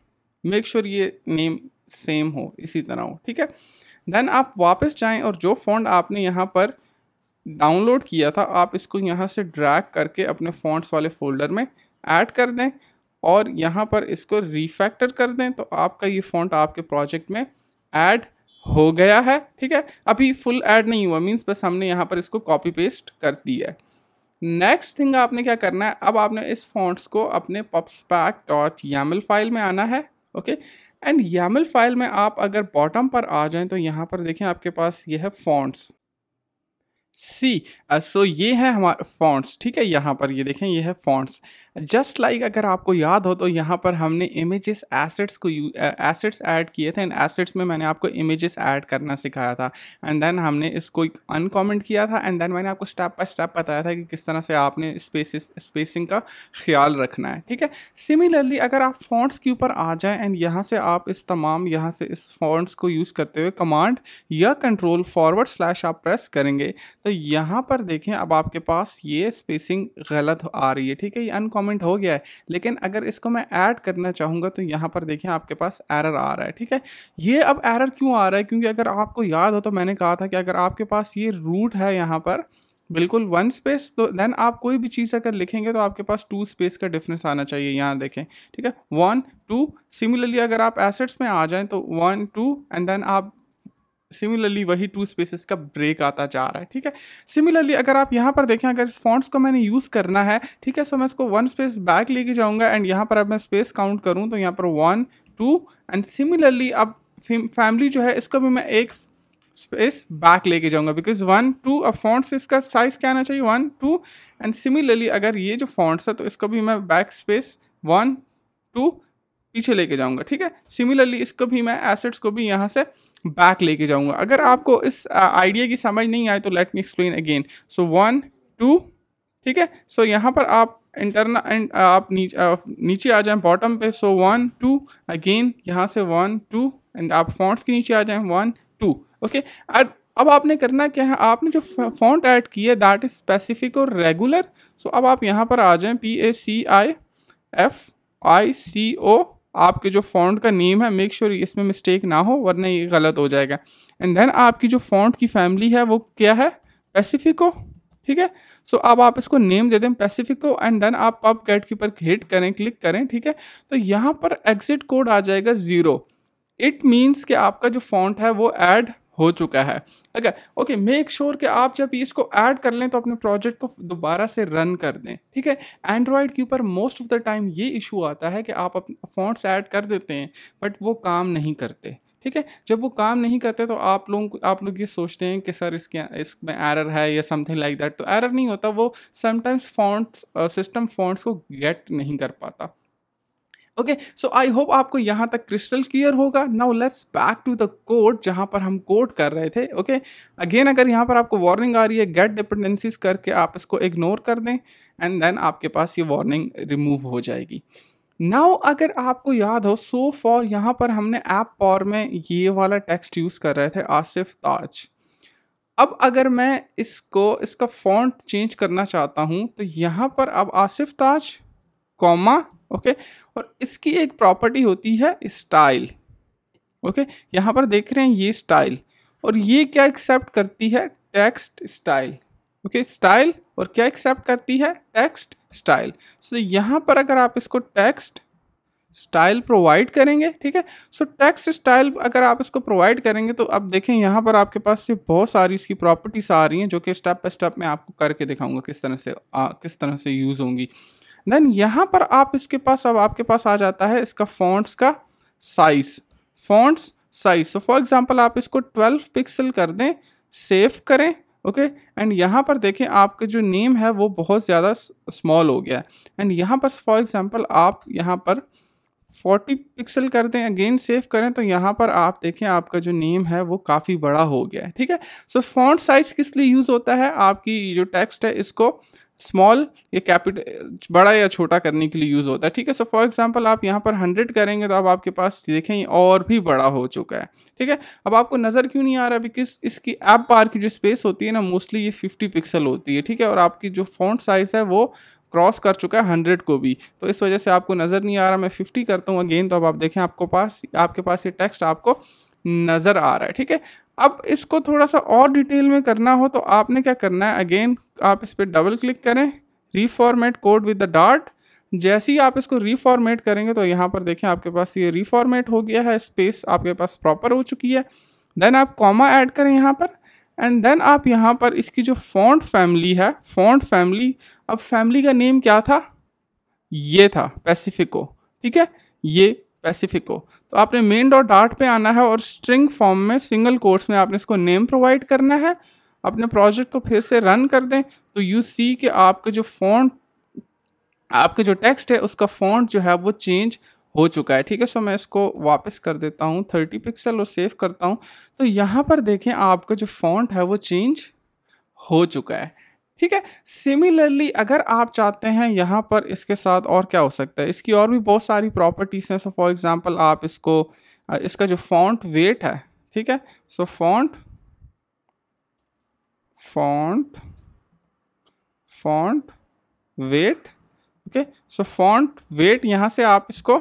मेक श्योर ये नेम सेम हो इसी तरह हो ठीक है देन आप वापस जाएं और जो फॉन्ट आपने यहाँ पर डाउनलोड किया था आप इसको यहाँ से ड्रैग करके अपने फॉन्ट्स वाले फोल्डर में ऐड कर दें और यहाँ पर इसको रिफैक्टर कर दें तो आपका ये फॉन्ट आपके प्रोजेक्ट में ऐड हो गया है ठीक है अभी फुल ऐड नहीं हुआ मीन्स बस हमने यहाँ पर इसको कॉपी पेस्ट कर दिया है नेक्स्ट थिंग आपने क्या करना है अब आपने इस फॉन्ट्स को अपने पैक डॉट यामल फाइल में आना है ओके एंड यामल फाइल में आप अगर बॉटम पर आ जाएं तो यहाँ पर देखें आपके पास ये है फॉन्ट्स सी सो ये है हमारा फॉन्ट्स ठीक है यहाँ पर ये देखें ये है फॉन्ट्स जस्ट लाइक अगर आपको याद हो तो यहाँ पर हमने इमेजेस एसेट्स को एसेट्स ऐड किए थे एंड एसेट्स में मैंने आपको इमेजेस ऐड करना सिखाया था एंड देन हमने इसको अनकॉमेंट किया था एंड देन मैंने आपको स्टेप बाय स्टेप बताया था कि किस तरह से आपने स्पेसिस स्पेसिंग का ख्याल रखना है ठीक है सिमिलरली अगर आप फॉन्ट्स के ऊपर आ जाए एंड यहाँ से आप इस तमाम यहाँ से इस फॉन्ट्स को यूज़ करते हुए कमांड या कंट्रोल फॉरवर्ड स्लैश आप प्रेस करेंगे तो तो यहाँ पर देखें अब आपके पास ये स्पेसिंग गलत आ रही है ठीक है ये अनकॉमेंट हो गया है लेकिन अगर इसको मैं ऐड करना चाहूँगा तो यहाँ पर देखें आपके पास एरर आ रहा है ठीक है ये अब एरर क्यों आ रहा है क्योंकि अगर आपको याद हो तो मैंने कहा था कि अगर आपके पास ये रूट है यहाँ पर बिल्कुल वन स्पेस तो देन आप कोई भी चीज़ अगर लिखेंगे तो आपके पास टू स्पेस का डिफरेंस आना चाहिए यहाँ देखें ठीक है वन टू सिमिलरली अगर आप एसेट्स में आ जाएं तो वन टू एंड देन आप सिमिलरली वही टू स्पेसेस का ब्रेक आता जा रहा है ठीक है सिमिलरली अगर आप यहाँ पर देखें अगर इस फॉन्ट्स को मैंने यूज़ करना है ठीक है सो मैं इसको वन स्पेस बैक लेके जाऊँगा एंड यहाँ पर अब मैं स्पेस काउंट करूँ तो यहाँ पर वन टू एंड सिमिलरली अब फैमिली जो है इसको भी मैं एक स्पेस बैक लेके जाऊँगा बिकॉज वन टू अब फॉन्ट्स इसका साइज़ क्या आना चाहिए वन टू एंड सिमिलरली अगर ये जो फॉन्ट्स है तो इसको भी मैं बैक स्पेस वन टू पीछे लेके जाऊँगा ठीक है सिमिलरली इसको भी मैं एसेट्स को भी यहाँ से बैक लेके जाऊँगा अगर आपको इस आइडिया की समझ नहीं आए तो let me explain again so one two ठीक है सो so, यहाँ पर आप इंटरना आप नीच, आ, नीचे आ जाएं बॉटम पे सो वन टू अगेन यहाँ से वन टू एंड आप फॉन्ट्स के नीचे आ जाएं वन टू ओके अब आपने करना क्या है आपने जो फॉन्ट ऐड किया दैट इज़ स्पेसिफिक और रेगुलर सो अब आप यहाँ पर आ जाएं P A C I F I सी ओ आपके जो फ़ॉन्ट का नेम है मेक श्योर sure इसमें मिस्टेक ना हो वरना ये गलत हो जाएगा एंड देन आपकी जो फ़ॉन्ट की फैमिली है वो क्या है पैसिफिको ठीक है सो so, अब आप इसको नेम दे दें पैसिफिको एंड देन आप पब कैट के ऊपर हिट करें क्लिक करें ठीक है तो यहाँ पर एग्जिट कोड आ जाएगा ज़ीरो इट मीन्स कि आपका जो फॉन्ट है वो एड हो चुका है अगर ओके मेक श्योर कि आप जब इसको ऐड कर लें तो अपने प्रोजेक्ट को दोबारा से रन कर दें ठीक है एंड्रॉयड के ऊपर मोस्ट ऑफ द टाइम ये इशू आता है कि आप अपने फॉन्ट्स ऐड कर देते हैं बट वो काम नहीं करते ठीक है जब वो काम नहीं करते तो आप लोग आप लोग ये सोचते हैं कि सर इसके इसमें एरर है या समथिंग लाइक दैट तो एरर नहीं होता वो समटाइम्स फॉन्ट्स सिस्टम फॉन्ट्स को गेट नहीं कर पाता ओके सो आई होप आपको यहाँ तक क्रिस्टल क्लियर होगा now let's back to the code जहाँ पर हम कोड कर रहे थे ओके okay? अगेन अगर यहाँ पर आपको वार्निंग आ रही है गेट डिपेंडेंसीज करके आप इसको इग्नोर कर दें एंड देन आपके पास ये वार्निंग रिमूव हो जाएगी नाउ अगर आपको याद हो सो फॉर यहाँ पर हमने ऐप पॉर में ये वाला टेक्स्ट यूज़ कर रहे थे आसिफ ताज अब अगर मैं इसको इसका फॉन्ट चेंज करना चाहता हूँ तो यहाँ पर अब आसिफ ताज कॉमा ओके और इसकी एक प्रॉपर्टी होती है स्टाइल ओके यहाँ पर देख रहे हैं ये स्टाइल और ये क्या एक्सेप्ट करती है टेक्स्ट स्टाइल ओके स्टाइल और क्या एक्सेप्ट करती है टेक्स्ट स्टाइल सो यहाँ पर अगर आप इसको टेक्स्ट स्टाइल प्रोवाइड करेंगे ठीक है सो टेक्स्ट स्टाइल अगर आप इसको प्रोवाइड करेंगे तो अब देखें यहाँ पर आपके पास से बहुत सारी इसकी प्रॉपर्टीज़ आ रही हैं जो कि स्टेप बाय स्टेप मैं आपको करके दिखाऊंगा किस तरह से आ, किस तरह से यूज़ होंगी देन यहाँ पर आप इसके पास अब आपके पास आ जाता है इसका फॉन्ट्स का size fonts size so for example आप इसको 12 पिक्सल कर दें सेव करें ओके एंड यहाँ पर देखें आपका जो नेम है वो बहुत ज़्यादा स्मॉल हो गया है एंड यहाँ पर फॉर एग्जांपल आप यहाँ पर 40 पिक्सल कर दें अगेन सेव करें तो यहाँ पर आप देखें आपका जो नेम है वो काफ़ी बड़ा हो गया है ठीक है सो फॉन्ट साइज़ किस लिए यूज़ होता है आपकी जो टेक्स्ट है इसको स्मॉल ये कैपिटल बड़ा या छोटा करने के लिए यूज़ होता है ठीक है सो फॉर एग्जांपल आप यहाँ पर हंड्रेड करेंगे तो अब आपके पास देखें और भी बड़ा हो चुका है ठीक है अब आपको नज़र क्यों नहीं आ रहा बिकॉज इसकी ऐप बार की जो स्पेस होती है ना मोस्टली ये फिफ्टी पिक्सल होती है ठीक है और आपकी जो फॉन्ट साइज़ है वो क्रॉस कर चुका है हंड्रेड को भी तो इस वजह से आपको नज़र नहीं आ रहा मैं फिफ्टी करता हूँ अगेन तो अब आप देखें आपको पास आपके पास ये टेक्स्ट आपको नज़र आ रहा है ठीक है अब इसको थोड़ा सा और डिटेल में करना हो तो आपने क्या करना है अगेन आप इस पर डबल क्लिक करें reformat code with the dot जैसे ही आप इसको रीफॉर्मेट करेंगे तो यहाँ पर देखें आपके पास ये रीफॉर्मेट हो गया है स्पेस आपके पास प्रॉपर हो चुकी है देन आप कॉमा ऐड करें यहाँ पर एंड देन आप यहाँ पर इसकी जो फॉन्ट फैमिली है फॉन्ट फैमिली अब फैमिली का नेम क्या था ये था पैसिफिको ठीक है ये पैसिफिको तो आपने मेन डॉट डार्ट पे आना है और स्ट्रिंग फॉर्म में सिंगल कोर्स में आपने इसको नेम प्रोवाइड करना है अपने प्रोजेक्ट को फिर से रन कर दें तो यू सी कि आपके जो फोन आपके जो टेक्स्ट है उसका फॉन्ट जो है वो चेंज हो चुका है ठीक है सो मैं इसको वापस कर देता हूँ थर्टी पिक्सल और सेव करता हूँ तो यहाँ पर देखें आपका जो फॉन्ट है वो चेंज हो चुका है ठीक है सिमिलरली अगर आप चाहते हैं यहाँ पर इसके साथ और क्या हो सकता है इसकी और भी बहुत सारी प्रॉपर्टीज़ हैं सो फॉर एग्ज़ाम्पल आप इसको इसका जो फॉन्ट वेट है ठीक है so font font font weight okay so font weight यहाँ से आप इसको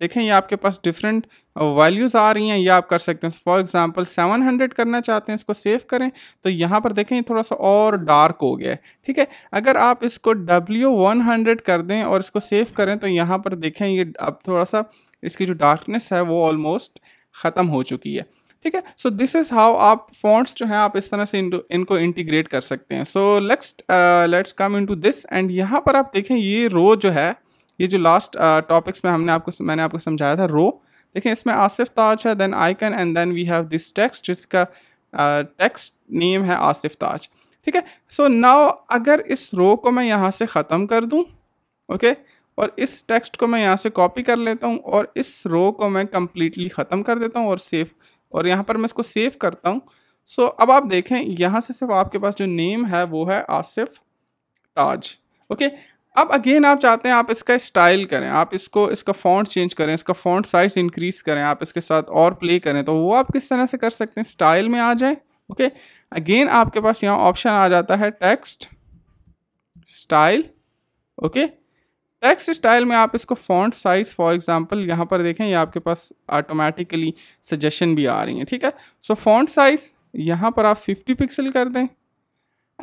देखें ये आपके पास डिफरेंट वैल्यूज़ आ रही हैं ये आप कर सकते हैं फॉर एग्जांपल 700 करना चाहते हैं इसको सेव करें तो यहाँ पर देखें ये थोड़ा सा और डार्क हो गया है ठीक है अगर आप इसको डब्ल्यू हंड्रेड कर दें और इसको सेव करें तो यहाँ पर देखें ये अब थोड़ा सा इसकी जो डार्कनेस है वो ऑलमोस्ट ख़त्म हो चुकी है ठीक है सो दिस इज़ हाउ आप फॉन्ट्स जो हैं आप इस तरह से इनको इंटीग्रेट कर सकते हैं so let's let's come to this and यहाँ पर आप देखें ये रो जो है ये जो लास्ट टॉपिक्स uh, में हमने आपको मैंने आपको समझाया था रो देखें इसमें आसिफ ताज है then icon and then we have this text जिसका टेक्स्ट uh, नेम है आसिफ ताज ठीक है सो नाउ अगर इस रो को मैं यहाँ से ख़त्म कर दूँ ओके okay? और इस टेक्स्ट को मैं यहाँ से कॉपी कर लेता हूँ और इस रो को मैं कम्प्लीटली ख़त्म कर देता हूँ और सेव और यहाँ पर मैं इसको सेव करता हूँ सो so, अब आप देखें यहाँ से सिर्फ आपके पास जो नेम है वो है आसिफ ताज ओके okay? अब अगेन आप चाहते हैं आप इसका स्टाइल करें आप इसको इसका फॉन्ट चेंज करें इसका फॉन्ट साइज इंक्रीज करें आप इसके साथ और प्ले करें तो वो आप किस तरह से कर सकते हैं स्टाइल में आ जाए ओके अगेन आपके पास यहाँ ऑप्शन आ जाता है text style okay text style में आप इसको फॉन्ट साइज फॉर एग्जांपल यहाँ पर देखें ये आपके पास ऑटोमेटिकली सजेशन भी आ रही है ठीक है सो फॉन्ट साइज यहाँ पर आप 50 पिक्सल कर दें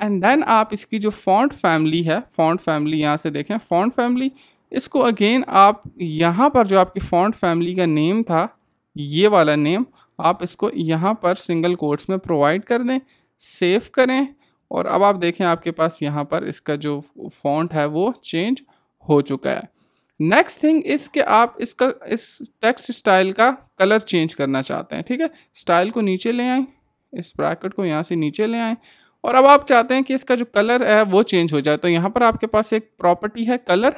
एंड देन आप इसकी जो फॉन्ट फैमिली है फॉन्ट फैमिली यहाँ से देखें फॉन्ट फैमिली इसको अगेन आप यहाँ पर जो आपकी फॉन्ट फैमिली का नेम था ये वाला नेम आप इसको यहाँ पर सिंगल कोर्ट्स में प्रोवाइड कर दें सेव करें और अब आप देखें आपके पास यहाँ पर इसका जो फॉन्ट है वो चेंज हो चुका है नेक्स्ट थिंग इसके आप इसका इस टेक्स्ट स्टाइल का कलर चेंज करना चाहते हैं ठीक है स्टाइल को नीचे ले आएँ इस ब्रैकेट को यहाँ से नीचे ले आएँ और अब आप चाहते हैं कि इसका जो कलर है वो चेंज हो जाए तो यहाँ पर आपके पास एक प्रॉपर्टी है कलर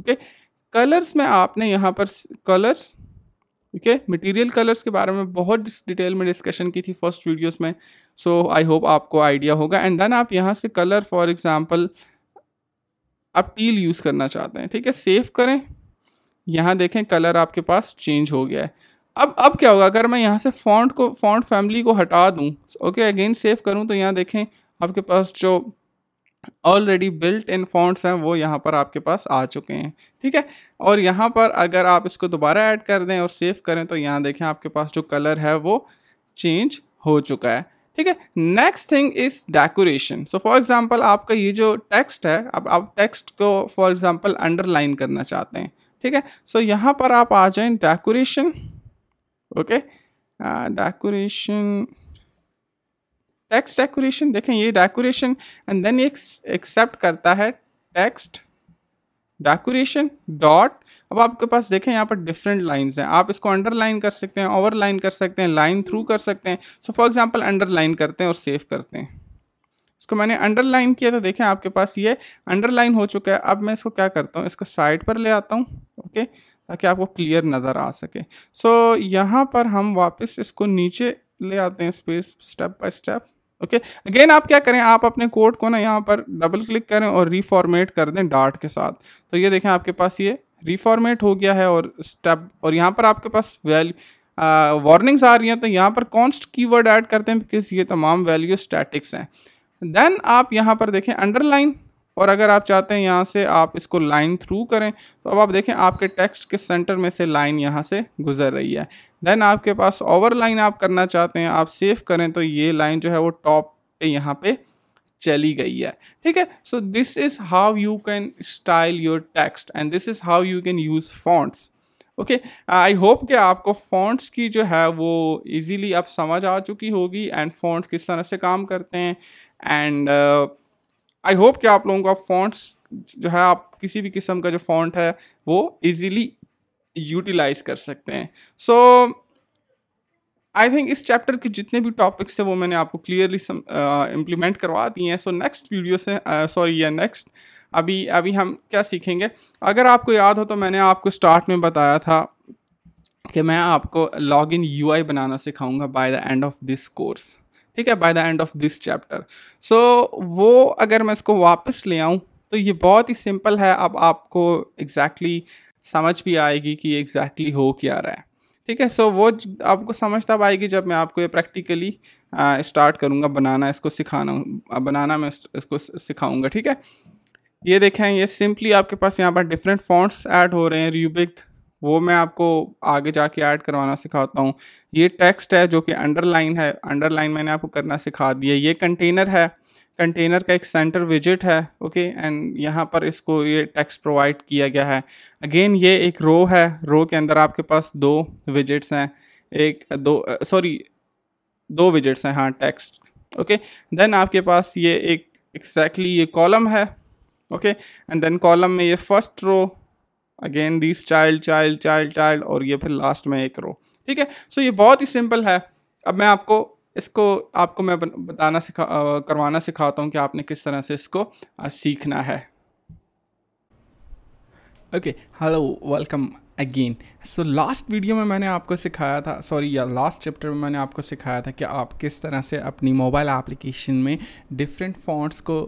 ओके कलर्स में आपने यहाँ पर कलर्स ओके मटेरियल कलर्स के बारे में बहुत डिटेल में डिस्कशन की थी फर्स्ट वीडियोस में सो आई होप आपको आइडिया होगा एंड देन आप यहाँ से कलर फॉर एग्जांपल आप टील यूज़ करना चाहते हैं ठीक है सेव करें यहाँ देखें कलर आपके पास चेंज हो गया है अब अब क्या होगा अगर मैं यहाँ से फॉन्ट को फॉन्ट फैमिली को हटा दूँ ओके अगेन सेव करूँ तो यहाँ देखें आपके पास जो ऑलरेडी बिल्ट इन फॉन्ट्स हैं वो यहाँ पर आपके पास आ चुके हैं ठीक है और यहाँ पर अगर आप इसको दोबारा ऐड कर दें और सेव करें तो यहाँ देखें आपके पास जो कलर है वो चेंज हो चुका है ठीक है next thing is decoration so for example आपका ये जो टेक्स्ट है अब आप टेक्स्ट को फॉर एग्जांपल अंडरलाइन करना चाहते हैं ठीक है सो so, यहाँ पर आप आ जाएं decoration okay decoration text decoration देखें ये डेकोरेशन एंड देन ये एक्सेप्ट करता है टेक्स्ट डेकोरेशन डॉट अब आपके पास देखें यहाँ पर डिफरेंट लाइंस हैं आप इसको अंडरलाइन कर सकते हैं ओवरलाइन कर सकते हैं लाइन थ्रू कर सकते हैं सो फॉर एग्जांपल अंडरलाइन करते हैं और सेव करते हैं इसको मैंने अंडरलाइन किया तो देखें आपके पास ये अंडरलाइन हो चुका है अब मैं इसको क्या करता हूँ इसको साइड पर ले आता हूँ ओके ताकि आपको क्लियर नज़र आ सके सो so, यहाँ पर हम वापस इसको नीचे ले आते हैं space step by step okay again आप क्या करें आप अपने कोड को ना यहाँ पर डबल क्लिक करें और रीफॉर्मेट कर दें डार्ट के साथ तो ये देखें आपके पास ये रीफॉर्मेट हो गया है और स्टेप और यहाँ पर आपके पास वैल्यू वार्निंग्स आ रही हैं तो यहाँ पर कॉन्स्ट की ऐड करते हैं बिकॉज ये तमाम वैल्यू स्टैटिक्स हैं देन आप यहाँ पर देखें अंडरलाइन और अगर आप चाहते हैं यहाँ से आप इसको लाइन थ्रू करें तो अब आप देखें आपके टेक्स्ट के सेंटर में से लाइन यहाँ से गुजर रही है देन आपके पास ओवर लाइन आप करना चाहते हैं आप सेव करें तो ये लाइन जो है वो टॉप पे यहाँ पे चली गई है ठीक है so this is how you can style your text and this is how you can use fonts okay I hope कि आपको फॉन्ट्स की जो है वो इजीली आप समझ आ चुकी होगी एंड फॉन्ट्स किस तरह से काम करते हैं एंड uh, आई होप कि आप लोगों का फॉन्ट्स जो है आप किसी भी किस्म का जो फॉन्ट है वो इजीली यूटिलाइज कर सकते हैं सो आई थिंक इस चैप्टर के जितने भी टॉपिक्स थे वो मैंने आपको क्लियरली इम्प्लीमेंट करवा दिए हैं सो नेक्स्ट वीडियो से सॉरी या नेक्स्ट अभी अभी हम क्या सीखेंगे अगर आपको याद हो तो मैंने आपको स्टार्ट में बताया था कि मैं आपको लॉग इन यू बनाना सिखाऊंगा by the end of this course ठीक है by the end of this chapter so वो अगर मैं इसको वापस ले आऊँ तो ये बहुत ही सिंपल है अब आपको एग्जैक्टली exactly समझ भी आएगी कि एग्जैक्टली exactly हो क्या रहा है ठीक है सो वो आपको समझ तब आएगी जब मैं आपको ये प्रैक्टिकली स्टार्ट करूँगा बनाना इसको सिखाना बनाना मैं इसको सिखाऊँगा ठीक है ये देखें ये सिंपली आपके पास यहाँ पर डिफरेंट फॉन्ट्स ऐड हो रहे हैं रूबिक वो मैं आपको आगे जाके ऐड करवाना सिखाता हूँ ये टेक्स्ट है जो कि अंडरलाइन है अंडरलाइन मैंने आपको करना सिखा दिया ये कंटेनर है कंटेनर का एक सेंटर विजिट है ओके एंड यहाँ पर इसको ये टेक्स्ट प्रोवाइड किया गया है अगेन ये एक रो है रो के अंदर आपके पास दो विजिट्स हैं एक दो सॉरी दो विजिट्स हैं हाँ टेक्स्ट ओके देन आपके पास ये एक एक्जैक्टली exactly ये कॉलम है ओके एंड देन कॉलम में ये first row again this child child child child और ये फिर लास्ट में एक रो ठीक है सो ये बहुत ही सिंपल है अब मैं आपको इसको आपको मैं बताना सिखा आ, करवाना सिखाता हूँ कि आपने किस तरह से इसको आ, सीखना है okay hello welcome again so last video में मैंने आपको सिखाया था सॉरी या लास्ट चैप्टर में मैंने आपको सिखाया था कि आप किस तरह से अपनी मोबाइल एप्लीकेशन में डिफरेंट फॉन्ट्स को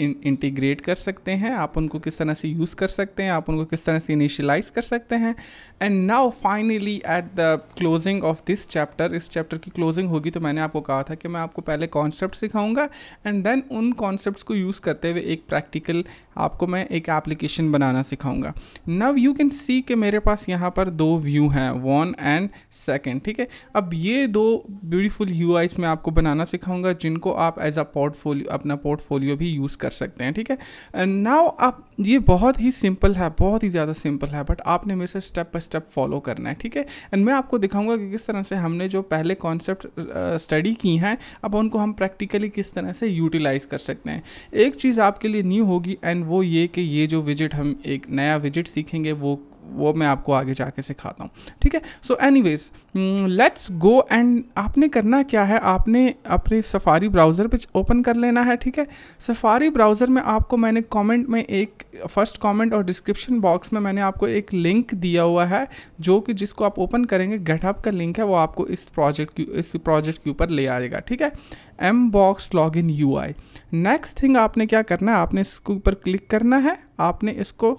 इंटीग्रेट कर सकते हैं आप उनको किस तरह से यूज़ कर सकते हैं आप उनको किस तरह से इनिशियलाइज कर सकते हैं and now finally at the closing of this chapter इस चैप्टर की क्लोजिंग होगी तो मैंने आपको कहा था कि मैं आपको पहले कॉन्सेप्ट सिखाऊंगा एंड देन उन कॉन्सेप्ट को यूज़ करते हुए एक प्रैक्टिकल आपको मैं एक एप्लीकेशन बनाना सिखाऊंगा नव यू कैन सी के मेरे पास यहाँ पर दो व्यू हैं वन एंड सेकेंड ठीक है अब ये दो ब्यूटीफुल यू मैं आपको बनाना सिखाऊंगा जिनको आप एज अ पोर्टफोलियो अपना पोर्टफोलियो भी यूज़ कर सकते हैं ठीक है नाव आप ये बहुत ही सिंपल है बहुत ही ज़्यादा सिंपल है बट आपने मेरे से स्टेप बाय स्टेप फॉलो करना है ठीक है एंड मैं आपको दिखाऊंगा कि किस तरह से हमने जो पहले कॉन्सेप्ट स्टडी की हैं अब उनको हम प्रैक्टिकली किस तरह से यूटिलाइज़ कर सकते हैं एक चीज़ आपके लिए न्यू होगी एंड वो ये कि ये जो विजिट हम एक नया विजिट सीखेंगे वो वो मैं आपको आगे जाके सिखाता हूँ ठीक है so anyways let's go and आपने करना क्या है आपने अपने सफारी ब्राउज़र पे ओपन कर लेना है ठीक है सफारी ब्राउज़र में आपको मैंने कमेंट में एक फर्स्ट कमेंट और डिस्क्रिप्शन बॉक्स में मैंने आपको एक लिंक दिया हुआ है जो कि जिसको आप ओपन करेंगे गेटअप का लिंक है वो आपको इस प्रोजेक्ट की इस प्रोजेक्ट के ऊपर ले आएगा ठीक है M box log in you I next thing आपने क्या करना है आपने इसके ऊपर क्लिक करना है आपने इसको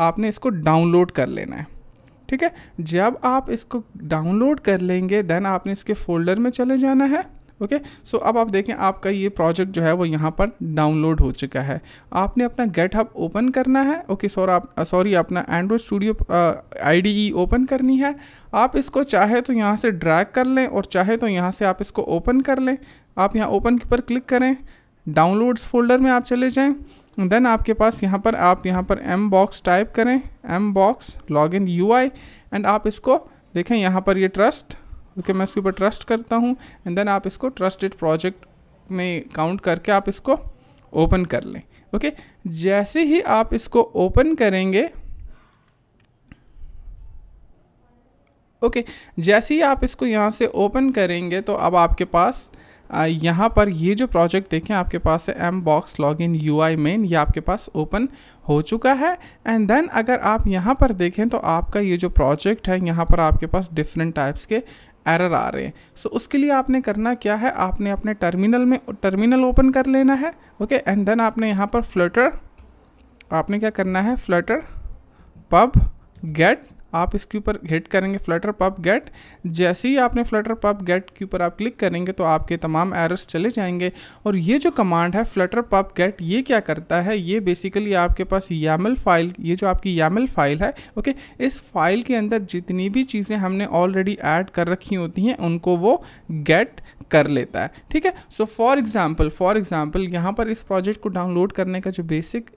आपने इसको डाउनलोड कर लेना है ठीक है जब आप इसको डाउनलोड कर लेंगे देन आपने इसके फोल्डर में चले जाना है ओके okay? सो so, अब आप देखें आपका ये प्रोजेक्ट जो है वो यहाँ पर डाउनलोड हो चुका है आपने अपना गेट हब ओपन करना है ओके सॉर आप सॉरी अपना एंड्रॉयड स्टूडियो आईडीई ओपन करनी है आप इसको चाहे तो यहाँ से ड्रैग कर लें और चाहे तो यहाँ से आप इसको ओपन कर लें आप यहाँ ओपन पर क्लिक करें डाउनलोड्स फोल्डर में आप चले जाएँ देन आपके पास यहाँ पर आप यहाँ पर एम बॉक्स टाइप करें M box log in you I and आप इसको देखें यहाँ पर ये ट्रस्ट ओके okay, मैं इसके ऊपर ट्रस्ट करता हूँ एंड देन आप इसको ट्रस्टेड प्रोजेक्ट में काउंट करके आप इसको ओपन कर लें ओके okay? जैसे ही आप इसको ओपन करेंगे ओके okay, जैसे ही आप इसको यहाँ से ओपन करेंगे तो अब आपके पास यहाँ पर ये जो प्रोजेक्ट देखें आपके पास है M box log in you I main ये आपके पास ओपन हो चुका है एंड देन अगर आप यहाँ पर देखें तो आपका ये जो प्रोजेक्ट है यहाँ पर आपके पास डिफरेंट टाइप्स के एरर आ रहे हैं सो so, उसके लिए आपने करना क्या है आपने अपने टर्मिनल में टर्मिनल ओपन कर लेना है ओके एंड देन आपने यहाँ पर फ्लटर आपने क्या करना है फ्लटर पब गेट आप इसके ऊपर हिट करेंगे फ्लटर पब गेट जैसे ही आपने फ्लटर पब गेट के ऊपर आप क्लिक करेंगे तो आपके तमाम एरर्स चले जाएंगे और ये जो कमांड है फ्लटर पब गेट ये क्या करता है ये बेसिकली आपके पास यामल फाइल ये जो आपकी यामल फाइल है ओके इस फाइल के अंदर जितनी भी चीज़ें हमने ऑलरेडी ऐड कर रखी होती हैं उनको वो गेट कर लेता है ठीक है so for example for example यहाँ पर इस प्रोजेक्ट को डाउनलोड करने का जो बेसिक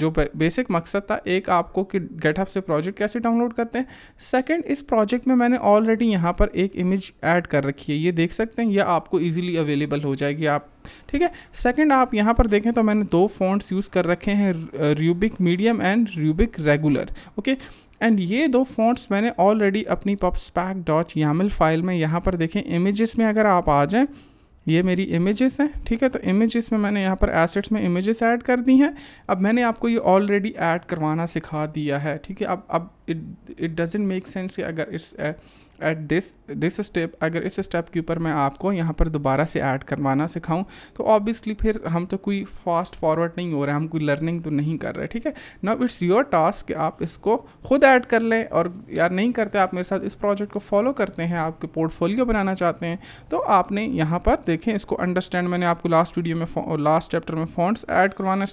जो बेसिक मकसद था एक आपको कि गेटअप से प्रोजेक्ट कैसे डाउनलोड करते हैं सेकंड इस प्रोजेक्ट में मैंने ऑलरेडी यहाँ पर एक इमेज ऐड कर रखी है ये देख सकते हैं यह आपको इजीली अवेलेबल हो जाएगी आप ठीक है सेकंड आप यहाँ पर देखें तो मैंने दो फॉन्ट्स यूज़ कर रखे हैं Rubik medium and Rubik regular okay and ये दो फॉन्ट्स मैंने ऑलरेडी अपनी pubspec dot YAML file में यहाँ पर देखें इमेजेस में अगर आप आ जाएँ ये मेरी इमेजेस हैं ठीक है तो इमेजेस में मैंने यहाँ पर एसेट्स में इमेजेस ऐड कर दी हैं अब मैंने आपको ये ऑलरेडी ऐड करवाना सिखा दिया है ठीक है अब अब it it doesn't make sense कि अगर it's at this this step अगर इस स्टेप के ऊपर मैं आपको यहाँ पर दोबारा से ऐड करवाना सिखाऊँ तो ऑब्वियसली फिर हम तो कोई फास्ट फॉरवर्ड नहीं हो रहे हम कोई लर्निंग तो नहीं कर रहे ठीक है नाउ इट्स योर टास्क कि आप इसको खुद ऐड कर लें और यार नहीं करते आप मेरे साथ इस प्रोजेक्ट को फॉलो करते हैं आपके पोर्टफोलियो बनाना चाहते हैं तो आपने यहाँ पर देखें इसको अंडरस्टैंड मैंने आपको लास्ट वीडियो में लास्ट चैप्टर में फॉन्ट्स ऐड करवाना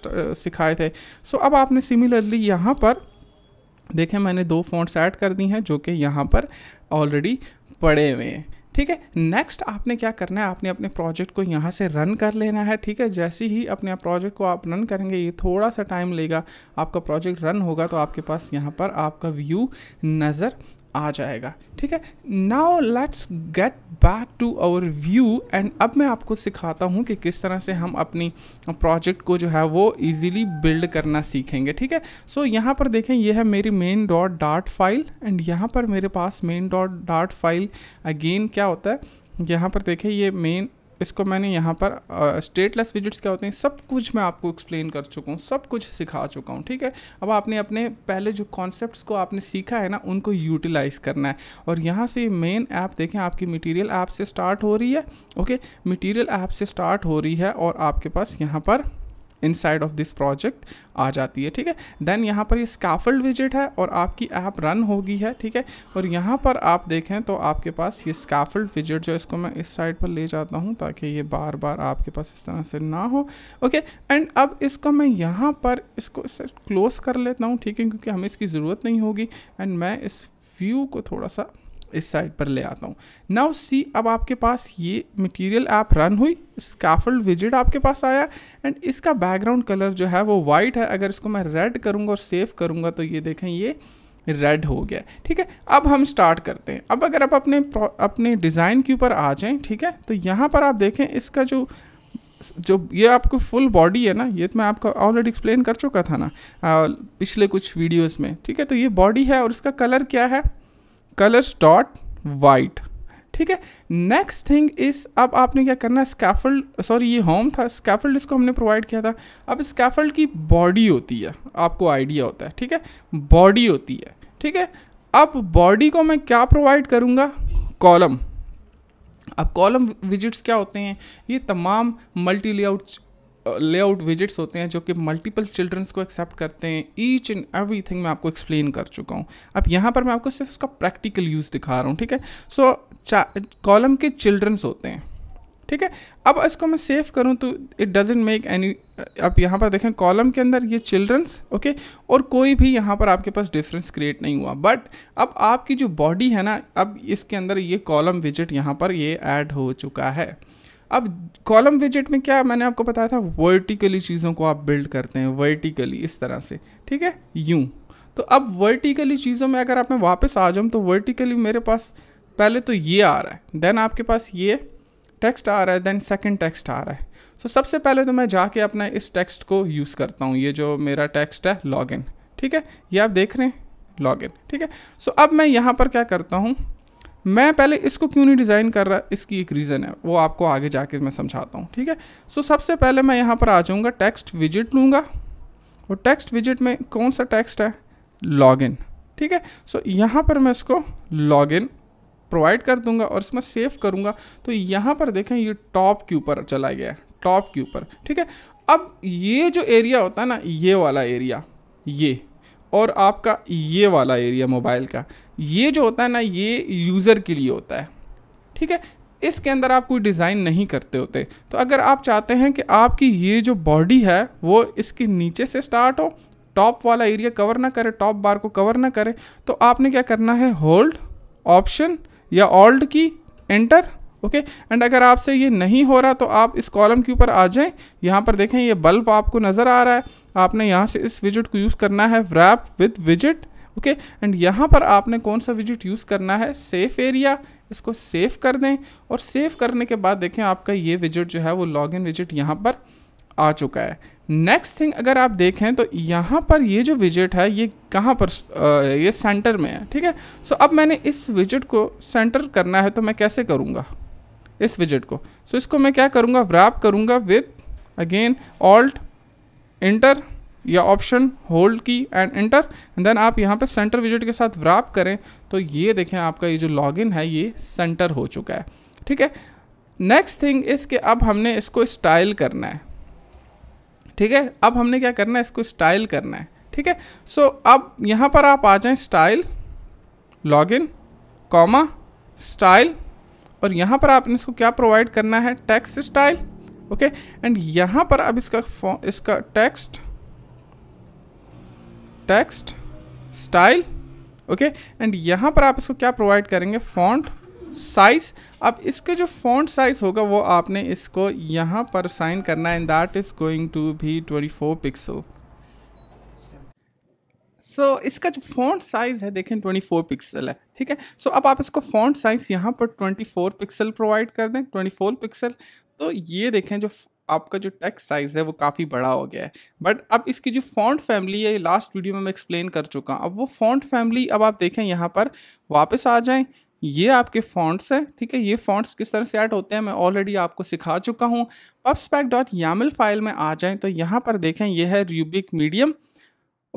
सिखाए थे सो so, अब आपने सिमिलरली यहाँ पर देखें मैंने दो फ़ॉन्ट्स ऐड कर दी हैं जो कि यहाँ पर ऑलरेडी पड़े हुए हैं ठीक है नेक्स्ट आपने क्या करना है आपने अपने प्रोजेक्ट को यहाँ से रन कर लेना है ठीक है जैसे ही अपने प्रोजेक्ट को आप रन करेंगे ये थोड़ा सा टाइम लेगा आपका प्रोजेक्ट रन होगा तो आपके पास यहाँ पर आपका व्यू नज़र आ जाएगा ठीक है now let's get back to our view and अब मैं आपको सिखाता हूँ कि किस तरह से हम अपनी प्रोजेक्ट को जो है वो ईजिली बिल्ड करना सीखेंगे ठीक है सो so, यहाँ पर देखें यह है मेरी main dot Dart file and यहाँ पर मेरे पास main dot Dart file again क्या होता है यहाँ पर देखें ये मेन इसको मैंने यहाँ पर स्टेटलेस विजिट्स क्या होते हैं सब कुछ मैं आपको एक्सप्लेन कर चुका हूँ सब कुछ सिखा चुका हूँ ठीक है अब आपने अपने पहले जो कॉन्सेप्ट्स को आपने सीखा है ना उनको यूटिलाइज करना है और यहाँ से मेन ऐप देखें आपकी मटेरियल ऐप आप से स्टार्ट हो रही है ओके मटेरियल ऐप से स्टार्ट हो रही है और आपके पास यहाँ पर इनसाइड ऑफ दिस प्रोजेक्ट आ जाती है ठीक है देन यहाँ पर ये स्काफल्ड विजिट है और आपकी ऐप रन होगी है ठीक है और यहाँ पर आप देखें तो आपके पास ये स्काफल्ड विजिट जो इसको मैं इस साइड पर ले जाता हूँ ताकि ये बार बार आपके पास इस तरह से ना हो ओके एंड अब इसको मैं यहाँ पर इसको क्लोज कर लेता हूँ ठीक है क्योंकि हमें इसकी ज़रूरत नहीं होगी एंड मैं इस व्यू को थोड़ा सा इस साइड पर ले आता हूँ नाउ सी अब आपके पास ये मटेरियल ऐप रन हुई स्काफल्ड विजिट आपके पास आया एंड इसका बैकग्राउंड कलर जो है वो वाइट है अगर इसको मैं रेड करूँगा और सेव करूँगा तो ये देखें ये रेड हो गया ठीक है अब हम स्टार्ट करते हैं अब अगर आप अपने अपने डिज़ाइन के ऊपर आ जाएँ ठीक है तो यहाँ पर आप देखें इसका जो जो ये आपको फुल बॉडी है ना ये तो मैं आपको ऑलरेडी एक्सप्लेन कर चुका था ना आ, पिछले कुछ वीडियोस में ठीक है तो ये बॉडी है और इसका कलर क्या है कलर्स डॉट वाइट ठीक है नेक्स्ट थिंग इस अब आपने क्या करना है स्कैफल्ड सॉरी ये होम था स्कैफल्ड इसको हमने प्रोवाइड किया था अब स्कैफल्ड की बॉडी होती है आपको आइडिया होता है ठीक है बॉडी होती है ठीक है अब बॉडी को मैं क्या प्रोवाइड करूँगा कॉलम अब कॉलम विजिट्स क्या होते हैं ये तमाम मल्टी लेआउट लेआउट विजिट्स होते हैं जो कि मल्टीपल चिल्ड्रंस को एक्सेप्ट करते हैं ईच एंड एवरी थिंग मैं आपको एक्सप्लेन कर चुका हूँ अब यहाँ पर मैं आपको सिर्फ उसका प्रैक्टिकल यूज़ दिखा रहा हूँ ठीक है सो कॉलम के चिल्ड्रंस होते हैं ठीक है अब इसको मैं सेव करूँ तो इट डजेंट मेक एनी आप यहाँ पर देखें कॉलम के अंदर ये चिल्ड्रंस ओके और कोई भी यहाँ पर आपके पास डिफरेंस क्रिएट नहीं हुआ बट अब आपकी जो बॉडी है ना अब इसके अंदर ये कॉलम विजिट यहाँ पर ये ऐड हो चुका है अब कॉलम विजिट में क्या मैंने आपको बताया था वर्टिकली चीज़ों को आप बिल्ड करते हैं वर्टिकली इस तरह से ठीक है यूँ तो अब वर्टिकली चीज़ों में अगर आप मैं वापस आ जाऊँ तो वर्टिकली मेरे पास पहले तो ये आ रहा है देन आपके पास ये टेक्स्ट आ रहा है देन सेकंड टेक्स्ट आ रहा है सो so, सबसे पहले तो मैं जाके अपना इस टेक्स्ट को यूज़ करता हूँ ये जो मेरा टेक्स्ट है लॉगिन ठीक है ये आप देख रहे हैं लॉगिन ठीक है सो so, अब मैं यहाँ पर क्या करता हूँ मैं पहले इसको क्यों नहीं डिज़ाइन कर रहा इसकी एक रीज़न है वो आपको आगे जाके मैं समझाता हूँ ठीक है सो so, सबसे पहले मैं यहाँ पर आ जाऊँगा टेक्स्ट विजिट लूँगा और टेक्स्ट विजिट में कौन सा टेक्स्ट है लॉगिन ठीक है सो so, यहाँ पर मैं इसको लॉगिन प्रोवाइड कर दूंगा और इसमें सेव करूँगा तो यहाँ पर देखें ये टॉप के ऊपर चला गया है टॉप के ऊपर ठीक है अब ये जो एरिया होता है ना ये वाला एरिया ये और आपका ये वाला एरिया मोबाइल का ये जो होता है ना ये यूज़र के लिए होता है ठीक है इसके अंदर आप कोई डिज़ाइन नहीं करते होते तो अगर आप चाहते हैं कि आपकी ये जो बॉडी है वो इसके नीचे से स्टार्ट हो टॉप वाला एरिया कवर ना करे टॉप बार को कवर ना करे तो आपने क्या करना है होल्ड ऑप्शन या alt key enter okay and अगर आपसे ये नहीं हो रहा तो आप इस कॉलम के ऊपर आ जाएं यहाँ पर देखें ये बल्ब आपको नज़र आ रहा है आपने यहाँ से इस विजिट को यूज़ करना है रैप विद विजिट ओके एंड यहाँ पर आपने कौन सा विजिट यूज़ करना है सेफ एरिया इसको सेव कर दें और सेव करने के बाद देखें आपका ये विजिट जो है वो लॉग इन विजिट यहाँ पर आ चुका है नेक्स्ट थिंग अगर आप देखें तो यहाँ पर ये जो विजिट है ये कहाँ पर आ, ये सेंटर में है ठीक है सो so, अब मैंने इस विजिट को सेंटर करना है तो मैं कैसे करूँगा इस विजिट को सो so, इसको मैं क्या करूँगा व्रैप करूँगा विद अगेन ऑल्ट इंटर या option hold key and enter and then आप यहाँ पे सेंटर विजिट के साथ व्रैप करें तो ये देखें आपका ये जो लॉगिन है ये सेंटर हो चुका है ठीक है नेक्स्ट थिंग इसके अब हमने इसको स्टाइल करना है ठीक है अब हमने क्या करना है इसको स्टाइल करना है ठीक है सो so, अब यहाँ पर आप आ जाएँ स्टाइल लॉगिन कॉमा स्टाइल और यहाँ पर आपने इसको क्या प्रोवाइड करना है टेक्स्ट स्टाइल ओके एंड यहाँ पर अब इसका इसका text text style okay and यहाँ पर आप इसको क्या प्रोवाइड करेंगे फॉन्ट साइज अब इसके जो फॉन्ट साइज होगा वो आपने इसको यहाँ पर साइन करना है and that is going to be 24 pixel so so, इसका जो फॉन्ट साइज़ है देखें 24 पिक्सल है ठीक है सो so, अब आप इसको फॉन्ट साइज़ यहाँ पर 24 पिक्सल प्रोवाइड कर दें 24 पिक्सल तो ये देखें जो आपका जो टेक्स्ट साइज़ है वो काफ़ी बड़ा हो गया है बट अब इसकी जो फॉन्ट फैमिली है लास्ट वीडियो में मैं एक्सप्लेन कर चुका हूँ अब वो फॉन्ट फैमिली अब आप देखें यहाँ पर वापस आ जाएँ ये आपके फॉन्ट्स हैं ठीक है ये फॉन्ट्स किस तरह से ऐड होते हैं मैं ऑलरेडी आपको सिखा चुका हूँ पब्सपैक डॉट यामिल फाइल में आ जाएँ तो यहाँ पर देखें यह है रूबिक मीडियम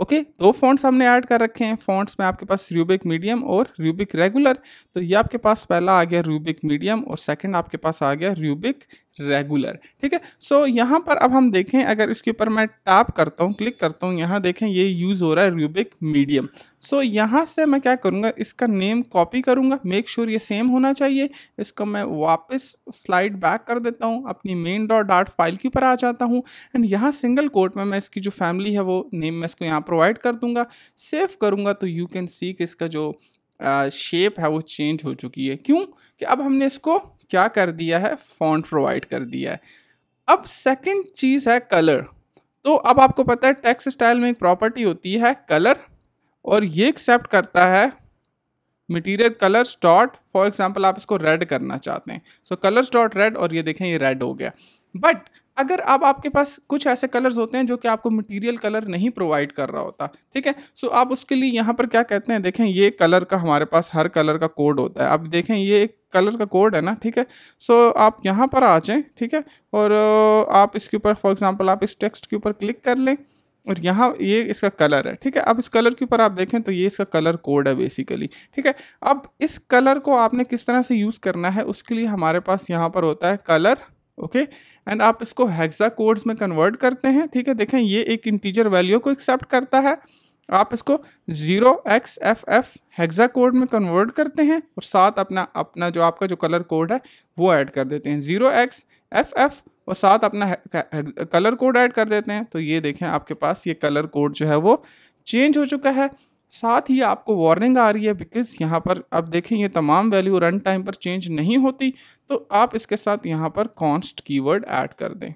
ओके दो फॉन्ट्स हमने ऐड कर रखे हैं फॉन्ट्स में आपके पास रूबिक मीडियम और रूबिक रेगुलर तो ये आपके पास पहला आ गया रूबिक मीडियम और सेकंड आपके पास आ गया रूबिक रेगुलर ठीक है सो यहाँ पर अब हम देखें अगर इसके ऊपर मैं टैप करता हूँ क्लिक करता हूँ यहाँ देखें ये यूज़ हो रहा है रूबिक मीडियम सो यहाँ से मैं क्या करूँगा इसका नेम कॉपी करूँगा मेक श्योर ये सेम होना चाहिए इसको मैं वापस स्लाइड बैक कर देता हूँ अपनी मेन डॉट डाट फाइल के ऊपर आ जाता हूँ एंड यहाँ सिंगल कोट में मैं इसकी जो फैमिली है वो नेम मैं इसको यहाँ प्रोवाइड कर दूँगा सेव करूँगा तो यू कैन सी कि इसका जो शेप है वो चेंज हो चुकी है क्यों कि अब हमने इसको क्या कर दिया है फॉन्ट प्रोवाइड कर दिया है अब सेकंड चीज़ है कलर तो अब आपको पता है टेक्स्ट स्टाइल में एक प्रॉपर्टी होती है कलर और ये एक्सेप्ट करता है material colour dot for example आप इसको रेड करना चाहते हैं सो कलर्स डॉट रेड और ये देखें ये रेड हो गया बट अगर अब आपके पास कुछ ऐसे कलर्स होते हैं जो कि आपको मटेरियल कलर नहीं प्रोवाइड कर रहा होता ठीक है सो so, आप उसके लिए यहाँ पर क्या कहते हैं देखें ये कलर का हमारे पास हर कलर का कोड होता है अब देखें ये एक कलर का कोड है ना ठीक है सो so, आप यहाँ पर आ जाएँ ठीक है और आप इसके ऊपर फॉर एग्ज़ाम्पल आप इस टेक्स्ट के ऊपर क्लिक कर लें और यहाँ ये इसका कलर है ठीक है अब इस कलर के ऊपर आप देखें तो ये इसका कलर कोड है बेसिकली ठीक है अब इस कलर को आपने किस तरह से यूज़ करना है उसके लिए हमारे पास यहाँ पर होता है कलर ओके एंड आप इसको हेक्सा कोड्स में कन्वर्ट करते हैं ठीक है देखें ये एक इंटीजर वैल्यू को एक्सेप्ट करता है आप इसको zero x F F hexa code में कन्वर्ट करते हैं और साथ अपना अपना जो आपका जो कलर कोड है वो ऐड कर देते हैं ज़ीरो एक्स एफ एफ और साथ अपना कलर कोड ऐड कर देते हैं तो ये देखें आपके पास ये कलर कोड जो है वो चेंज हो चुका है साथ ही आपको वार्निंग आ रही है बिकॉज यहाँ पर अब देखें ये तमाम वैल्यू रन टाइम पर चेंज नहीं होती तो आप इसके साथ यहाँ पर कॉन्स्ट कीवर्ड ऐड कर दें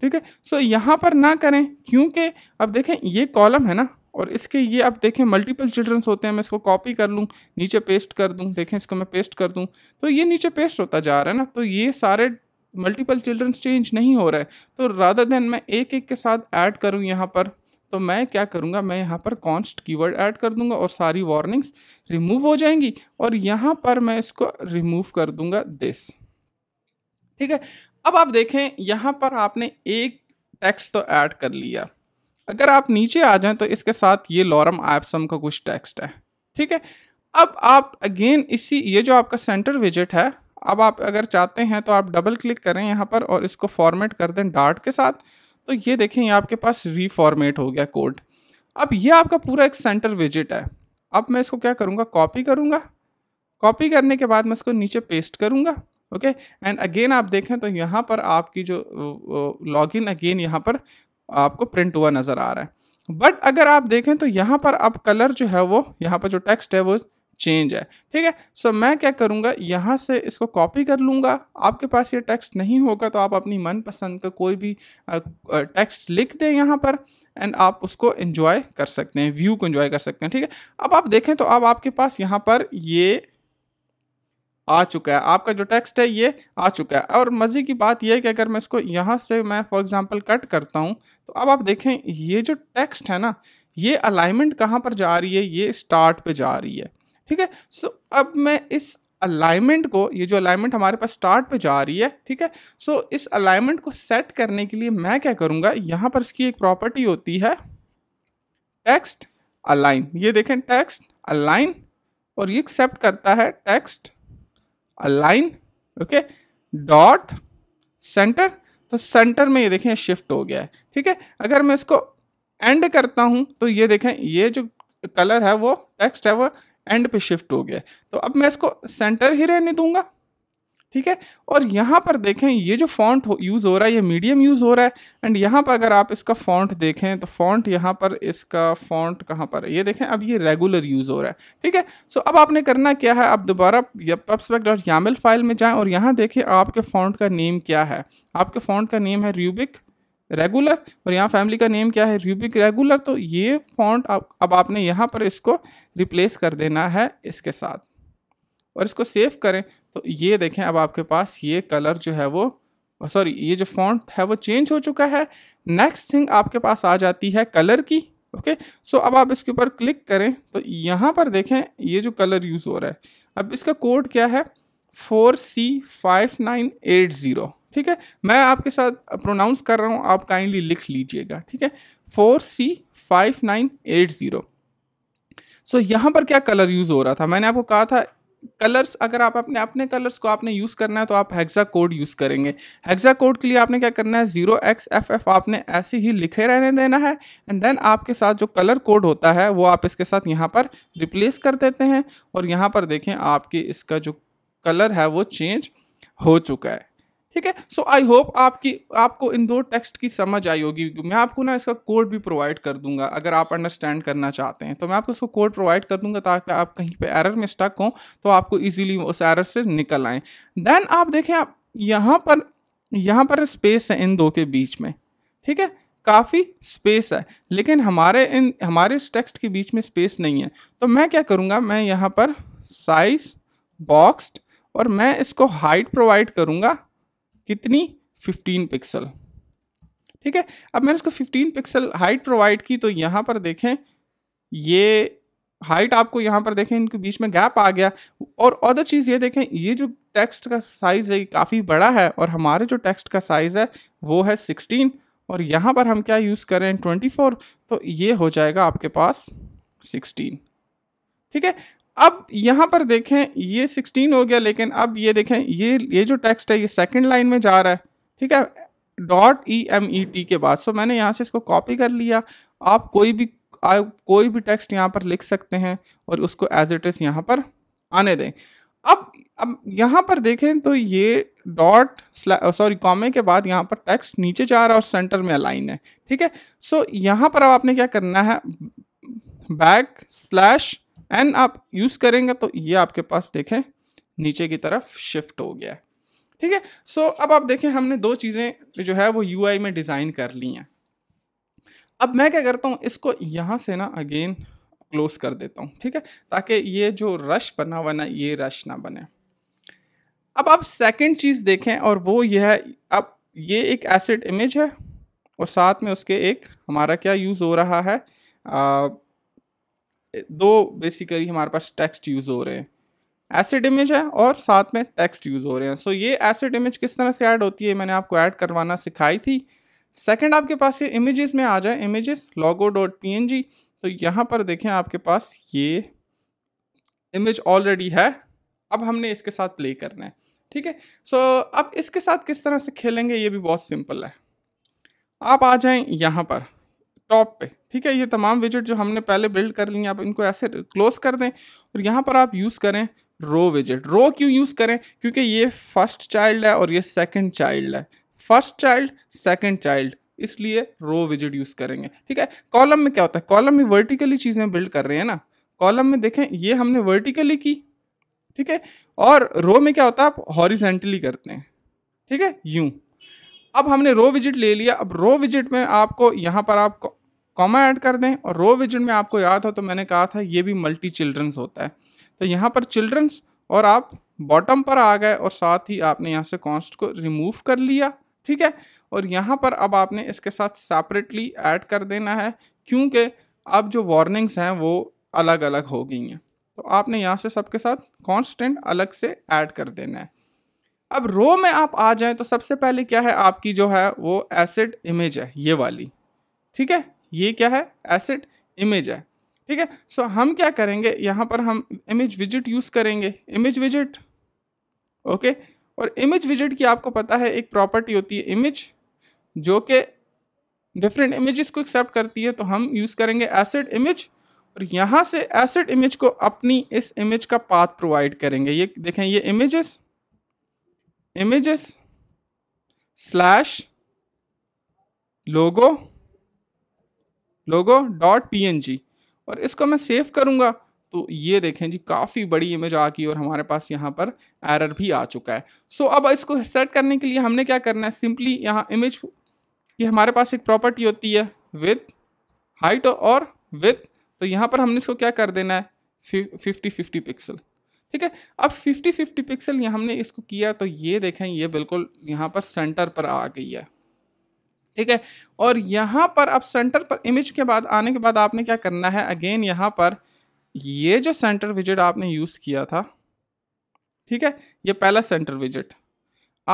ठीक है सो यहाँ पर ना करें क्योंकि अब देखें ये कॉलम है ना और इसके ये आप देखें मल्टीपल चिल्ड्रंस होते हैं मैं इसको कॉपी कर लूँ नीचे पेस्ट कर दूँ देखें इसको मैं पेस्ट कर दूँ तो ये नीचे पेस्ट होता जा रहा है ना तो ये सारे मल्टीपल चिल्ड्रंस चेंज नहीं हो रहे तो राधा देन मैं एक एक के साथ ऐड करूँ यहाँ पर तो मैं क्या करूँगा मैं यहाँ पर कॉन्स्ट कीवर्ड ऐड कर दूंगा और सारी वार्निंग्स रिमूव हो जाएंगी और यहाँ पर मैं इसको रिमूव कर दूँगा दिस ठीक है अब आप देखें यहाँ पर आपने एक टेक्स्ट तो ऐड कर लिया अगर आप नीचे आ जाएं तो इसके साथ ये लॉरम एप्सम का कुछ टेक्स्ट है ठीक है अब आप अगेन इसी ये जो आपका सेंटर विजिट है अब आप अगर चाहते हैं तो आप डबल क्लिक करें यहाँ पर और इसको फॉर्मेट कर दें डार्ट के साथ तो ये देखें ये आपके पास रीफॉर्मेट हो गया कोड अब ये आपका पूरा एक सेंटर विजिट है अब मैं इसको क्या करूँगा कॉपी करूँगा कॉपी करने के बाद मैं इसको नीचे पेस्ट करूँगा ओके एंड अगेन आप देखें तो यहाँ पर आपकी जो लॉगिन अगेन यहाँ पर आपको प्रिंट हुआ नज़र आ रहा है बट अगर आप देखें तो यहाँ पर अब कलर जो है वो यहाँ पर जो टेक्स्ट है वो चेंज है ठीक है सो मैं क्या करूँगा यहाँ से इसको कॉपी कर लूँगा आपके पास ये टेक्स्ट नहीं होगा तो आप अपनी मनपसंद का कोई भी टेक्स्ट लिख दें यहाँ पर एंड आप उसको इन्जॉय कर सकते हैं व्यू को इन्जॉय कर सकते हैं ठीक है अब आप देखें तो अब आपके पास यहाँ पर ये आ चुका है आपका जो टेक्स्ट है ये आ चुका है और मज़े की बात यह है कि अगर मैं इसको यहाँ से मैं फॉर एग्ज़ाम्पल कट करता हूँ तो अब आप देखें ये जो टेक्स्ट है ना ये अलाइनमेंट कहाँ पर जा रही है ये स्टार्ट पे जा रही है ठीक है सो अब मैं इस अलाइनमेंट को ये जो अलाइनमेंट हमारे पास स्टार्ट पे जा रही है ठीक है सो इस अलाइनमेंट को सेट करने के लिए मैं क्या करूँगा यहाँ पर इसकी एक प्रॉपर्टी होती है टेक्स्ट अलाइन ये देखें टेक्स्ट अलाइन और ये एक्सेप्ट करता है text align okay dot centre तो सेंटर में ये देखें शिफ्ट हो गया है ठीक है अगर मैं इसको एंड करता हूँ तो ये देखें ये जो कलर है वो टेक्स्ट है वो एंड पे शिफ्ट हो गया है तो अब मैं इसको सेंटर ही रहने दूंगा ठीक है और यहाँ पर देखें ये जो फॉन्ट यूज़ हो रहा है ये मीडियम यूज़ हो रहा है एंड यहाँ पर अगर आप इसका फॉन्ट देखें तो फॉन्ट यहाँ पर इसका फॉन्ट कहाँ पर है ये देखें अब ये रेगुलर यूज़ हो रहा है ठीक है सो अब आपने करना क्या है आप दोबारा पब्सपेक्ट और यामिल फाइल में जाएँ और यहाँ देखें आपके फॉन्ट का नेम क्या है आपके फॉन्ट का नेम है रूबिक रेगुलर और यहाँ फैमिली का नेम क्या है रूबिक रेगुलर तो ये फॉन्ट अब आपने यहाँ पर इसको रिप्लेस कर देना है इसके साथ और इसको सेव करें तो ये देखें अब आपके पास ये कलर जो है वो सॉरी ये जो फॉन्ट है वो चेंज हो चुका है नेक्स्ट थिंग आपके पास आ जाती है कलर की ओके okay? सो so, अब आप इसके ऊपर क्लिक करें तो यहाँ पर देखें ये जो कलर यूज़ हो रहा है अब इसका कोड क्या है four C five nine eight zero ठीक है मैं आपके साथ प्रोनाउंस कर रहा हूँ आप काइंडली लिख लीजिएगा ठीक है four C five nine eight zero so यहाँ पर क्या कलर यूज़ हो रहा था मैंने आपको कहा था कलर्स अगर आप अपने अपने कलर्स को आपने यूज़ करना है तो आप हेक्सा कोड यूज़ करेंगे हेक्सा कोड के लिए आपने क्या करना है जीरो एक्स एफ एफ आपने ऐसे ही लिखे रहने देना है एंड देन आपके साथ जो कलर कोड होता है वो आप इसके साथ यहाँ पर रिप्लेस कर देते हैं और यहाँ पर देखें आपकी इसका जो कलर है वो चेंज हो चुका है ठीक है सो आई होप आपकी आपको इन दो टेक्स्ट की समझ आई होगी मैं आपको ना इसका कोड भी प्रोवाइड कर दूंगा अगर आप अंडरस्टैंड करना चाहते हैं तो मैं आपको इसको कोड प्रोवाइड कर दूंगा ताकि आप कहीं पे एरर में स्टक हों तो आपको इजीली उस एरर से निकल आएँ देन आप देखें आप यहाँ पर यहाँ पर स्पेस है इन दो के बीच में ठीक है काफ़ी स्पेस है लेकिन हमारे इन हमारे इस टेक्स्ट के बीच में स्पेस नहीं है तो मैं क्या करूँगा मैं यहाँ पर साइज बॉक्स्ड और मैं इसको हाइट प्रोवाइड करूँगा कितनी 15 पिक्सल ठीक है अब मैंने उसको 15 पिक्सल हाइट प्रोवाइड की तो यहाँ पर देखें ये हाइट आपको यहाँ पर देखें इनके बीच में गैप आ गया और अदर चीज़ ये देखें ये जो टेक्स्ट का साइज़ है ये काफ़ी बड़ा है और हमारे जो टेक्स्ट का साइज़ है वो है 16 और यहाँ पर हम क्या यूज़ करें 24 तो ये हो जाएगा आपके पास 16 ठीक है अब यहाँ पर देखें ये 16 हो गया लेकिन अब ये देखें ये ये जो टेक्स्ट है ये सेकंड लाइन में जा रहा है ठीक है dot E M E T के बाद सो मैंने यहाँ से इसको कॉपी कर लिया आप कोई भी आप कोई भी टेक्स्ट यहाँ पर लिख सकते हैं और उसको एज इट इज़ यहाँ पर आने दें अब अब यहाँ पर देखें तो ये डॉट सॉरी कॉमे के बाद यहाँ पर टेक्स्ट नीचे जा रहा है और सेंटर में अलाइन है ठीक है सो यहाँ पर अब आपने क्या करना है बैक स्लैश एन आप यूज़ करेंगे तो ये आपके पास देखें नीचे की तरफ शिफ्ट हो गया है ठीक है सो अब आप देखें हमने दो चीज़ें जो है वो यू में डिज़ाइन कर ली हैं अब मैं क्या करता हूँ इसको यहाँ से ना अगेन क्लोज कर देता हूँ ठीक है ताकि ये जो रश बना हुआ ना ये रश ना बने अब आप सेकंड चीज़ देखें और वो यह है अब ये एक एसिड इमेज है और साथ में उसके एक हमारा क्या यूज़ हो रहा है आ, दो बेसिकली हमारे पास टेक्स्ट यूज़ हो रहे हैं एसिड इमेज है और साथ में टेक्स्ट यूज़ हो रहे हैं सो so, ये एसिड इमेज किस तरह से ऐड होती है मैंने आपको ऐड करवाना सिखाई थी सेकंड आपके पास ये इमेजेस में आ जाए images logo dot P N G तो यहाँ पर देखें आपके पास ये इमेज ऑलरेडी है अब हमने इसके साथ प्ले करना है ठीक है सो अब इसके साथ किस तरह से खेलेंगे ये भी बहुत सिंपल है आप आ जाएं यहाँ पर टॉप पे ठीक है ये तमाम विजिट जो हमने पहले बिल्ड कर लिए आप इनको ऐसे क्लोज कर दें और यहाँ पर आप यूज़ करें रो विजिट रो क्यों यूज़ करें क्योंकि ये फर्स्ट चाइल्ड है और ये सेकंड चाइल्ड है फर्स्ट चाइल्ड सेकंड चाइल्ड इसलिए रो विजिट यूज़ करेंगे ठीक है कॉलम में क्या होता है कॉलम में वर्टिकली चीज़ें बिल्ड कर रहे हैं ना कॉलम में देखें ये हमने वर्टिकली की ठीक है और रो में क्या होता है आप हॉरिजेंटली करते हैं ठीक है यूं अब हमने रो विजिट ले लिया अब रो विजिट में आपको यहाँ पर आप कॉमा ऐड कर दें और रो विजन में आपको याद हो तो मैंने कहा था ये भी मल्टी चिल्ड्रंस होता है तो यहाँ पर चिल्ड्रंस और आप बॉटम पर आ गए और साथ ही आपने यहाँ से कॉन्स्ट को रिमूव कर लिया ठीक है और यहाँ पर अब आपने इसके साथ सेपरेटली ऐड कर देना है क्योंकि अब जो वार्निंग्स हैं वो अलग अलग हो गई हैं तो आपने यहाँ से सबके साथ कॉन्स्टेंट अलग से ऐड कर देना है अब रो में आप आ जाएं तो सबसे पहले क्या है आपकी जो है वो एसिड इमेज है ये वाली ठीक है ये क्या है एसिड इमेज है ठीक है सो हम क्या करेंगे यहाँ पर हम इमेज विजिट यूज़ करेंगे इमेज विजिट ओके और इमेज विजिट की आपको पता है एक प्रॉपर्टी होती है इमेज जो कि डिफरेंट इमेजेस को एक्सेप्ट करती है तो हम यूज़ करेंगे एसिड इमेज और यहाँ से एसिड इमेज को अपनी इस इमेज का पाथ प्रोवाइड करेंगे ये देखें ये images images slash logo logo dot P और इसको मैं सेव करूँगा तो ये देखें जी काफ़ी बड़ी इमेज आ गई और हमारे पास यहाँ पर एरर भी आ चुका है सो so, अब इसको सेट करने के लिए हमने क्या करना है सिंपली यहाँ इमेज की हमारे पास एक प्रॉपर्टी होती है विथ हाइट और विथ तो यहाँ पर हमने इसको क्या कर देना है फिफ्टी फिफ्टी पिक्सल ठीक है अब फिफ्टी फिफ्टी पिक्सल हमने इसको किया तो ये देखें ये बिल्कुल यहाँ पर सेंटर पर आ गई है ठीक है और यहाँ पर अब सेंटर पर इमेज के बाद आने के बाद आपने क्या करना है अगेन यहाँ पर ये जो सेंटर विजिट आपने यूज़ किया था ठीक है ये पहला सेंटर विजिट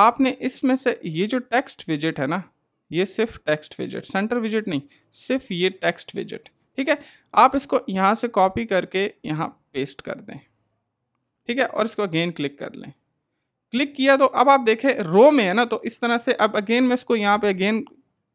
आपने इसमें से ये जो टेक्स्ट विजिट है ना ये सिर्फ टेक्स्ट विजिट सेंटर विजिट नहीं सिर्फ ये टेक्स्ट विजिट ठीक है आप इसको यहाँ से कॉपी करके यहाँ पेस्ट कर दें ठीक है और इसको अगेन क्लिक कर लें क्लिक किया तो अब आप देखें रो में है ना तो इस तरह से अब अगेन मैं इसको यहाँ पे अगेन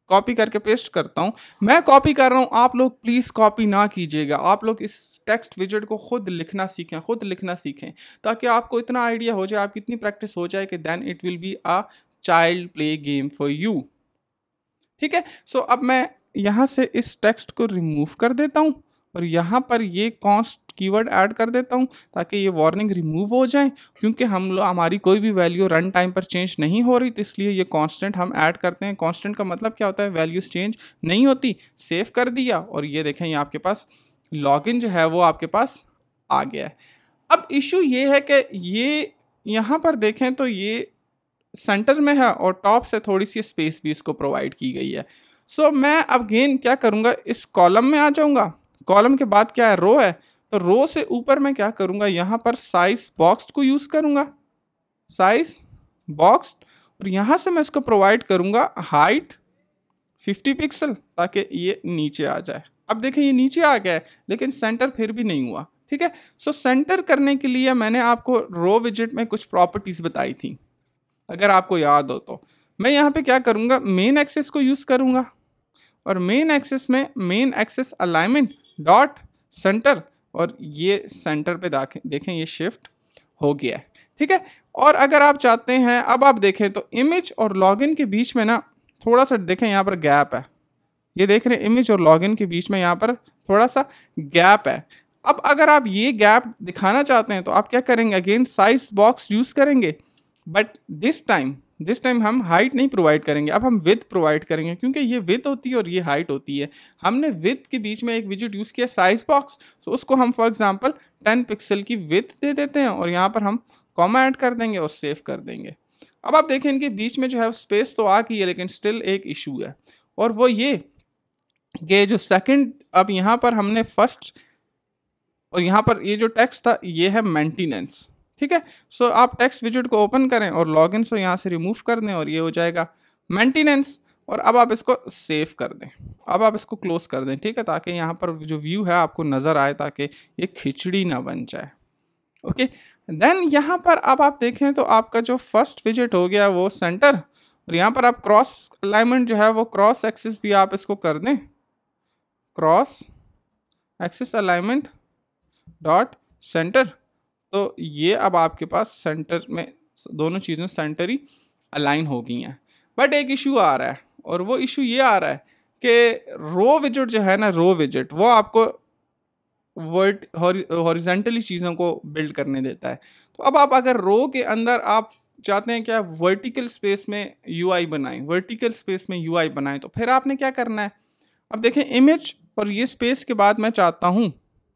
कॉपी करके पेस्ट करता हूँ मैं कॉपी कर रहा हूँ आप लोग प्लीज़ कॉपी ना कीजिएगा आप लोग इस टेक्स्ट विजिट को खुद लिखना सीखें खुद लिखना सीखें ताकि आपको इतना आइडिया हो जाए आपकी इतनी प्रैक्टिस हो जाए कि then it will be a child play game for you ठीक है सो so, अब मैं यहाँ से इस टेक्स्ट को रिमूव कर देता हूँ और यहाँ पर ये कॉस्ट कीवर्ड ऐड कर देता हूँ ताकि ये वार्निंग रिमूव हो जाए क्योंकि हम लोग हमारी कोई भी वैल्यू रन टाइम पर चेंज नहीं हो रही तो इसलिए ये कांस्टेंट हम ऐड करते हैं कांस्टेंट का मतलब क्या होता है वैल्यूज चेंज नहीं होती सेव कर दिया और ये देखें ये आपके पास लॉगिन जो है वो आपके पास आ गया है अब इशू ये है कि ये यहाँ पर देखें तो ये सेंटर में है और टॉप से थोड़ी सी स्पेस भी इसको प्रोवाइड की गई है सो so, मैं अब गेन क्या करूँगा इस कॉलम में आ जाऊँगा कॉलम के बाद क्या है रो है तो रो से ऊपर मैं क्या करूँगा यहाँ पर साइज बॉक्स को यूज़ करूँगा साइज बॉक्स और यहाँ से मैं इसको प्रोवाइड करूँगा हाइट 50 पिक्सल ताकि ये नीचे आ जाए अब देखें ये नीचे आ गया है लेकिन सेंटर फिर भी नहीं हुआ ठीक है सो सेंटर करने के लिए मैंने आपको रो विजिट में कुछ प्रॉपर्टीज़ बताई थी अगर आपको याद हो तो मैं यहाँ पे क्या करूँगा मेन एक्सेस को यूज़ करूँगा और मेन एक्सेस में main axis alignment dot centre और ये सेंटर पे देखें ये शिफ्ट हो गया है ठीक है और अगर आप चाहते हैं अब आप देखें तो इमेज और लॉगिन के बीच में ना थोड़ा सा देखें यहाँ पर गैप है ये देख रहे हैं इमेज और लॉगिन के बीच में यहाँ पर थोड़ा सा गैप है अब अगर आप ये गैप दिखाना चाहते हैं तो आप क्या करेंगे अगेन साइज बॉक्स यूज़ करेंगे but this time this time हम हाइट नहीं प्रोवाइड करेंगे अब हम विथ प्रोवाइड करेंगे क्योंकि ये विथ होती है और ये हाइट होती है हमने विथ के बीच में एक विजिट यूज़ किया साइज बॉक्स सो उसको हम फॉर एग्जांपल 10 पिक्सल की विथ दे देते हैं और यहाँ पर हम कॉमा ऐड कर देंगे और सेव कर देंगे अब आप देखें इनके बीच में जो है स्पेस तो आ गई है लेकिन स्टिल एक इशू है और वो ये कि जो सेकेंड अब यहाँ पर हमने फर्स्ट और यहाँ पर ये जो टेक्स्ट था ये है मेंटेनेंस ठीक है सो so, आप टेक्स्ट विजिट को ओपन करें और लॉग इन सो यहाँ से रिमूव कर दें और ये हो जाएगा मेंटेनेंस और अब आप इसको सेव कर दें अब आप इसको क्लोज कर दें ठीक है ताकि यहाँ पर जो व्यू है आपको नज़र आए ताकि ये खिचड़ी ना बन जाए ओके देन यहाँ पर अब आप देखें तो आपका जो फर्स्ट विजिट हो गया वो सेंटर और यहाँ पर आप क्रॉस अलाइनमेंट जो है वो क्रॉस एक्सिस भी आप इसको कर दें cross axis alignment dot centre तो ये अब आपके पास सेंटर में दोनों चीज़ें सेंटर ही अलाइन हो गई हैं बट एक इशू आ रहा है और वो इशू ये आ रहा है कि रो विजिट जो है ना रो विजिट वो आपको वर्ड हॉरिजेंटली चीज़ों को बिल्ड करने देता है तो अब आप अगर रो के अंदर आप चाहते हैं कि आप वर्टिकल स्पेस में यू आई बनाएं वर्टिकल स्पेस में यू आई बनाएं तो फिर आपने क्या करना है अब देखें इमेज और ये स्पेस के बाद मैं चाहता हूँ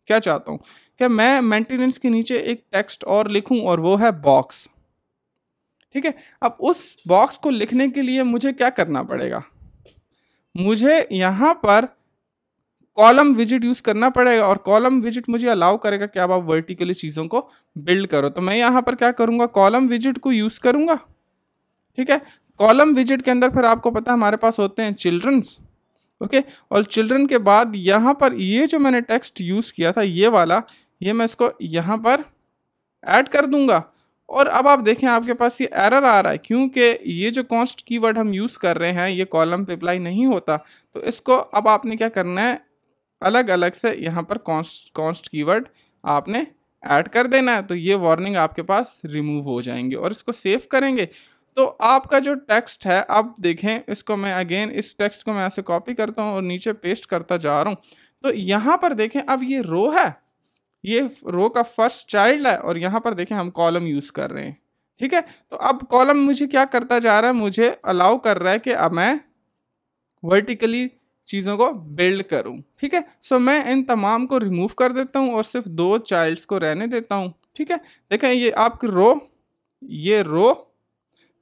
क्या चाहता हूँ कि मैं मेंटेनेंस के नीचे एक टेक्स्ट और लिखूं और वो है बॉक्स ठीक है अब उस बॉक्स को लिखने के लिए मुझे क्या करना पड़ेगा मुझे यहाँ पर कॉलम विजिट यूज़ करना पड़ेगा और कॉलम विजिट मुझे अलाउ करेगा कि अब आप वर्टिकली चीज़ों को बिल्ड करो तो मैं यहाँ पर क्या करूँगा कॉलम विजिट को यूज़ करूँगा ठीक है कॉलम विजिट के अंदर फिर आपको पता है हमारे पास होते हैं चिल्ड्रंस ओके और चिल्ड्रन के बाद यहाँ पर ये जो मैंने टेक्स्ट यूज़ किया था ये वाला ये मैं इसको यहाँ पर ऐड कर दूंगा और अब आप देखें आपके पास ये एरर आ रहा है क्योंकि ये जो कॉन्स्ट कीवर्ड हम यूज़ कर रहे हैं ये कॉलम पे अप्लाई नहीं होता तो इसको अब आपने क्या करना है अलग अलग से यहाँ पर कॉन्स्ट कॉन्स्ट कीवर्ड आपने ऐड कर देना है तो ये वार्निंग आपके पास रिमूव हो जाएंगे और इसको सेव करेंगे तो आपका जो टेक्स्ट है अब देखें इसको मैं अगेन इस टेक्स्ट को मैं ऐसे कॉपी करता हूँ और नीचे पेस्ट करता जा रहा हूँ तो यहाँ पर देखें अब ये रो है ये रो का फर्स्ट चाइल्ड है और यहाँ पर देखें हम कॉलम यूज़ कर रहे हैं ठीक है तो अब कॉलम मुझे क्या करता जा रहा है मुझे अलाउ कर रहा है कि अब मैं वर्टिकली चीज़ों को बिल्ड करूँ ठीक है सो मैं इन तमाम को रिमूव कर देता हूँ और सिर्फ दो चाइल्ड्स को रहने देता हूँ ठीक है देखें ये आपकी रो ये रो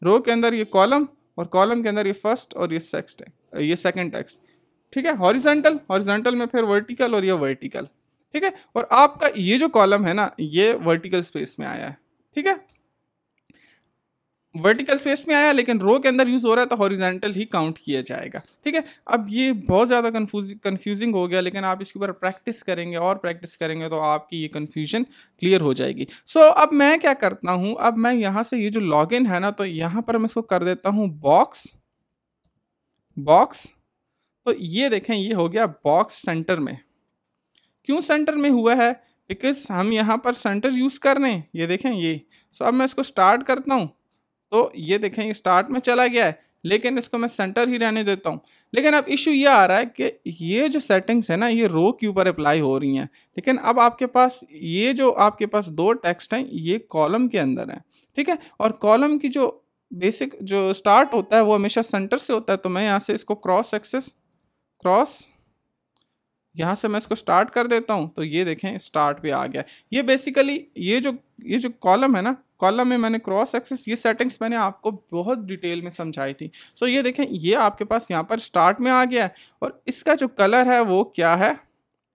रो के अंदर ये कॉलम और कॉलम के अंदर ये फर्स्ट और ये सेक्स्ट ये सेकंड टेक्स्ट ठीक है हॉरिजेंटल हॉरिजेंटल में फिर वर्टिकल और ये वर्टिकल ठीक है और आपका ये जो कॉलम है ना ये वर्टिकल स्पेस में आया है ठीक है वर्टिकल स्पेस में आया लेकिन रो के अंदर यूज़ हो रहा है तो हॉरिजेंटल ही काउंट किया जाएगा ठीक है अब ये बहुत ज़्यादा कन्फ्यूज कन्फ्यूजिंग हो गया लेकिन आप इसके ऊपर प्रैक्टिस करेंगे और प्रैक्टिस करेंगे तो आपकी ये कन्फ्यूजन क्लियर हो जाएगी सो so, अब मैं क्या करता हूँ अब मैं यहाँ से ये जो लॉग है ना तो यहाँ पर मैं इसको कर देता हूँ बॉक्स बॉक्स तो ये देखें ये हो गया बॉक्स सेंटर में क्यों सेंटर में हुआ है बिकॉज हम यहाँ पर सेंटर यूज़ कर रहे हैं ये देखें ये सो अब मैं इसको स्टार्ट करता हूँ तो ये देखें ये स्टार्ट में चला गया है लेकिन इसको मैं सेंटर ही रहने देता हूँ लेकिन अब इशू ये आ रहा है कि ये जो सेटिंग्स है ना ये रो के ऊपर अप्लाई हो रही हैं लेकिन अब आपके पास ये जो आपके पास दो टेक्स्ट हैं ये कॉलम के अंदर हैं ठीक है और कॉलम की जो बेसिक जो स्टार्ट होता है वो हमेशा सेंटर से होता है तो मैं यहाँ से इसको क्रॉस एक्सेस क्रॉस यहाँ से मैं इसको स्टार्ट कर देता हूँ तो ये देखें स्टार्ट पे आ गया ये बेसिकली ये जो ये जो कॉलम है ना कॉलम में मैंने क्रॉस एक्सेस ये सेटिंग्स मैंने आपको बहुत डिटेल में समझाई थी सो ये देखें ये आपके पास यहाँ पर स्टार्ट में आ गया है और इसका जो कलर है वो क्या है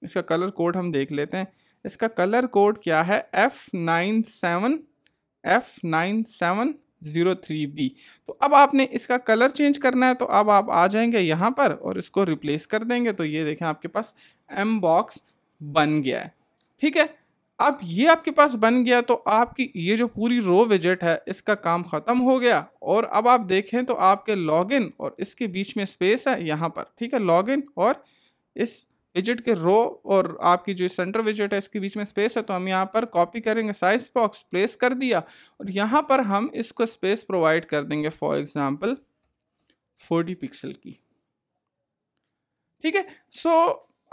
इसका कलर कोड हम देख लेते हैं इसका कलर कोड क्या है F nine seven F nine seven zero three B तो अब आपने इसका कलर चेंज करना है तो अब आप आ जाएंगे यहाँ पर और इसको रिप्लेस कर देंगे तो ये देखें आपके पास एम बॉक्स बन गया है ठीक है अब ये आपके पास बन गया तो आपकी ये जो पूरी रो विजेट है इसका काम ख़त्म हो गया और अब आप देखें तो आपके लॉगिन और इसके बीच में स्पेस है यहाँ पर ठीक है लॉगिन और इस विजिट के रो और आपकी जो सेंटर विजिट है इसके बीच में स्पेस है तो हम यहाँ पर कॉपी करेंगे साइज बॉक्स प्लेस कर दिया और यहाँ पर हम इसको स्पेस प्रोवाइड कर देंगे फॉर एग्जाम्पल फोर्टी पिक्सल की ठीक है सो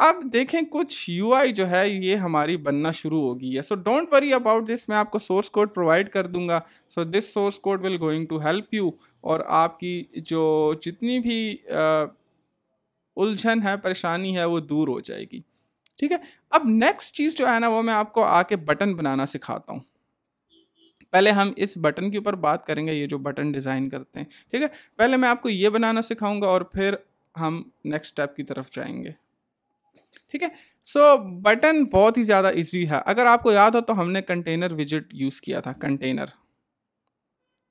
अब देखें कुछ यू जो है ये हमारी बनना शुरू होगी है so don't worry about this मैं आपको सोर्स कोड प्रोवाइड कर दूंगा so this source code will going to help you और आपकी जो जितनी भी uh, उलझन है परेशानी है वो दूर हो जाएगी ठीक है अब नेक्स्ट चीज़ जो है ना वो मैं आपको आके बटन बनाना सिखाता हूँ पहले हम इस बटन के ऊपर बात करेंगे ये जो बटन डिज़ाइन करते हैं ठीक है पहले मैं आपको ये बनाना सिखाऊंगा और फिर हम नेक्स्ट स्टेप की तरफ जाएंगे ठीक है सो बटन बहुत ही ज़्यादा इजी है अगर आपको याद हो तो हमने कंटेनर विजिट यूज़ किया था कंटेनर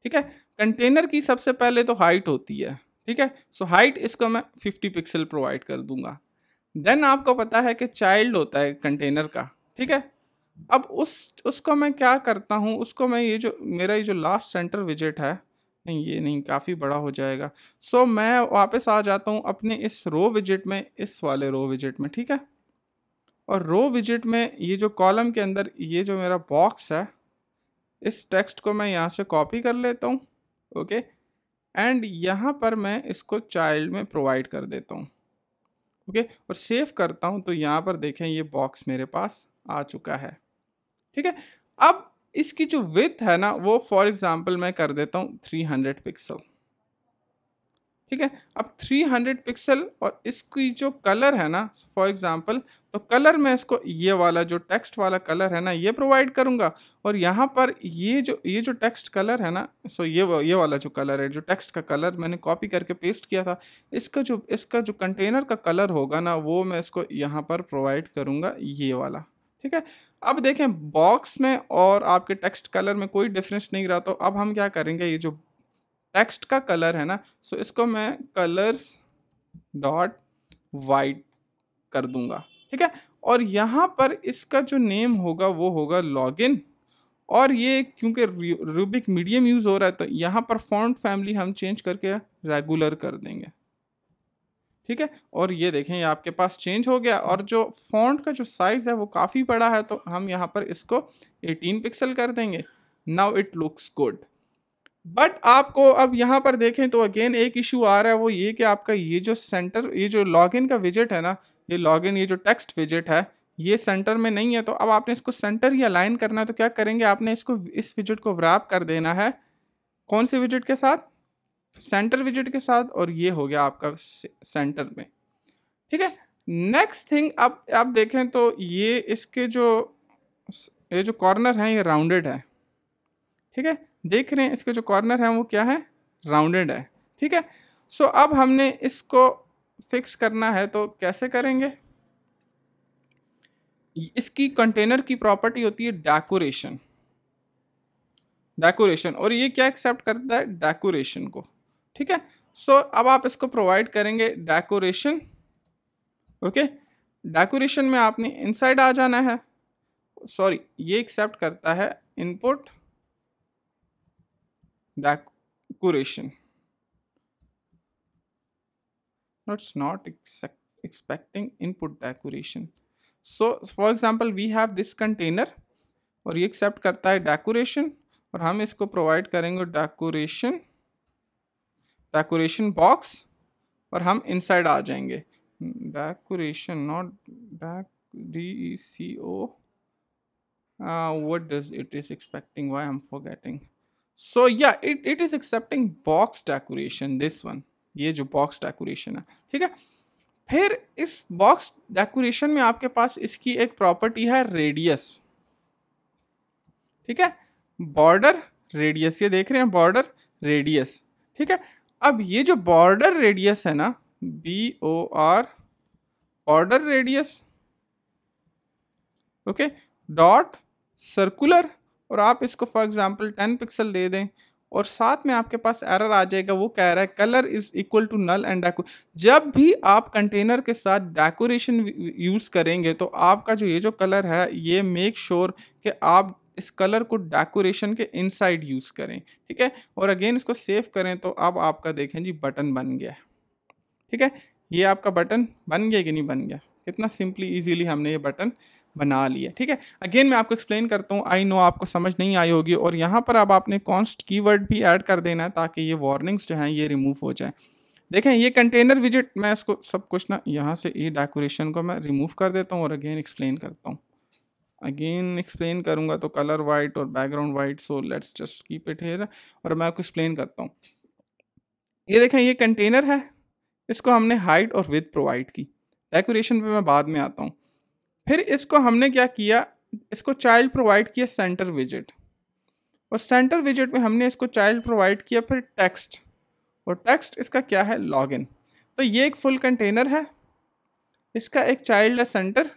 ठीक है कंटेनर की सबसे पहले तो हाइट होती है ठीक है सो हाइट इसको मैं 50 पिक्सल प्रोवाइड कर दूंगा देन आपको पता है कि चाइल्ड होता है कंटेनर का ठीक है अब उस उसको मैं क्या करता हूँ उसको मैं ये जो मेरा ये जो लास्ट सेंटर विजिट है नहीं ये नहीं काफ़ी बड़ा हो जाएगा सो so, मैं वापस आ जाता हूँ अपने इस रो विजिट में इस वाले रो विजिट में ठीक है और रो विजिट में ये जो कॉलम के अंदर ये जो मेरा बॉक्स है इस टेक्स्ट को मैं यहाँ से कॉपी कर लेता हूँ ओके एंड यहाँ पर मैं इसको चाइल्ड में प्रोवाइड कर देता हूँ ओके okay? और सेव करता हूँ तो यहाँ पर देखें ये बॉक्स मेरे पास आ चुका है ठीक है अब इसकी जो विथ है ना वो फॉर एग्ज़ाम्पल मैं कर देता हूँ 300 पिक्सल ठीक है अब 300 पिक्सल और इसकी जो कलर है ना फॉर एग्ज़ाम्पल तो कलर मैं इसको ये वाला जो टेक्स्ट वाला कलर है ना ये प्रोवाइड करूँगा और यहाँ पर ये जो ये जो टेक्स्ट कलर है ना सो ये ये वाला जो कलर है जो टेक्स्ट का कलर मैंने कॉपी करके पेस्ट किया था इसका जो इसका जो कंटेनर का कलर होगा ना वो मैं इसको यहाँ पर प्रोवाइड करूँगा ये वाला ठीक है अब देखें बॉक्स में और आपके टेक्स्ट कलर में कोई डिफरेंस नहीं रहा तो अब हम क्या करेंगे ये जो टेक्स्ट का कलर है ना सो इसको मैं कलर्स डॉट वाइट कर दूंगा ठीक है और यहाँ पर इसका जो नेम होगा वो होगा लॉगिन और ये क्योंकि रूबिक मीडियम यूज़ हो रहा है तो यहाँ पर फॉन्ट फैमिली हम चेंज करके रेगुलर कर देंगे ठीक है और ये देखें ये आपके पास चेंज हो गया और जो फॉन्ट का जो साइज़ है वो काफ़ी बड़ा है तो हम यहाँ पर इसको 18 पिक्सल कर देंगे now it looks good but आपको अब यहाँ पर देखें तो अगेन एक इशू आ रहा है वो ये कि आपका ये जो सेंटर ये जो लॉगिन का विजिट है ना ये लॉगिन ये जो टेक्स्ट विजिट है ये सेंटर में नहीं है तो अब आपने इसको सेंटर या लाइन करना है तो क्या करेंगे आपने इसको इस विजिट को व्राप कर देना है कौन से विजिट के साथ सेंटर विजिट के साथ और ये हो गया आपका सेंटर में ठीक है नेक्स्ट थिंग अब आप देखें तो ये इसके जो ये जो कॉर्नर हैं ये राउंडेड है ठीक है देख रहे हैं इसके जो कॉर्नर है वो क्या है राउंडेड है ठीक है सो अब हमने इसको फिक्स करना है तो कैसे करेंगे इसकी कंटेनर की प्रॉपर्टी होती है डेकोरेशन डेकोरेशन और ये क्या एक्सेप्ट करता है डेकोरेशन को ठीक है सो so, अब आप इसको प्रोवाइड करेंगे डेकोरेशन ओके डेकोरेशन में आपने इनसाइड आ जाना है सॉरी ये एक्सेप्ट करता है input decoration. That's not exact expecting input decoration. So for example we have this container और ये एक्सेप्ट करता है डेकोरेशन और हम इसको प्रोवाइड करेंगे डेकोरेशन डेकोरेशन बॉक्स और हम इनसाइड आ जाएंगे decoration not D E C O what does it is expecting why am forgetting so या it it is accepting box decoration this one ये जो बॉक्स डेकोरेशन है ठीक है फिर इस बॉक्स डेकोरेशन में आपके पास इसकी एक प्रॉपर्टी है रेडियस ठीक है बॉर्डर रेडियस ये देख रहे हैं बॉर्डर रेडियस ठीक है अब ये जो बॉर्डर रेडियस है ना B O R border radius okay dot circular और आप इसको फॉर एग्ज़ाम्पल टेन पिक्सल दे दें और साथ में आपके पास एरर आ जाएगा वो कह रहा है colour is equal to null and deco जब भी आप कंटेनर के साथ डेकोरेशन यूज़ करेंगे तो आपका जो ये जो कलर है ये मेक श्योर sure कि आप इस कलर को डेकोरेशन के इनसाइड यूज़ करें ठीक है और अगेन इसको सेव करें तो अब आपका देखें जी बटन बन गया है ठीक है ये आपका बटन बन गया कि नहीं बन गया इतना सिंपली इजीली हमने ये बटन बना लिए ठीक है अगेन मैं आपको एक्सप्लेन करता हूँ आई नो आपको समझ नहीं आई होगी और यहाँ पर अब आपने कॉन्स्ट कीवर्ड भी ऐड कर देना है ताकि ये वार्निंग्स जो हैं ये रिमूव हो जाए देखें ये कंटेनर विजिट मैं इसको सब कुछ ना यहाँ से ये डेकोरेशन को मैं रिमूव कर देता हूँ और अगेन एक्सप्लेन करता हूँ अगेन एक्सप्लेन करूँगा तो कलर वाइट और background white so let's just keep it here और मैं आपको एक्सप्लेन करता हूँ ये देखें ये कंटेनर है इसको हमने हाइट और विथ प्रोवाइड की डेकोरेशन पे मैं बाद में आता हूँ फिर इसको हमने क्या किया इसको चाइल्ड प्रोवाइड किया सेंटर विजिट और सेंटर विजिट में हमने इसको चाइल्ड प्रोवाइड किया फिर टेक्स्ट और टेक्स्ट इसका क्या है लॉगिन तो ये एक फुल कंटेनर है इसका एक चाइल्ड है सेंटर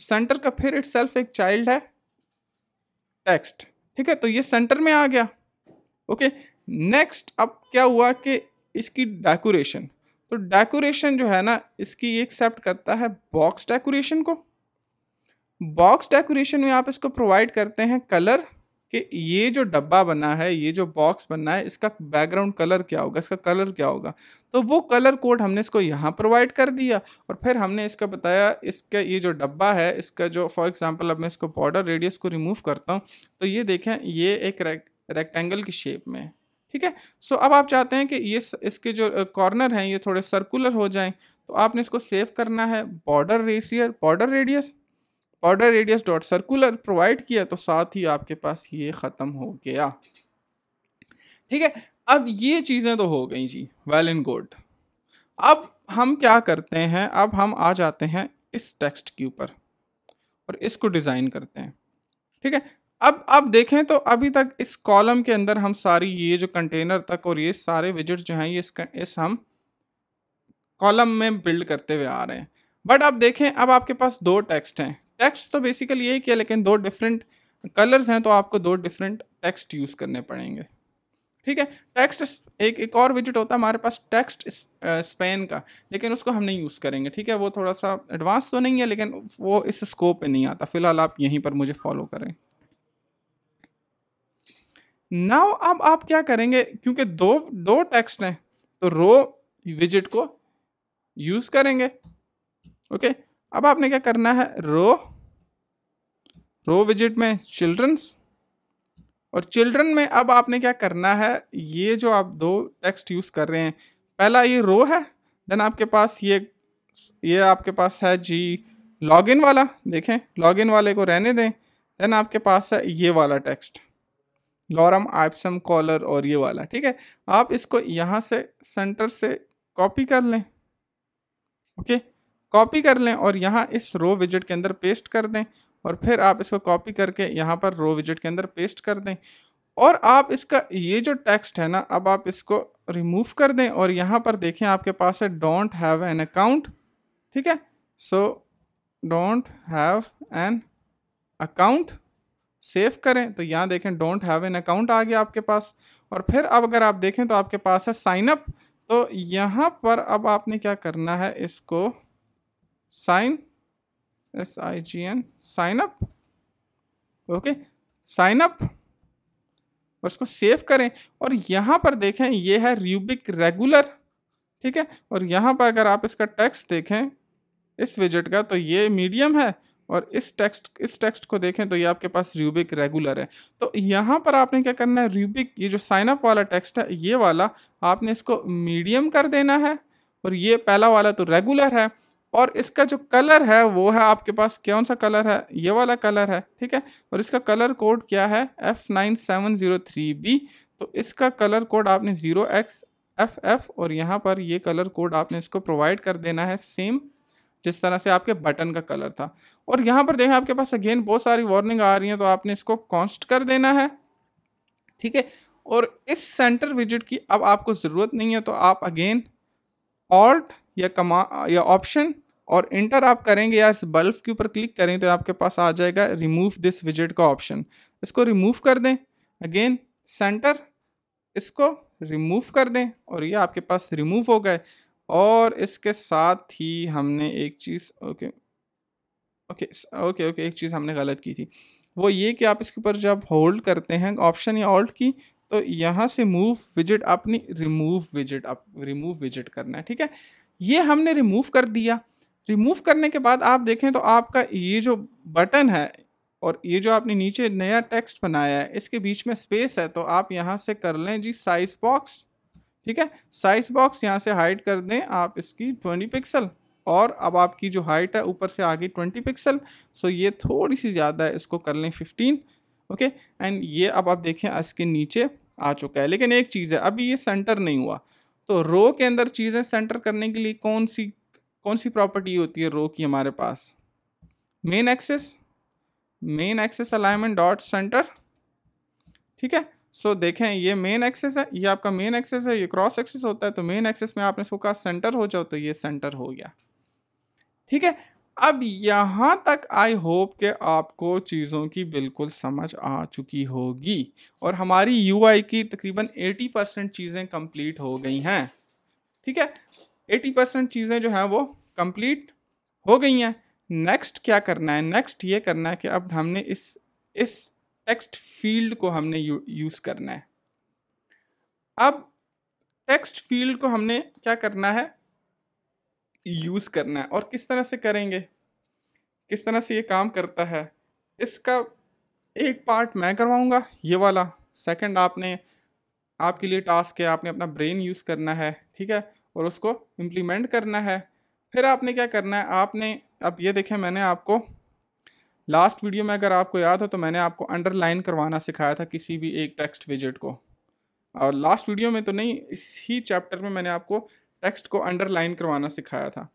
सेंटर का फिर इट एक चाइल्ड है टेक्स्ट ठीक है तो ये सेंटर में आ गया ओके नेक्स्ट अब क्या हुआ कि इसकी डेकोरेशन तो डेकोरेशन जो है ना इसकी एक्सेप्ट करता है बॉक्स डेकोरेशन को बॉक्स डेकोरेशन में आप इसको प्रोवाइड करते हैं कलर कि ये जो डब्बा बना है ये जो बॉक्स बनना है इसका बैकग्राउंड कलर क्या होगा इसका कलर क्या होगा तो वो कलर कोड हमने इसको यहाँ प्रोवाइड कर दिया और फिर हमने इसका बताया इसका ये जो डब्बा है इसका जो फॉर एग्जांपल अब मैं इसको बॉर्डर रेडियस को रिमूव करता हूँ तो ये देखें ये एक रेक्टेंगल की शेप में है ठीक है सो अब आप चाहते हैं कि ये इसके जो कॉर्नर हैं ये थोड़े सर्कुलर हो जाएँ तो आपने इसको सेव करना है बॉर्डर रेसियर border radius order radius dot circular provide किया तो साथ ही आपके पास ये ख़त्म हो गया ठीक है अब ये चीज़ें तो हो गई जी वेल एंड गुड अब हम क्या करते हैं अब हम आ जाते हैं इस टेक्स्ट के ऊपर और इसको डिज़ाइन करते हैं ठीक है अब आप देखें तो अभी तक इस कॉलम के अंदर हम सारी ये जो कंटेनर तक और ये सारे विजिट्स जो हैं ये इस, इस हम कॉलम में बिल्ड करते हुए आ रहे हैं बट आप देखें अब आपके पास दो टेक्स्ट हैं टेक्स्ट तो बेसिकली यही किया है लेकिन दो डिफरेंट कलर्स हैं तो आपको दो डिफरेंट टेक्स्ट यूज़ करने पड़ेंगे ठीक है टेक्स्ट एक एक और विजिट होता है हमारे पास टेक्स्ट स्पेन का लेकिन उसको हम नहीं यूज़ करेंगे ठीक है वो थोड़ा सा एडवांस तो नहीं है लेकिन वो इस स्कोप पे नहीं आता फिलहाल आप यहीं पर मुझे फॉलो करें नाउ अब आप क्या करेंगे क्योंकि दो दो टेक्स्ट हैं तो रो विजिट को यूज़ करेंगे ओके अब आपने क्या करना है रो रो विजिट में चिल्ड्रंस और चिल्ड्रन में अब आपने क्या करना है ये जो आप दो टेक्स्ट यूज़ कर रहे हैं पहला ये रो है देन आपके पास ये ये आपके पास है जी लॉगिन वाला देखें लॉगिन वाले को रहने दें देन आपके पास है ये वाला टेक्स्ट लॉरम आइपसम कॉलर और ये वाला ठीक है आप इसको यहाँ से सेंटर से कॉपी कर लें ओके कॉपी कर लें और यहाँ इस रो विजिट के अंदर पेस्ट कर दें और फिर आप इसको कॉपी करके यहाँ पर रो विजिट के अंदर पेस्ट कर दें और आप इसका ये जो टेक्स्ट है ना अब आप इसको रिमूव कर दें और यहाँ पर देखें आपके पास है डोंट हैव एन अकाउंट ठीक है so don't have an account save करें तो यहाँ देखें डोंट हैव एन अकाउंट आ गया आपके पास और फिर अब अगर आप देखें तो आपके पास है साइन अप तो यहाँ पर अब आपने क्या करना है इसको sign S I G N sign up okay sign up और इसको सेव करें और यहाँ पर देखें ये है रूबिक रेगुलर ठीक है और यहाँ पर अगर आप इसका टेक्स्ट देखें इस विजिट का तो ये मीडियम है और इस टेक्स्ट इस टेक्स्ट को देखें तो ये आपके पास रूबिक रेगुलर है तो यहाँ पर आपने क्या करना है रूबिक ये जो साइन अप वाला टेक्स्ट है ये वाला आपने इसको मीडियम कर देना है और ये पहला वाला तो रेगुलर है और इसका जो कलर है वो है आपके पास कौन सा कलर है ये वाला कलर है ठीक है और इसका कलर कोड क्या है F nine seven zero three B तो इसका कलर कोड आपने ज़ीरो एक्स एफ एफ और यहाँ पर ये कलर कोड आपने इसको प्रोवाइड कर देना है सेम जिस तरह से आपके बटन का कलर था और यहाँ पर देखें आपके पास अगेन बहुत सारी वार्निंग आ रही हैं तो आपने इसको कॉन्स्ट कर देना है ठीक है और इस सेंटर विजिट की अब आपको ज़रूरत नहीं है तो आप अगेन ऑल्ट या कमा या ऑप्शन और इंटर आप करेंगे या इस बल्ब के ऊपर क्लिक करें तो आपके पास आ जाएगा रिमूव दिस विजिट का ऑप्शन इसको रिमूव कर दें अगेन सेंटर इसको रिमूव कर दें और ये आपके पास रिमूव हो गए और इसके साथ ही हमने एक चीज़ ओके ओके ओके ओके एक चीज़ हमने गलत की थी वो ये कि आप इसके ऊपर जब होल्ड करते हैं ऑप्शन या ऑल्ट की तो यहाँ से मूव विजिट अपनी remove visit up remove visit करना है ठीक है ये हमने रिमूव कर दिया रिमूव करने के बाद आप देखें तो आपका ये जो बटन है और ये जो आपने नीचे नया टेक्स्ट बनाया है इसके बीच में स्पेस है तो आप यहाँ से कर लें जी साइज बॉक्स ठीक है साइज बॉक्स यहाँ से हाइड कर दें आप इसकी ट्वेंटी पिक्सल और अब आपकी जो हाइट है ऊपर से आगे ट्वेंटी पिक्सल सो ये थोड़ी सी ज़्यादा है इसको कर लें फिफ्टीन ओके एंड ये अब आप देखें इसके नीचे आ चुका है लेकिन एक चीज़ है अभी ये सेंटर नहीं हुआ तो रो के अंदर चीज़ें सेंटर करने के लिए कौन सी कौन सी प्रॉपर्टी होती है रो की हमारे पास main axis main axis alignment dot center ठीक है सो so, देखें ये मेन एक्सेस है ये आपका मेन एक्सेस है ये क्रॉस एक्सेस होता है तो मेन एक्सेस में आपने इसको कहा सेंटर हो जाओ तो ये सेंटर हो गया ठीक है अब यहाँ तक आई होप कि आपको चीज़ों की बिल्कुल समझ आ चुकी होगी और हमारी यूआई की तकरीबन 80 परसेंट चीज़ें कंप्लीट हो गई हैं ठीक है एटी परसेंट चीज़ें जो हैं वो कंप्लीट हो गई हैं नेक्स्ट क्या करना है नेक्स्ट ये करना है कि अब हमने इस इस टेक्स्ट फील्ड को हमने यूज़ करना है अब टेक्स्ट फील्ड को हमने क्या करना है यूज़ करना है और किस तरह से करेंगे किस तरह से ये काम करता है इसका एक पार्ट मैं करवाऊंगा ये वाला सेकंड आपने आपके लिए टास्क है आपने अपना ब्रेन यूज़ करना है ठीक है और उसको इम्प्लीमेंट करना है फिर आपने क्या करना है आपने अब ये देखें मैंने आपको लास्ट वीडियो में अगर आपको याद हो तो मैंने आपको अंडरलाइन करवाना सिखाया था किसी भी एक टेक्स्ट विजिट को और लास्ट वीडियो में तो नहीं इसी चैप्टर में मैंने आपको टेक्स्ट को अंडरलाइन करवाना सिखाया था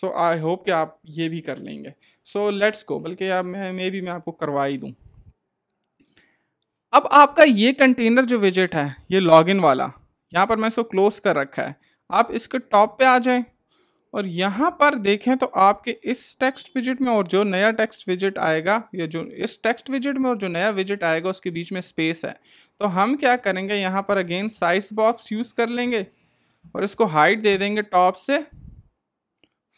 सो आई होप कि आप ये भी कर लेंगे सो लेट्स गो बल्कि अब मैं मे भी मैं आपको करवा ही दूँ अब आपका ये कंटेनर जो विजिट है ये लॉगिन वाला यहाँ पर मैं इसको क्लोज कर रखा है आप इसके टॉप पे आ जाएं और यहाँ पर देखें तो आपके इस टेक्स्ट विजिट में और जो नया टेक्स्ट विजिट आएगा या जो इस टेक्स्ट विजिट में और जो नया विजिट आएगा उसके बीच में स्पेस है तो हम क्या करेंगे यहाँ पर अगेन साइज बॉक्स यूज़ कर लेंगे और इसको हाइट दे देंगे टॉप से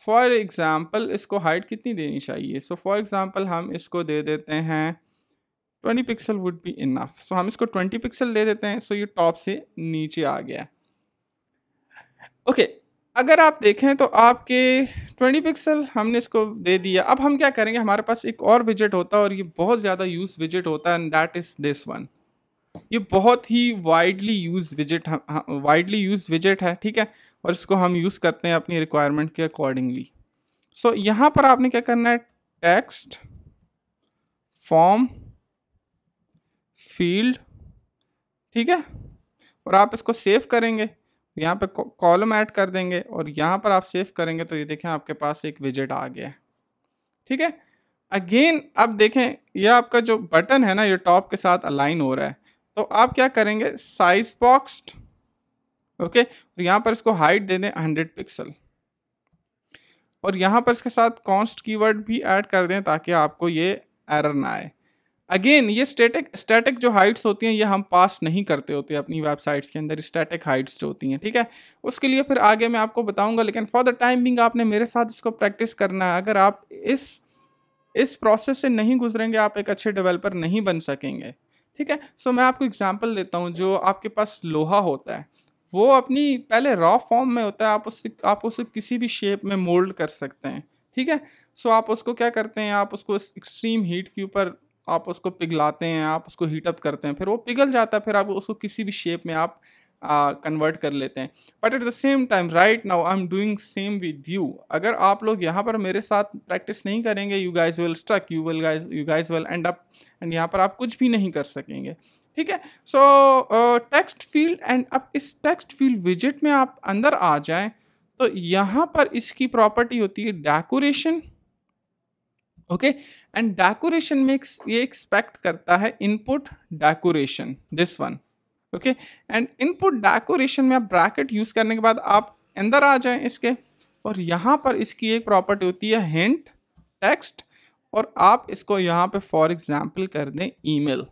फॉर एग्ज़ाम्पल इसको हाइट कितनी देनी चाहिए सो फॉर एग्ज़ाम्पल हम इसको दे देते हैं 20 pixel would be enough so हम इसको 20 पिक्सल दे देते हैं सो so ये टॉप से नीचे आ गया ओके अगर आप देखें तो आपके 20 पिक्सल हमने इसको दे दिया अब हम क्या करेंगे हमारे पास एक और विजिट होता है और ये बहुत ज़्यादा यूज विजिट होता है and that is this one ये बहुत ही widely use visit widely use visit है ठीक है और इसको हम यूज़ करते हैं अपनी रिक्वायरमेंट के अकॉर्डिंगली सो so, यहाँ पर आपने क्या करना है टेक्स्ट फॉर्म फील्ड ठीक है और आप इसको सेव करेंगे यहाँ पे कॉलम ऐड कर देंगे और यहाँ पर आप सेव करेंगे तो ये देखें आपके पास एक विजिट आ गया है ठीक है अगेन अब देखें ये आपका जो बटन है ना ये टॉप के साथ अलाइन हो रहा है तो आप क्या करेंगे साइज बॉक्सड ओके और यहाँ पर इसको हाइट दे दें हंड्रेड पिक्सल और यहाँ पर इसके साथ कॉन्स्ट कीवर्ड भी ऐड कर दें ताकि आपको ये एरर ना आए अगेन ये स्टैटिक स्टैटिक जो हाइट्स होती हैं ये हम पास नहीं करते होते अपनी वेबसाइट्स के अंदर स्टैटिक हाइट्स जो होती हैं ठीक है उसके लिए फिर आगे मैं आपको बताऊंगा लेकिन फॉर द टाइम बिंग आपने मेरे साथ इसको प्रैक्टिस करना है अगर आप इस इस प्रोसेस से नहीं गुजरेंगे आप एक अच्छे डेवलपर नहीं बन सकेंगे ठीक है सो so, मैं आपको एग्जाम्पल देता हूँ जो आपके पास लोहा होता है वो अपनी पहले रॉ फॉर्म में होता है आप उससे आप उसे किसी भी शेप में मोल्ड कर सकते हैं ठीक है सो so, आप उसको क्या करते हैं आप उसको एक्सट्रीम हीट के ऊपर आप उसको पिघलाते हैं आप उसको हीटअप करते हैं फिर वो पिघल जाता है फिर आप उसको किसी भी शेप में आप कन्वर्ट कर लेते हैं but at the same time right now I am doing same with you अगर आप लोग यहाँ पर मेरे साथ प्रैक्टिस नहीं करेंगे you guys will stuck you will guys you guys will end up end यहाँ पर आप कुछ भी नहीं कर सकेंगे ठीक है सो टेक्स्ट फील्ड एंड अब इस टेक्स्ट फील्ड विजिट में आप अंदर आ जाएं तो यहाँ पर इसकी प्रॉपर्टी होती है डेकोरेशन ओके एंड डेकोरेशन में ये एक्सपेक्ट करता है input decoration this one okay and input decoration में आप ब्रैकेट यूज़ करने के बाद आप अंदर आ जाएं इसके और यहाँ पर इसकी एक प्रॉपर्टी होती है हिंट टेक्स्ट और आप इसको यहाँ पे फॉर एग्जांपल कर दें ईमेल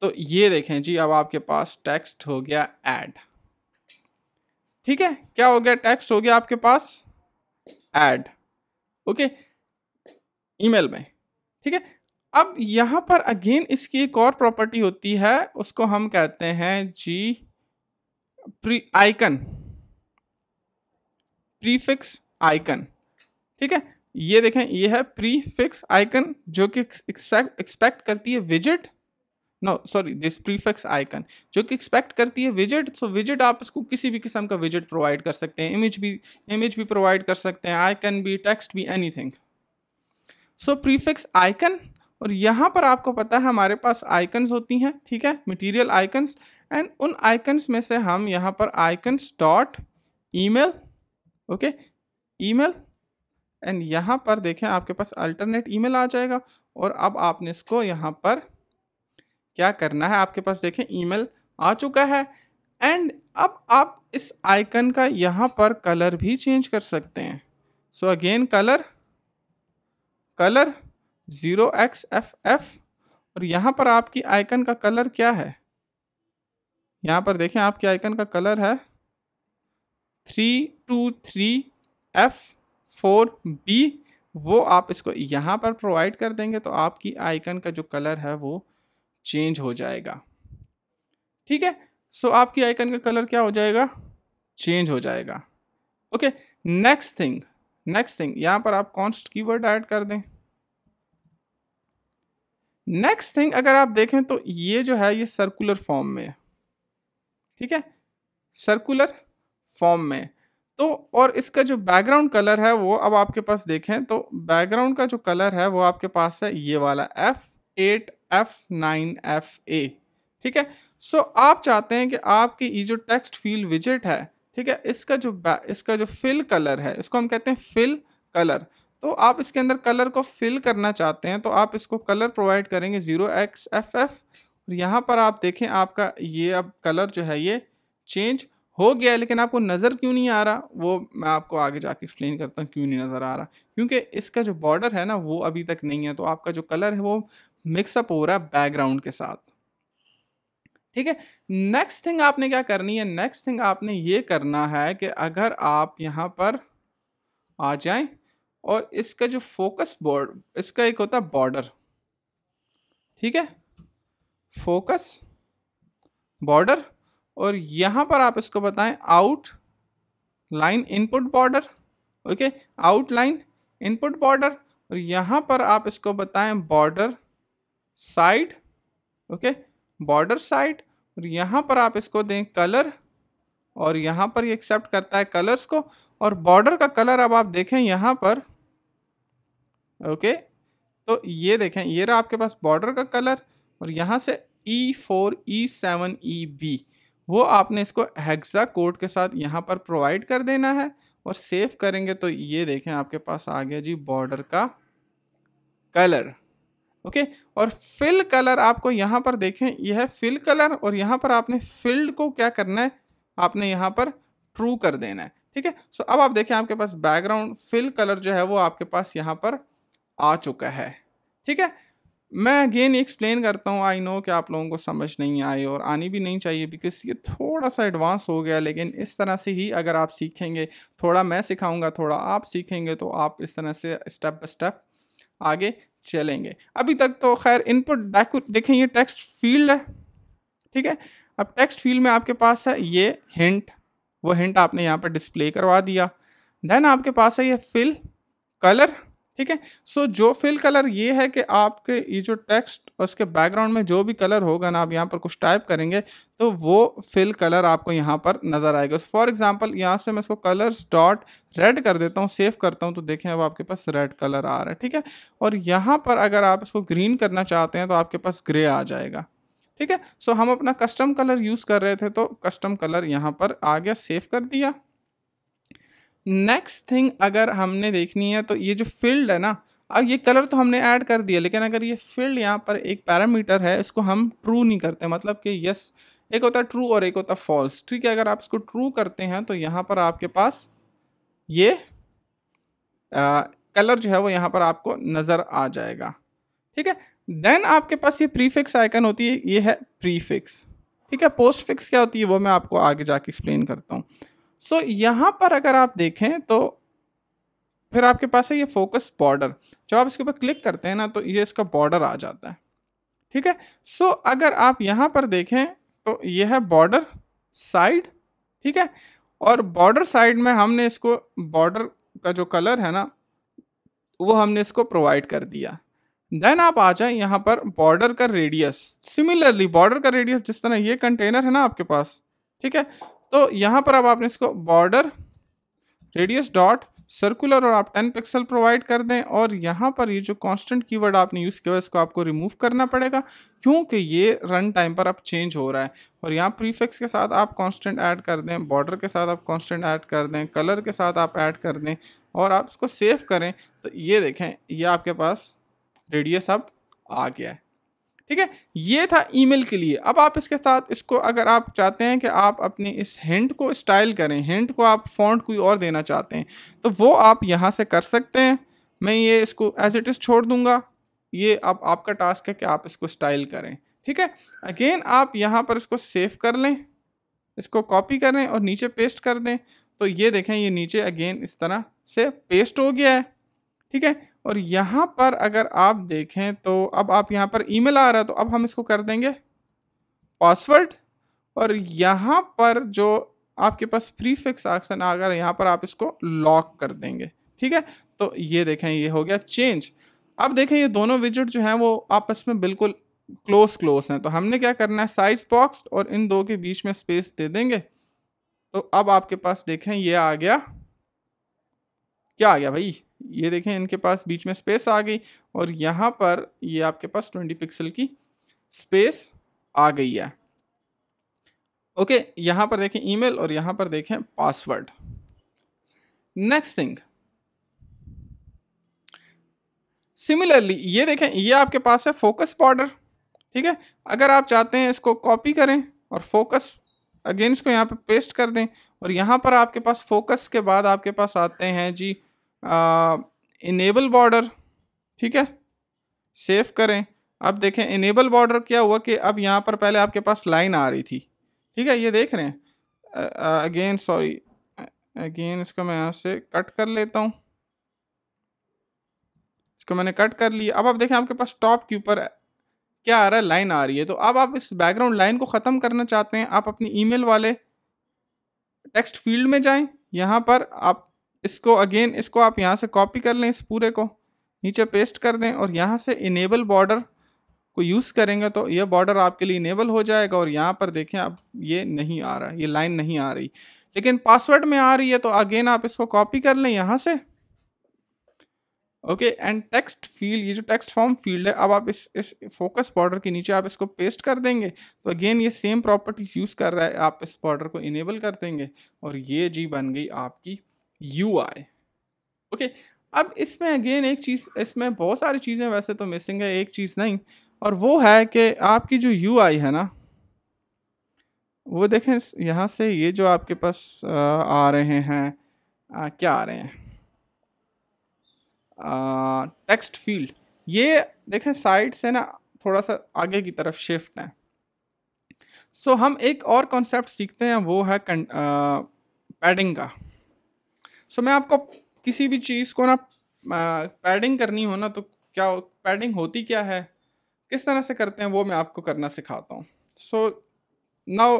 तो ये देखें जी अब आपके पास टेक्स्ट हो गया ऐड ठीक है क्या हो गया टेक्स्ट हो गया आपके पास एड ओके okay? ईमेल में ठीक है अब यहाँ पर अगेन इसकी एक और प्रॉपर्टी होती है उसको हम कहते हैं जी प्री आइकन प्रीफिक्स आइकन ठीक है ये देखें ये है प्रीफिक्स आइकन जो कि एक्सपेक्ट करती है विजिट no sorry this prefix icon जो कि एक्सपेक्ट करती है विजिट सो विजिट आप इसको किसी भी किस्म का विजिट प्रोवाइड कर सकते हैं इमेज भी इमेज भी प्रोवाइड कर सकते हैं आइकन भी टेक्स्ट भी एनीथिंग सो प्रीफिक्स आइकन और यहाँ पर आपको पता है हमारे पास आइकन्स होती हैं ठीक है मटेरियल आइकन्स एंड उन आइकन्स में से हम यहाँ पर icons dot email okay email and यहाँ पर देखें आपके पास अल्टरनेट ईमेल आ जाएगा और अब आपने इसको यहाँ पर क्या करना है आपके पास देखें ईमेल आ चुका है एंड अब आप इस आइकन का यहाँ पर कलर भी चेंज कर सकते हैं so again colour colour zero x F F और यहाँ पर आपकी आइकन का कलर क्या है यहाँ पर देखें आपके आइकन का कलर है three two three F four B वो आप इसको यहाँ पर प्रोवाइड कर देंगे तो आपकी आइकन का जो कलर है वो चेंज हो जाएगा ठीक है सो आपकी आइकन का कलर क्या हो जाएगा चेंज हो जाएगा okay next thing next thing यहां पर आप कॉन्स्ट कीवर्ड ऐड कर दें नेक्स्ट थिंग अगर आप देखें तो ये जो है ये सर्कुलर फॉर्म में है ठीक है सर्कुलर फॉर्म में तो और इसका जो बैकग्राउंड कलर है वो अब आपके पास देखें तो बैकग्राउंड का जो कलर है वो आपके पास है ये वाला F eight F nine F A ठीक है सो आप चाहते हैं कि आपकी ये जो टेक्स्ट फील्ड विजिट है ठीक है इसका जो इसका जो फिल कलर है इसको हम कहते हैं फिल कलर तो आप इसके अंदर कलर को फिल करना चाहते हैं तो आप इसको कलर प्रोवाइड करेंगे ज़ीरो एक्स एफ एफ और यहाँ पर आप देखें आपका ये अब कलर जो है ये चेंज हो गया है लेकिन आपको नज़र क्यों नहीं आ रहा वो मैं आपको आगे जाके एक्सप्लेन करता हूँ क्यों नहीं नज़र आ रहा क्योंकि इसका जो बॉर्डर है ना वो अभी तक नहीं है तो आपका जो कलर है वो मिक्सअप हो रहा है बैकग्राउंड के साथ ठीक है नेक्स्ट थिंग आपने क्या करनी है नेक्स्ट थिंग आपने ये करना है कि अगर आप यहाँ पर आ जाएं और इसका जो फोकस बोर्ड इसका एक होता है बॉर्डर ठीक है फोकस बॉर्डर और यहाँ पर आप इसको बताएं outline input border okay outline input border और यहाँ पर आप इसको बताएं border side okay border side और यहाँ पर आप इसको दें कलर और यहाँ पर ये एक्सेप्ट करता है कलर्स को और बॉर्डर का कलर अब आप देखें यहाँ पर ओके तो ये देखें ये रहा आपके पास बॉर्डर का कलर और यहाँ से E four E seven E B वो आपने इसको हेक्सा कोड के साथ यहाँ पर प्रोवाइड कर देना है और सेव करेंगे तो ये देखें आपके पास आ गया जी बॉर्डर का कलर ओके और फिल कलर आपको यहाँ पर देखें यह है फिल कलर और यहाँ पर आपने फील्ड को क्या करना है आपने यहाँ पर ट्रू कर देना है ठीक है सो अब आप देखें आपके पास बैकग्राउंड फिल कलर जो है वो आपके पास यहाँ पर आ चुका है ठीक है मैं अगेन एक्सप्लेन करता हूँ आई नो कि आप लोगों को समझ नहीं आई और आनी भी नहीं चाहिए बिकॉज ये थोड़ा सा एडवांस हो गया लेकिन इस तरह से ही अगर आप सीखेंगे थोड़ा मैं सिखाऊंगा थोड़ा आप सीखेंगे तो आप इस तरह से स्टेप बाई स्टेप आगे चलेंगे अभी तक तो खैर इनपुट देखें ये टेक्स्ट फील्ड है ठीक है अब टेक्स्ट फील्ड में आपके पास है ये हिंट वो हिंट आपने यहाँ पर डिस्प्ले करवा दिया देन आपके पास है ये फिल कलर ठीक है सो जो फिल कलर ये है कि आपके ये जो टेक्स्ट उसके बैकग्राउंड में जो भी कलर होगा ना आप यहाँ पर कुछ टाइप करेंगे तो वो फिल कलर आपको यहाँ पर नज़र आएगा फॉर एग्जांपल यहाँ से मैं इसको कलर्स डॉट रेड कर देता हूँ सेव करता हूँ तो देखें अब आपके पास रेड कलर आ रहा है ठीक है और यहाँ पर अगर आप इसको ग्रीन करना चाहते हैं तो आपके पास ग्रे आ जाएगा ठीक है सो हम अपना कस्टम कलर यूज़ कर रहे थे तो कस्टम कलर यहाँ पर आ गया सेव कर दिया नेक्स्ट थिंग अगर हमने देखनी है तो ये जो फील्ड है ना अब ये कलर तो हमने ऐड कर दिया लेकिन अगर ये फील्ड यहाँ पर एक पैरामीटर है इसको हम ट्रू नहीं करते मतलब कि यस एक होता है ट्रू और एक होता है फॉल्स ठीक है अगर आप इसको ट्रू करते हैं तो यहाँ पर आपके पास ये आ, कलर जो है वो यहाँ पर आपको नज़र आ जाएगा ठीक है देन आपके पास ये प्रीफिक्स आइकन होती है ये है प्रीफिक्स ठीक है पोस्ट फिक्स क्या होती है वो मैं आपको आगे जाके एक्सप्लेन करता हूँ सो so, यहाँ पर अगर आप देखें तो फिर आपके पास है ये फोकस बॉर्डर जब आप इसके ऊपर क्लिक करते हैं ना तो ये इसका बॉर्डर आ जाता है ठीक है सो so, अगर आप यहाँ पर देखें तो ये है बॉर्डर साइड ठीक है और बॉर्डर साइड में हमने इसको बॉर्डर का जो कलर है ना वो हमने इसको प्रोवाइड कर दिया देन आप आ जाए यहाँ पर बॉर्डर का रेडियस सिमिलरली बॉर्डर का रेडियस जिस तरह ये कंटेनर है ना आपके पास ठीक है तो यहाँ पर अब आपने इसको बॉर्डर रेडियस डॉट सर्कुलर और आप 10 पिक्सल प्रोवाइड कर दें और यहाँ पर ये जो कांस्टेंट कीवर्ड आपने यूज़ किया है इसको आपको रिमूव करना पड़ेगा क्योंकि ये रन टाइम पर अब चेंज हो रहा है और यहाँ प्रीफिक्स के साथ आप कांस्टेंट ऐड कर दें बॉर्डर के साथ आप कांस्टेंट ऐड कर दें कलर के साथ आप ऐड कर दें और आप इसको सेव करें तो ये देखें यह आपके पास रेडियस अब आ गया है ठीक है ये था ईमेल के लिए अब आप इसके साथ इसको अगर आप चाहते हैं कि आप अपने इस हिंट को स्टाइल करें हिंट को आप फॉन्ट कोई और देना चाहते हैं तो वो आप यहाँ से कर सकते हैं मैं ये इसको एज इट इज़ छोड़ दूँगा ये अब आपका टास्क है कि आप इसको स्टाइल करें ठीक है अगेन आप यहाँ पर इसको सेव कर लें इसको कॉपी कर लें और नीचे पेस्ट कर दें तो ये देखें ये नीचे अगेन इस तरह से पेस्ट हो गया है ठीक है और यहाँ पर अगर आप देखें तो अब आप यहाँ पर ईमेल आ रहा है तो अब हम इसको कर देंगे पासवर्ड और यहाँ पर जो आपके पास फ्री फिक्स ऑप्शन आ गया यहाँ पर आप इसको लॉक कर देंगे ठीक है तो ये देखें ये हो गया चेंज अब देखें ये दोनों विजिट जो हैं वो आपस में बिल्कुल क्लोज क्लोज हैं तो हमने क्या करना है साइज बॉक्स और इन दो के बीच में स्पेस दे देंगे तो अब आपके पास देखें ये आ गया क्या आ गया भाई ये देखें इनके पास बीच में स्पेस आ गई और यहाँ पर ये आपके पास 20 पिक्सल की स्पेस आ गई है ओके यहाँ पर देखें ईमेल और यहाँ पर देखें पासवर्ड नेक्स्ट थिंग सिमिलरली ये देखें ये आपके पास है फोकस बॉर्डर ठीक है अगर आप चाहते हैं इसको कॉपी करें और फोकस अगेन इसको यहाँ पे पेस्ट कर दें और यहाँ पर आपके पास फोकस के बाद आपके पास आते हैं जी इनेबल बॉर्डर ठीक है सेव करें अब देखें इनेबल बॉर्डर क्या हुआ कि अब यहाँ पर पहले आपके पास लाइन आ रही थी ठीक है ये देख रहे हैं अगेन सॉरी अगेन इसको मैं यहाँ से कट कर लेता हूँ इसको मैंने कट कर लिया अब आप देखें आपके पास टॉप के ऊपर क्या आ रहा है लाइन आ रही है तो अब आप इस बैकग्राउंड लाइन को ख़त्म करना चाहते हैं आप अपनी ईमेल वाले टेक्स्ट फील्ड में जाएं यहाँ पर आप इसको अगेन इसको आप यहाँ से कॉपी कर लें इस पूरे को नीचे पेस्ट कर दें और यहाँ से इनेबल बॉर्डर को यूज़ करेंगे तो ये बॉर्डर आपके लिए इनेबल हो जाएगा और यहाँ पर देखें अब ये नहीं आ रहा ये लाइन नहीं आ रही लेकिन पासवर्ड में आ रही है तो अगेन आप इसको कॉपी कर लें यहाँ से ओके एंड टेक्स्ट फील्ड ये जो टेक्स्ट फॉर्म फील्ड है अब आप इस इस फोकस बॉर्डर के नीचे आप इसको पेस्ट कर देंगे तो अगेन ये सेम प्रॉपर्टीज़ यूज़ कर रहा है आप इस बॉर्डर को इनेबल कर देंगे और ये जी बन गई आपकी यू आई ओके अब इसमें अगेन एक चीज़ इसमें बहुत सारी चीज़ें वैसे तो मिसिंग है एक चीज़ नहीं और वो है कि आपकी जो यू आई है ना वो देखें यहाँ से ये जो आपके पास आ रहे हैं आ, क्या आ रहे हैं टेक्स्ट फील्ड ये देखें साइड से ना थोड़ा सा आगे की तरफ शिफ्ट है सो so, हम एक और कॉन्सेप्ट सीखते हैं वो है पैडिंग का सो मैं आपको किसी भी चीज़ को ना पैडिंग करनी हो ना तो क्या पैडिंग होती क्या है किस तरह से करते हैं वो मैं आपको करना सिखाता हूँ सो नाउ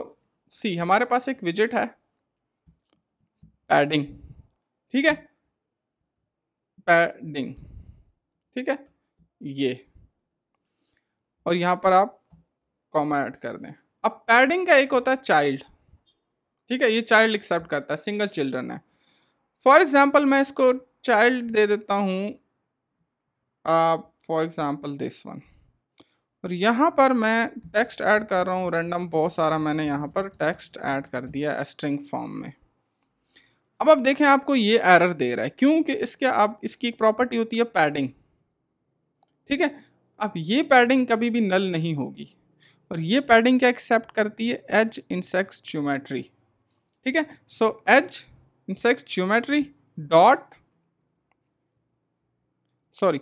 सी हमारे पास एक विजिट है पैडिंग ठीक है पैडिंग ठीक है ये और यहाँ पर आप कॉमा ऐड कर दें अब पैडिंग का एक होता है चाइल्ड ठीक है ये चाइल्ड एक्सेप्ट करता है सिंगल चिल्ड्रन है फॉर एग्ज़ाम्पल मैं इसको चाइल्ड दे देता हूँ फॉर एग्ज़ाम्पल दिस वन और यहाँ पर मैं टेक्स्ट ऐड कर रहा हूँ रैंडम बहुत सारा मैंने यहाँ पर टेक्स्ट ऐड कर दिया स्ट्रिंग फॉर्म में अब आप देखें आपको ये एरर दे रहा है क्योंकि इसके आप इसकी एक प्रॉपर्टी होती है पैडिंग ठीक है अब ये पैडिंग कभी भी नल नहीं होगी और ये पैडिंग क्या एक्सेप्ट करती है एज इंसेक्ट ज्योमेट्री ठीक है so edge intersects geometry dot sorry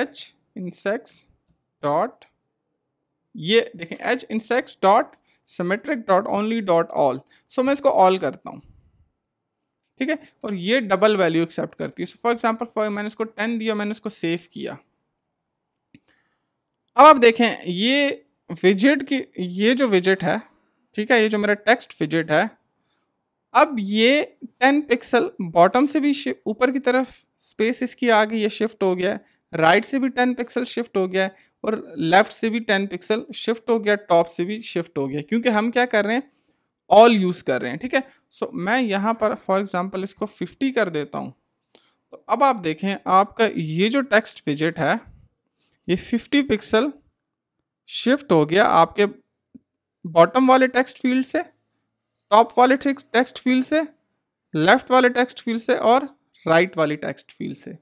edge insets dot ये देखें edge insets dot symmetric dot only dot all so मैं इसको ऑल करता हूँ ठीक है और ये डबल वैल्यू एक्सेप्ट करती है सो फॉर एग्जांपल फॉर मैंने इसको टेन दिया मैंने इसको सेव किया अब आप देखें ये विजिट की ये जो विजिट है ठीक है ये जो मेरा टेक्स्ट विजिट है अब ये टेन पिक्सल बॉटम से भी ऊपर की तरफ स्पेस इसकी आ गई है शिफ्ट हो गया है राइट से भी टेन पिक्सल शिफ्ट हो गया है और लेफ्ट से भी टेन पिक्सल शिफ्ट हो गया टॉप से भी शिफ्ट हो गया क्योंकि हम क्या कर रहे हैं ऑल यूज़ कर रहे हैं ठीक है सो so, मैं यहाँ पर फॉर एग्ज़ाम्पल इसको फिफ्टी कर देता हूँ तो अब आप देखें आपका ये जो टेक्स्ट विजिट है ये फिफ्टी पिक्सल शिफ्ट हो गया आपके बॉटम वाले टेक्स्ट फील्ड से टॉप वाले टेक्स्ट फील्ड से लेफ्ट वाले टेक्स्ट फील्ड से और राइट right वाली टेक्स्ट फील्ड से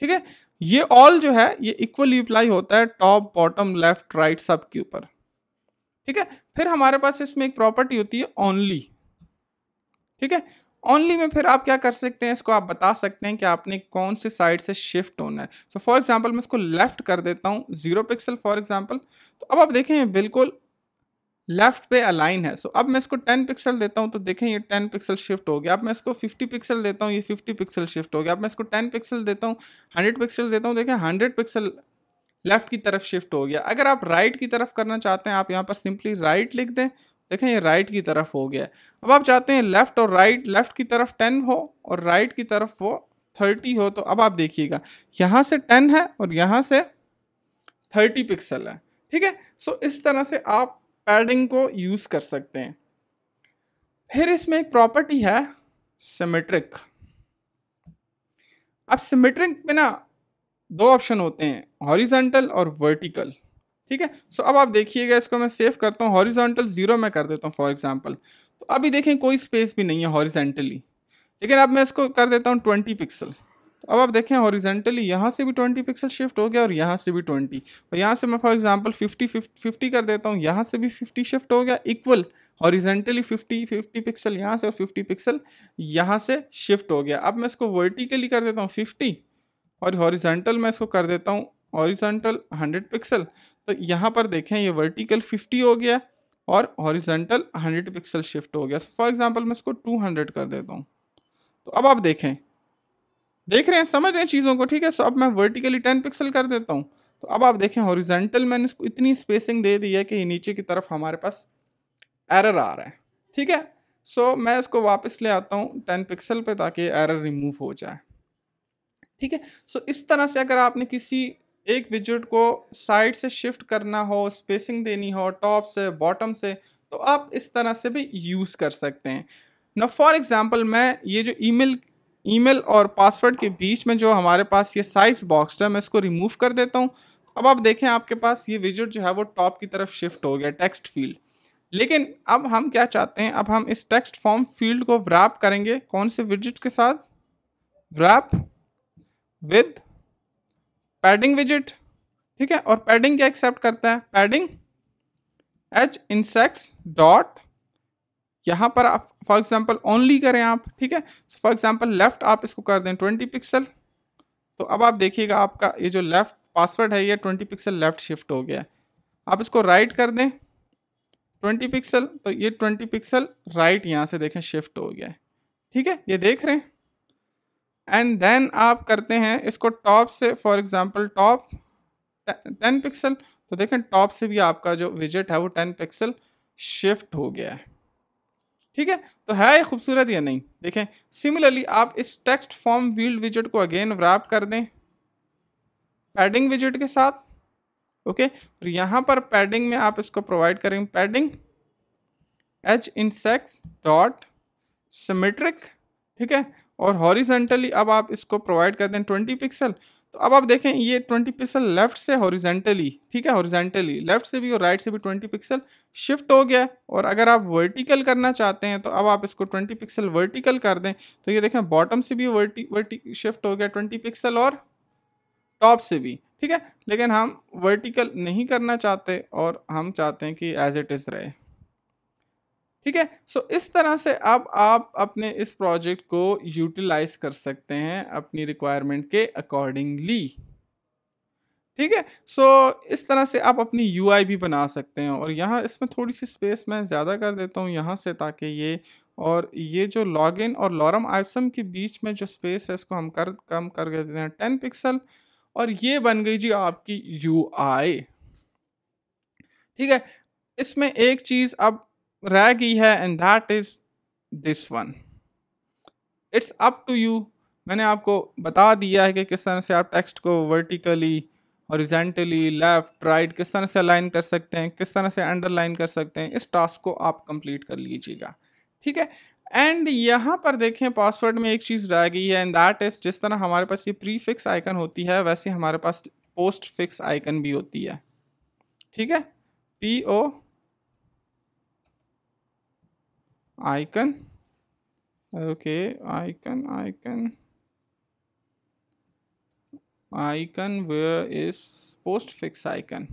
ठीक है ये ऑल जो है ये इक्वली अप्लाई होता है टॉप बॉटम लेफ्ट राइट सब के ऊपर ठीक है फिर हमारे पास इसमें एक प्रॉपर्टी होती है ओनली ठीक है ओनली में फिर आप क्या कर सकते हैं इसको आप बता सकते हैं कि आपने कौन से साइड से शिफ्ट होना है सो फॉर एग्जांपल मैं इसको लेफ्ट कर देता हूं जीरो पिक्सल फॉर एग्जांपल तो अब आप देखें बिल्कुल लेफ्ट पे अलाइन है सो so, अब मैं इसको 10 पिक्सल देता हूँ तो देखें ये 10 पिक्सल शिफ्ट हो गया अब मैं इसको 50 पिक्सल देता हूँ ये 50 पिक्सल शिफ्ट हो गया अब मैं इसको 10 पिक्सल देता हूँ 100 पिक्सल देता हूँ देखें 100 पिक्सल लेफ़्ट की तरफ शिफ्ट हो गया अगर आप राइट की तरफ करना चाहते हैं आप यहाँ पर सिंपली राइट लिख दें देखें ये राइट की तरफ हो गया अब आप चाहते हैं लेफ़्ट और राइट लेफ़्ट की तरफ टेन हो और राइट की तरफ वो थर्टी हो तो अब आप देखिएगा यहाँ से टेन है और यहाँ से थर्टी पिक्सल है ठीक है सो इस तरह से आप पैडिंग को यूज़ कर सकते हैं फिर इसमें एक प्रॉपर्टी है सिमेट्रिक अब सिमेट्रिक में ना दो ऑप्शन होते हैं हॉरिजेंटल और वर्टिकल ठीक है सो अब आप देखिएगा इसको मैं सेव करता हूँ हॉरिजेंटल ज़ीरो में कर देता हूँ फॉर एग्जांपल तो अभी देखें कोई स्पेस भी नहीं है हॉरिजेंटली लेकिन अब मैं इसको कर देता हूँ ट्वेंटी पिक्सल अब आप देखें हॉरिजेंटली यहाँ से भी ट्वेंटी पिक्सल शिफ्ट हो गया और यहाँ से भी ट्वेंटी और यहाँ से मैं फॉर एग्ज़ाम्पल फिफ्टी फिफ्टी कर देता हूँ यहाँ से भी फिफ्टी शिफ्ट हो गया equal horizontally fifty fifty pixel यहाँ से और फिफ्टी पिक्सल यहाँ से शिफ्ट हो गया अब मैं इसको वर्टिकली कर देता हूँ फिफ्टी और हॉरिजेंटल मैं इसको कर देता हूँ हॉरिजेंटल हंड्रेड पिक्सल तो यहाँ पर देखें ये वर्टिकल फिफ्टी हो गया और हॉरिजेंटल हंड्रेड पिक्सल शिफ्ट हो गया फॉर एग्जाम्पल मैं इसको टू हंड्रेड कर देता हूँ तो अब आप देखें देख रहे हैं समझ रहे हैं चीज़ों को ठीक है सो अब मैं वर्टिकली टेन पिक्सल कर देता हूँ तो अब आप देखें हॉरिजेंटल मैंने इसको इतनी स्पेसिंग दे दी है कि नीचे की तरफ हमारे पास एरर आ रहा है ठीक है सो so, मैं इसको वापस ले आता हूँ टेन पिक्सल पे ताकि एरर रिमूव हो जाए ठीक है सो इस तरह से अगर आपने किसी एक विजट को साइड से शिफ्ट करना हो स्पेसिंग देनी हो टॉप से बॉटम से तो आप इस तरह से भी यूज़ कर सकते हैं ना फॉर एग्ज़ाम्पल मैं ये जो ईमेल ईमेल और पासवर्ड के बीच में जो हमारे पास ये साइज बॉक्स था मैं इसको रिमूव कर देता हूँ अब आप देखें आपके पास ये विजिट जो है वो टॉप की तरफ शिफ्ट हो गया टेक्स्ट फील्ड लेकिन अब हम क्या चाहते हैं अब हम इस टेक्स्ट फॉर्म फील्ड को व्रैप करेंगे कौन से विजिट के साथ व्रैप विद पैडिंग विजिट ठीक है और पैडिंग क्या एक्सेप्ट करता है पैडिंग एच इंसेक्स डॉट यहाँ पर आप फॉर एग्जांपल ओनली करें आप ठीक है फॉर एग्जांपल लेफ़्ट आप इसको कर दें ट्वेंटी पिक्सल तो अब आप देखिएगा आपका ये जो लेफ़्ट पासवर्ड है ये ट्वेंटी पिक्सल लेफ़्ट शिफ्ट हो गया आप इसको राइट कर दें ट्वेंटी पिक्सल तो ये ट्वेंटी पिक्सल राइट यहाँ से देखें शिफ्ट हो गया है ठीक है ये देख रहे हैं एंड देन आप करते हैं इसको टॉप से for example top ten pixel तो देखें टॉप से भी आपका जो विजिट है वो टेन पिक्सल शिफ्ट हो गया है ठीक है तो है खूबसूरत या नहीं देखें सिमिलरली आप इस टेक्स्ट फॉर्म वील्ड विजिट को अगेन व्रैप कर दें पैडिंग विजिट के साथ ओके और यहाँ पर पैडिंग में आप इसको प्रोवाइड करेंगे padding edge insets dot symmetric ठीक है और हॉरिजेंटली अब आप इसको प्रोवाइड कर दें ट्वेंटी पिक्सल तो अब आप देखें ये 20 पिक्सल लेफ्ट से हॉरिजेंटली ठीक है हॉरिजेंटली लेफ्ट से भी और राइट से भी 20 पिक्सल शिफ्ट हो गया और अगर आप वर्टिकल करना चाहते हैं तो अब आप इसको 20 पिक्सल वर्टिकल कर दें तो ये देखें बॉटम से भी वर्टी वर्टी शिफ्ट हो गया 20 पिक्सल और टॉप से भी ठीक है लेकिन हम वर्टिकल नहीं करना चाहते और हम चाहते हैं कि एज इट इज़ रहे ठीक है सो इस तरह से अब आप अपने इस प्रोजेक्ट को यूटिलाइज कर सकते हैं अपनी रिक्वायरमेंट के अकॉर्डिंगली ठीक है सो इस तरह से आप अपनी यू भी बना सकते हैं और यहाँ इसमें थोड़ी सी स्पेस मैं ज़्यादा कर देता हूँ यहाँ से ताकि ये और ये जो लॉगिन और लॉरम आइसम के बीच में जो स्पेस है इसको हम कर कम कर देते हैं टेन पिक्सल और ये बन गई जी आपकी यू ठीक है इसमें एक चीज़ अब रह गई है and that is this one it's up to you मैंने आपको बता दिया है कि किस तरह से आप टेक्स्ट को वर्टिकली औरजेंटली लेफ़्ट राइट किस तरह से अलाइन कर सकते हैं किस तरह से अंडरलाइन कर सकते हैं इस टास्क को आप कंप्लीट कर लीजिएगा ठीक है एंड यहाँ पर देखें पासवर्ड में एक चीज़ रह गई है एंड दैट इज़ जिस तरह हमारे पास ये प्री फिक्स आइकन होती है वैसे हमारे पास पोस्ट फिक्स आइकन भी होती है ठीक है P O icon okay icon icon icon where is postfix icon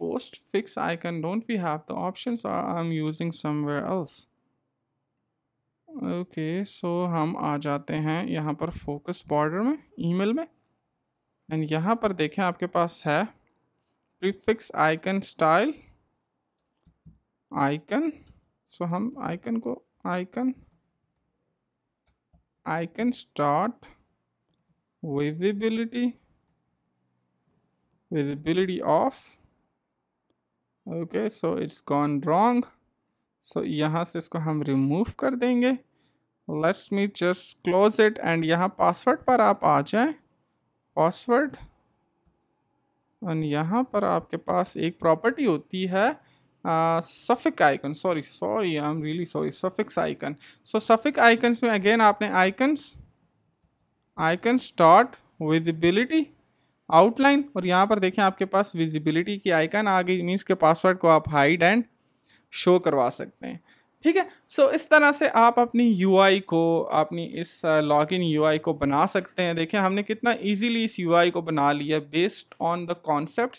postfix icon don't we have the options or i'm using somewhere else okay okay, so so हम आ जाते हैं यहाँ पर फोकस बॉर्डर में ईमेल में एंड यहाँ पर देखें आपके पास है prefix icon style icon so हम आइकन को icon I icon start visibility visibility off okay so it's gone wrong so यहाँ से इसको हम रिमूव कर देंगे let's me just close it and यहाँ पासवर्ड पर आप आ जाए पासवर्ड एंड यहाँ पर आपके पास एक प्रॉपर्टी होती है suffix icon sorry sorry I am really sorry suffix icon so suffix icons में अगेन आपने icons icon start visibility outline और यहाँ पर देखें आपके पास विजिबिलिटी की आइकन आ गई मीन्स के पासवर्ड को आप हाइड एंड शो करवा सकते हैं ठीक है सो इस तरह से आप अपनी यू आई को अपनी इस लॉग इन यू आई को बना सकते हैं देखें हमने कितना ईजीली इस यू आई को बना लिया बेस्ड ऑन द कॉन्सेप्ट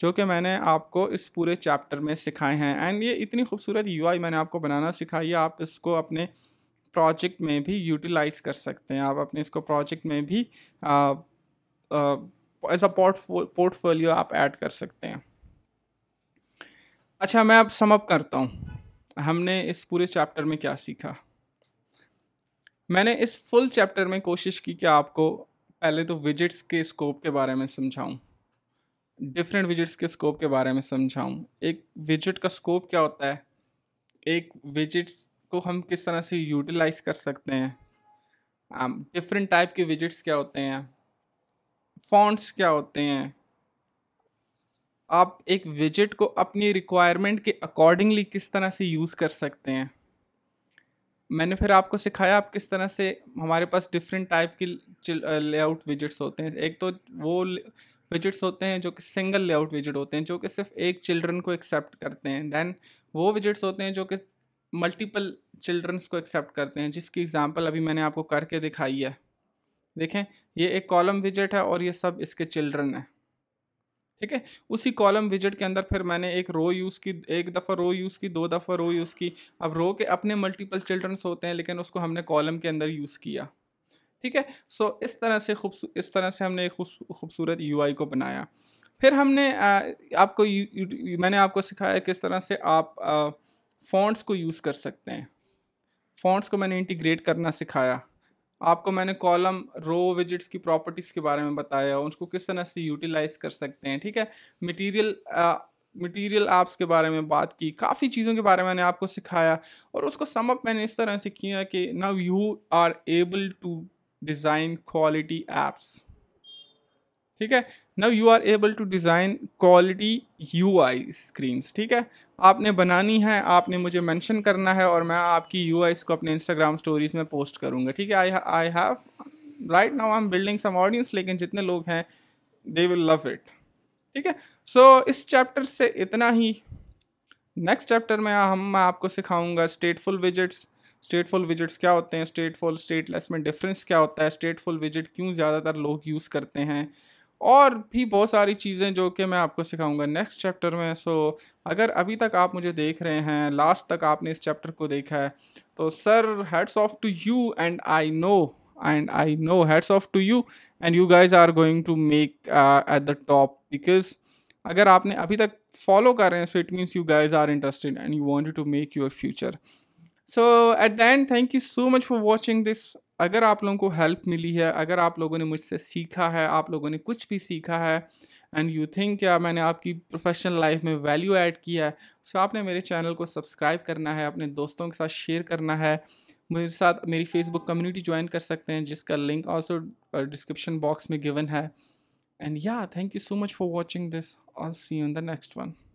जो कि मैंने आपको इस पूरे चैप्टर में सिखाए हैं एंड ये इतनी खूबसूरत यूआई मैंने आपको बनाना सिखाई है आप इसको अपने प्रोजेक्ट में भी यूटिलाइज कर सकते हैं आप अपने इसको प्रोजेक्ट में भी एज अ पोर्टफोलियो आप ऐड कर सकते हैं अच्छा मैं अब समअप करता हूँ हमने इस पूरे चैप्टर में क्या सीखा मैंने इस फुल चैप्टर में कोशिश की कि आपको पहले तो विजिट्स के स्कोप के बारे में समझाऊं डिफरेंट विजिट्स के स्कोप के बारे में समझाऊँ एक विजिट का स्कोप क्या होता है एक विजिट्स को हम किस तरह से यूटिलाइज कर सकते हैं डिफरेंट um, टाइप के विजिट्स क्या होते हैं फॉन्ट्स क्या होते हैं आप एक विजिट को अपनी रिक्वायरमेंट के अकॉर्डिंगली किस तरह से यूज़ कर सकते हैं मैंने फिर आपको सिखाया आप किस तरह से हमारे पास डिफरेंट टाइप की लेआउट विजिट्स uh, होते हैं एक तो वो विजिट्स होते हैं जो कि सिंगल लेआउट विजिट होते हैं जो कि सिर्फ एक चिल्ड्रन को एक्सेप्ट करते हैं दैन वो विजिट्स होते हैं जो कि मल्टीपल चिल्ड्रंस को एक्सेप्ट करते हैं जिसकी एग्ज़ाम्पल अभी मैंने आपको करके दिखाई है देखें ये एक कॉलम विजिट है और ये सब इसके चिल्ड्रन है ठीक है उसी कॉलम विजिट के अंदर फिर मैंने एक रो यूज़ की एक दफ़ा रो यूज़ की दो दफ़ा रो यूज़ की अब रो के अपने मल्टीपल चिल्ड्रंस होते हैं लेकिन उसको हमने कॉलम के अंदर यूज़ किया ठीक है सो इस तरह से इस तरह से हमने एक खूबसूरत यू को बनाया फिर हमने आपको मैंने आपको सिखाया किस तरह से आप फॉन्ट्स को यूज़ कर सकते हैं फॉन्ट्स को मैंने इंटीग्रेट करना सिखाया आपको मैंने कॉलम रो विजिट्स की प्रॉपर्टीज़ के बारे में बताया उसको किस तरह से यूटिलाइज कर सकते हैं ठीक है मटेरियल मटेरियल ऐप्स के बारे में बात की काफ़ी चीज़ों के बारे में मैंने आपको सिखाया और उसको समअप मैंने इस तरह से किया कि now you are able to design quality apps ठीक है now you are able to design quality U I screens ठीक है आपने बनानी है आपने मुझे मैंशन करना है और मैं आपकी यू आईज को अपने इंस्टाग्राम स्टोरीज में पोस्ट करूँगा ठीक है I I have right now I am building some audience लेकिन जितने लोग हैं दे विल लव इट ठीक है सो so, इस चैप्टर से इतना ही नेक्स्ट चैप्टर में हम मैं आपको सिखाऊंगा स्टेटफुल विजिट्स स्टेटफुल विजिट्स क्या होते हैं स्टेटफुल स्टेटलेस में डिफरेंस क्या होता है स्टेटफुल विजिट क्यों ज़्यादातर लोग यूज़ करते हैं और भी बहुत सारी चीज़ें जो कि मैं आपको सिखाऊंगा नेक्स्ट चैप्टर में सो so, अगर अभी तक आप मुझे देख रहे हैं लास्ट तक आपने इस चैप्टर को देखा है तो sir heads off to you and I know and I know hats off to you and you guys are going to make at the top because अगर आपने अभी तक फॉलो कर रहे हैं so it means you guys are interested and you want to make your future so at the end thank you so much for watching this अगर आप लोगों को हेल्प मिली है अगर आप लोगों ने मुझसे सीखा है आप लोगों ने कुछ भी सीखा है एंड यू थिंक क्या मैंने आपकी प्रोफेशनल लाइफ में वैल्यू ऐड किया है सो so आपने मेरे चैनल को सब्सक्राइब करना है अपने दोस्तों के साथ शेयर करना है मेरे साथ मेरी फेसबुक कम्युनिटी ज्वाइन कर सकते हैं जिसका लिंक ऑल्सो डिस्क्रिप्शन बॉक्स में गिवन है and yeah thank you so much for watching this all see in the next one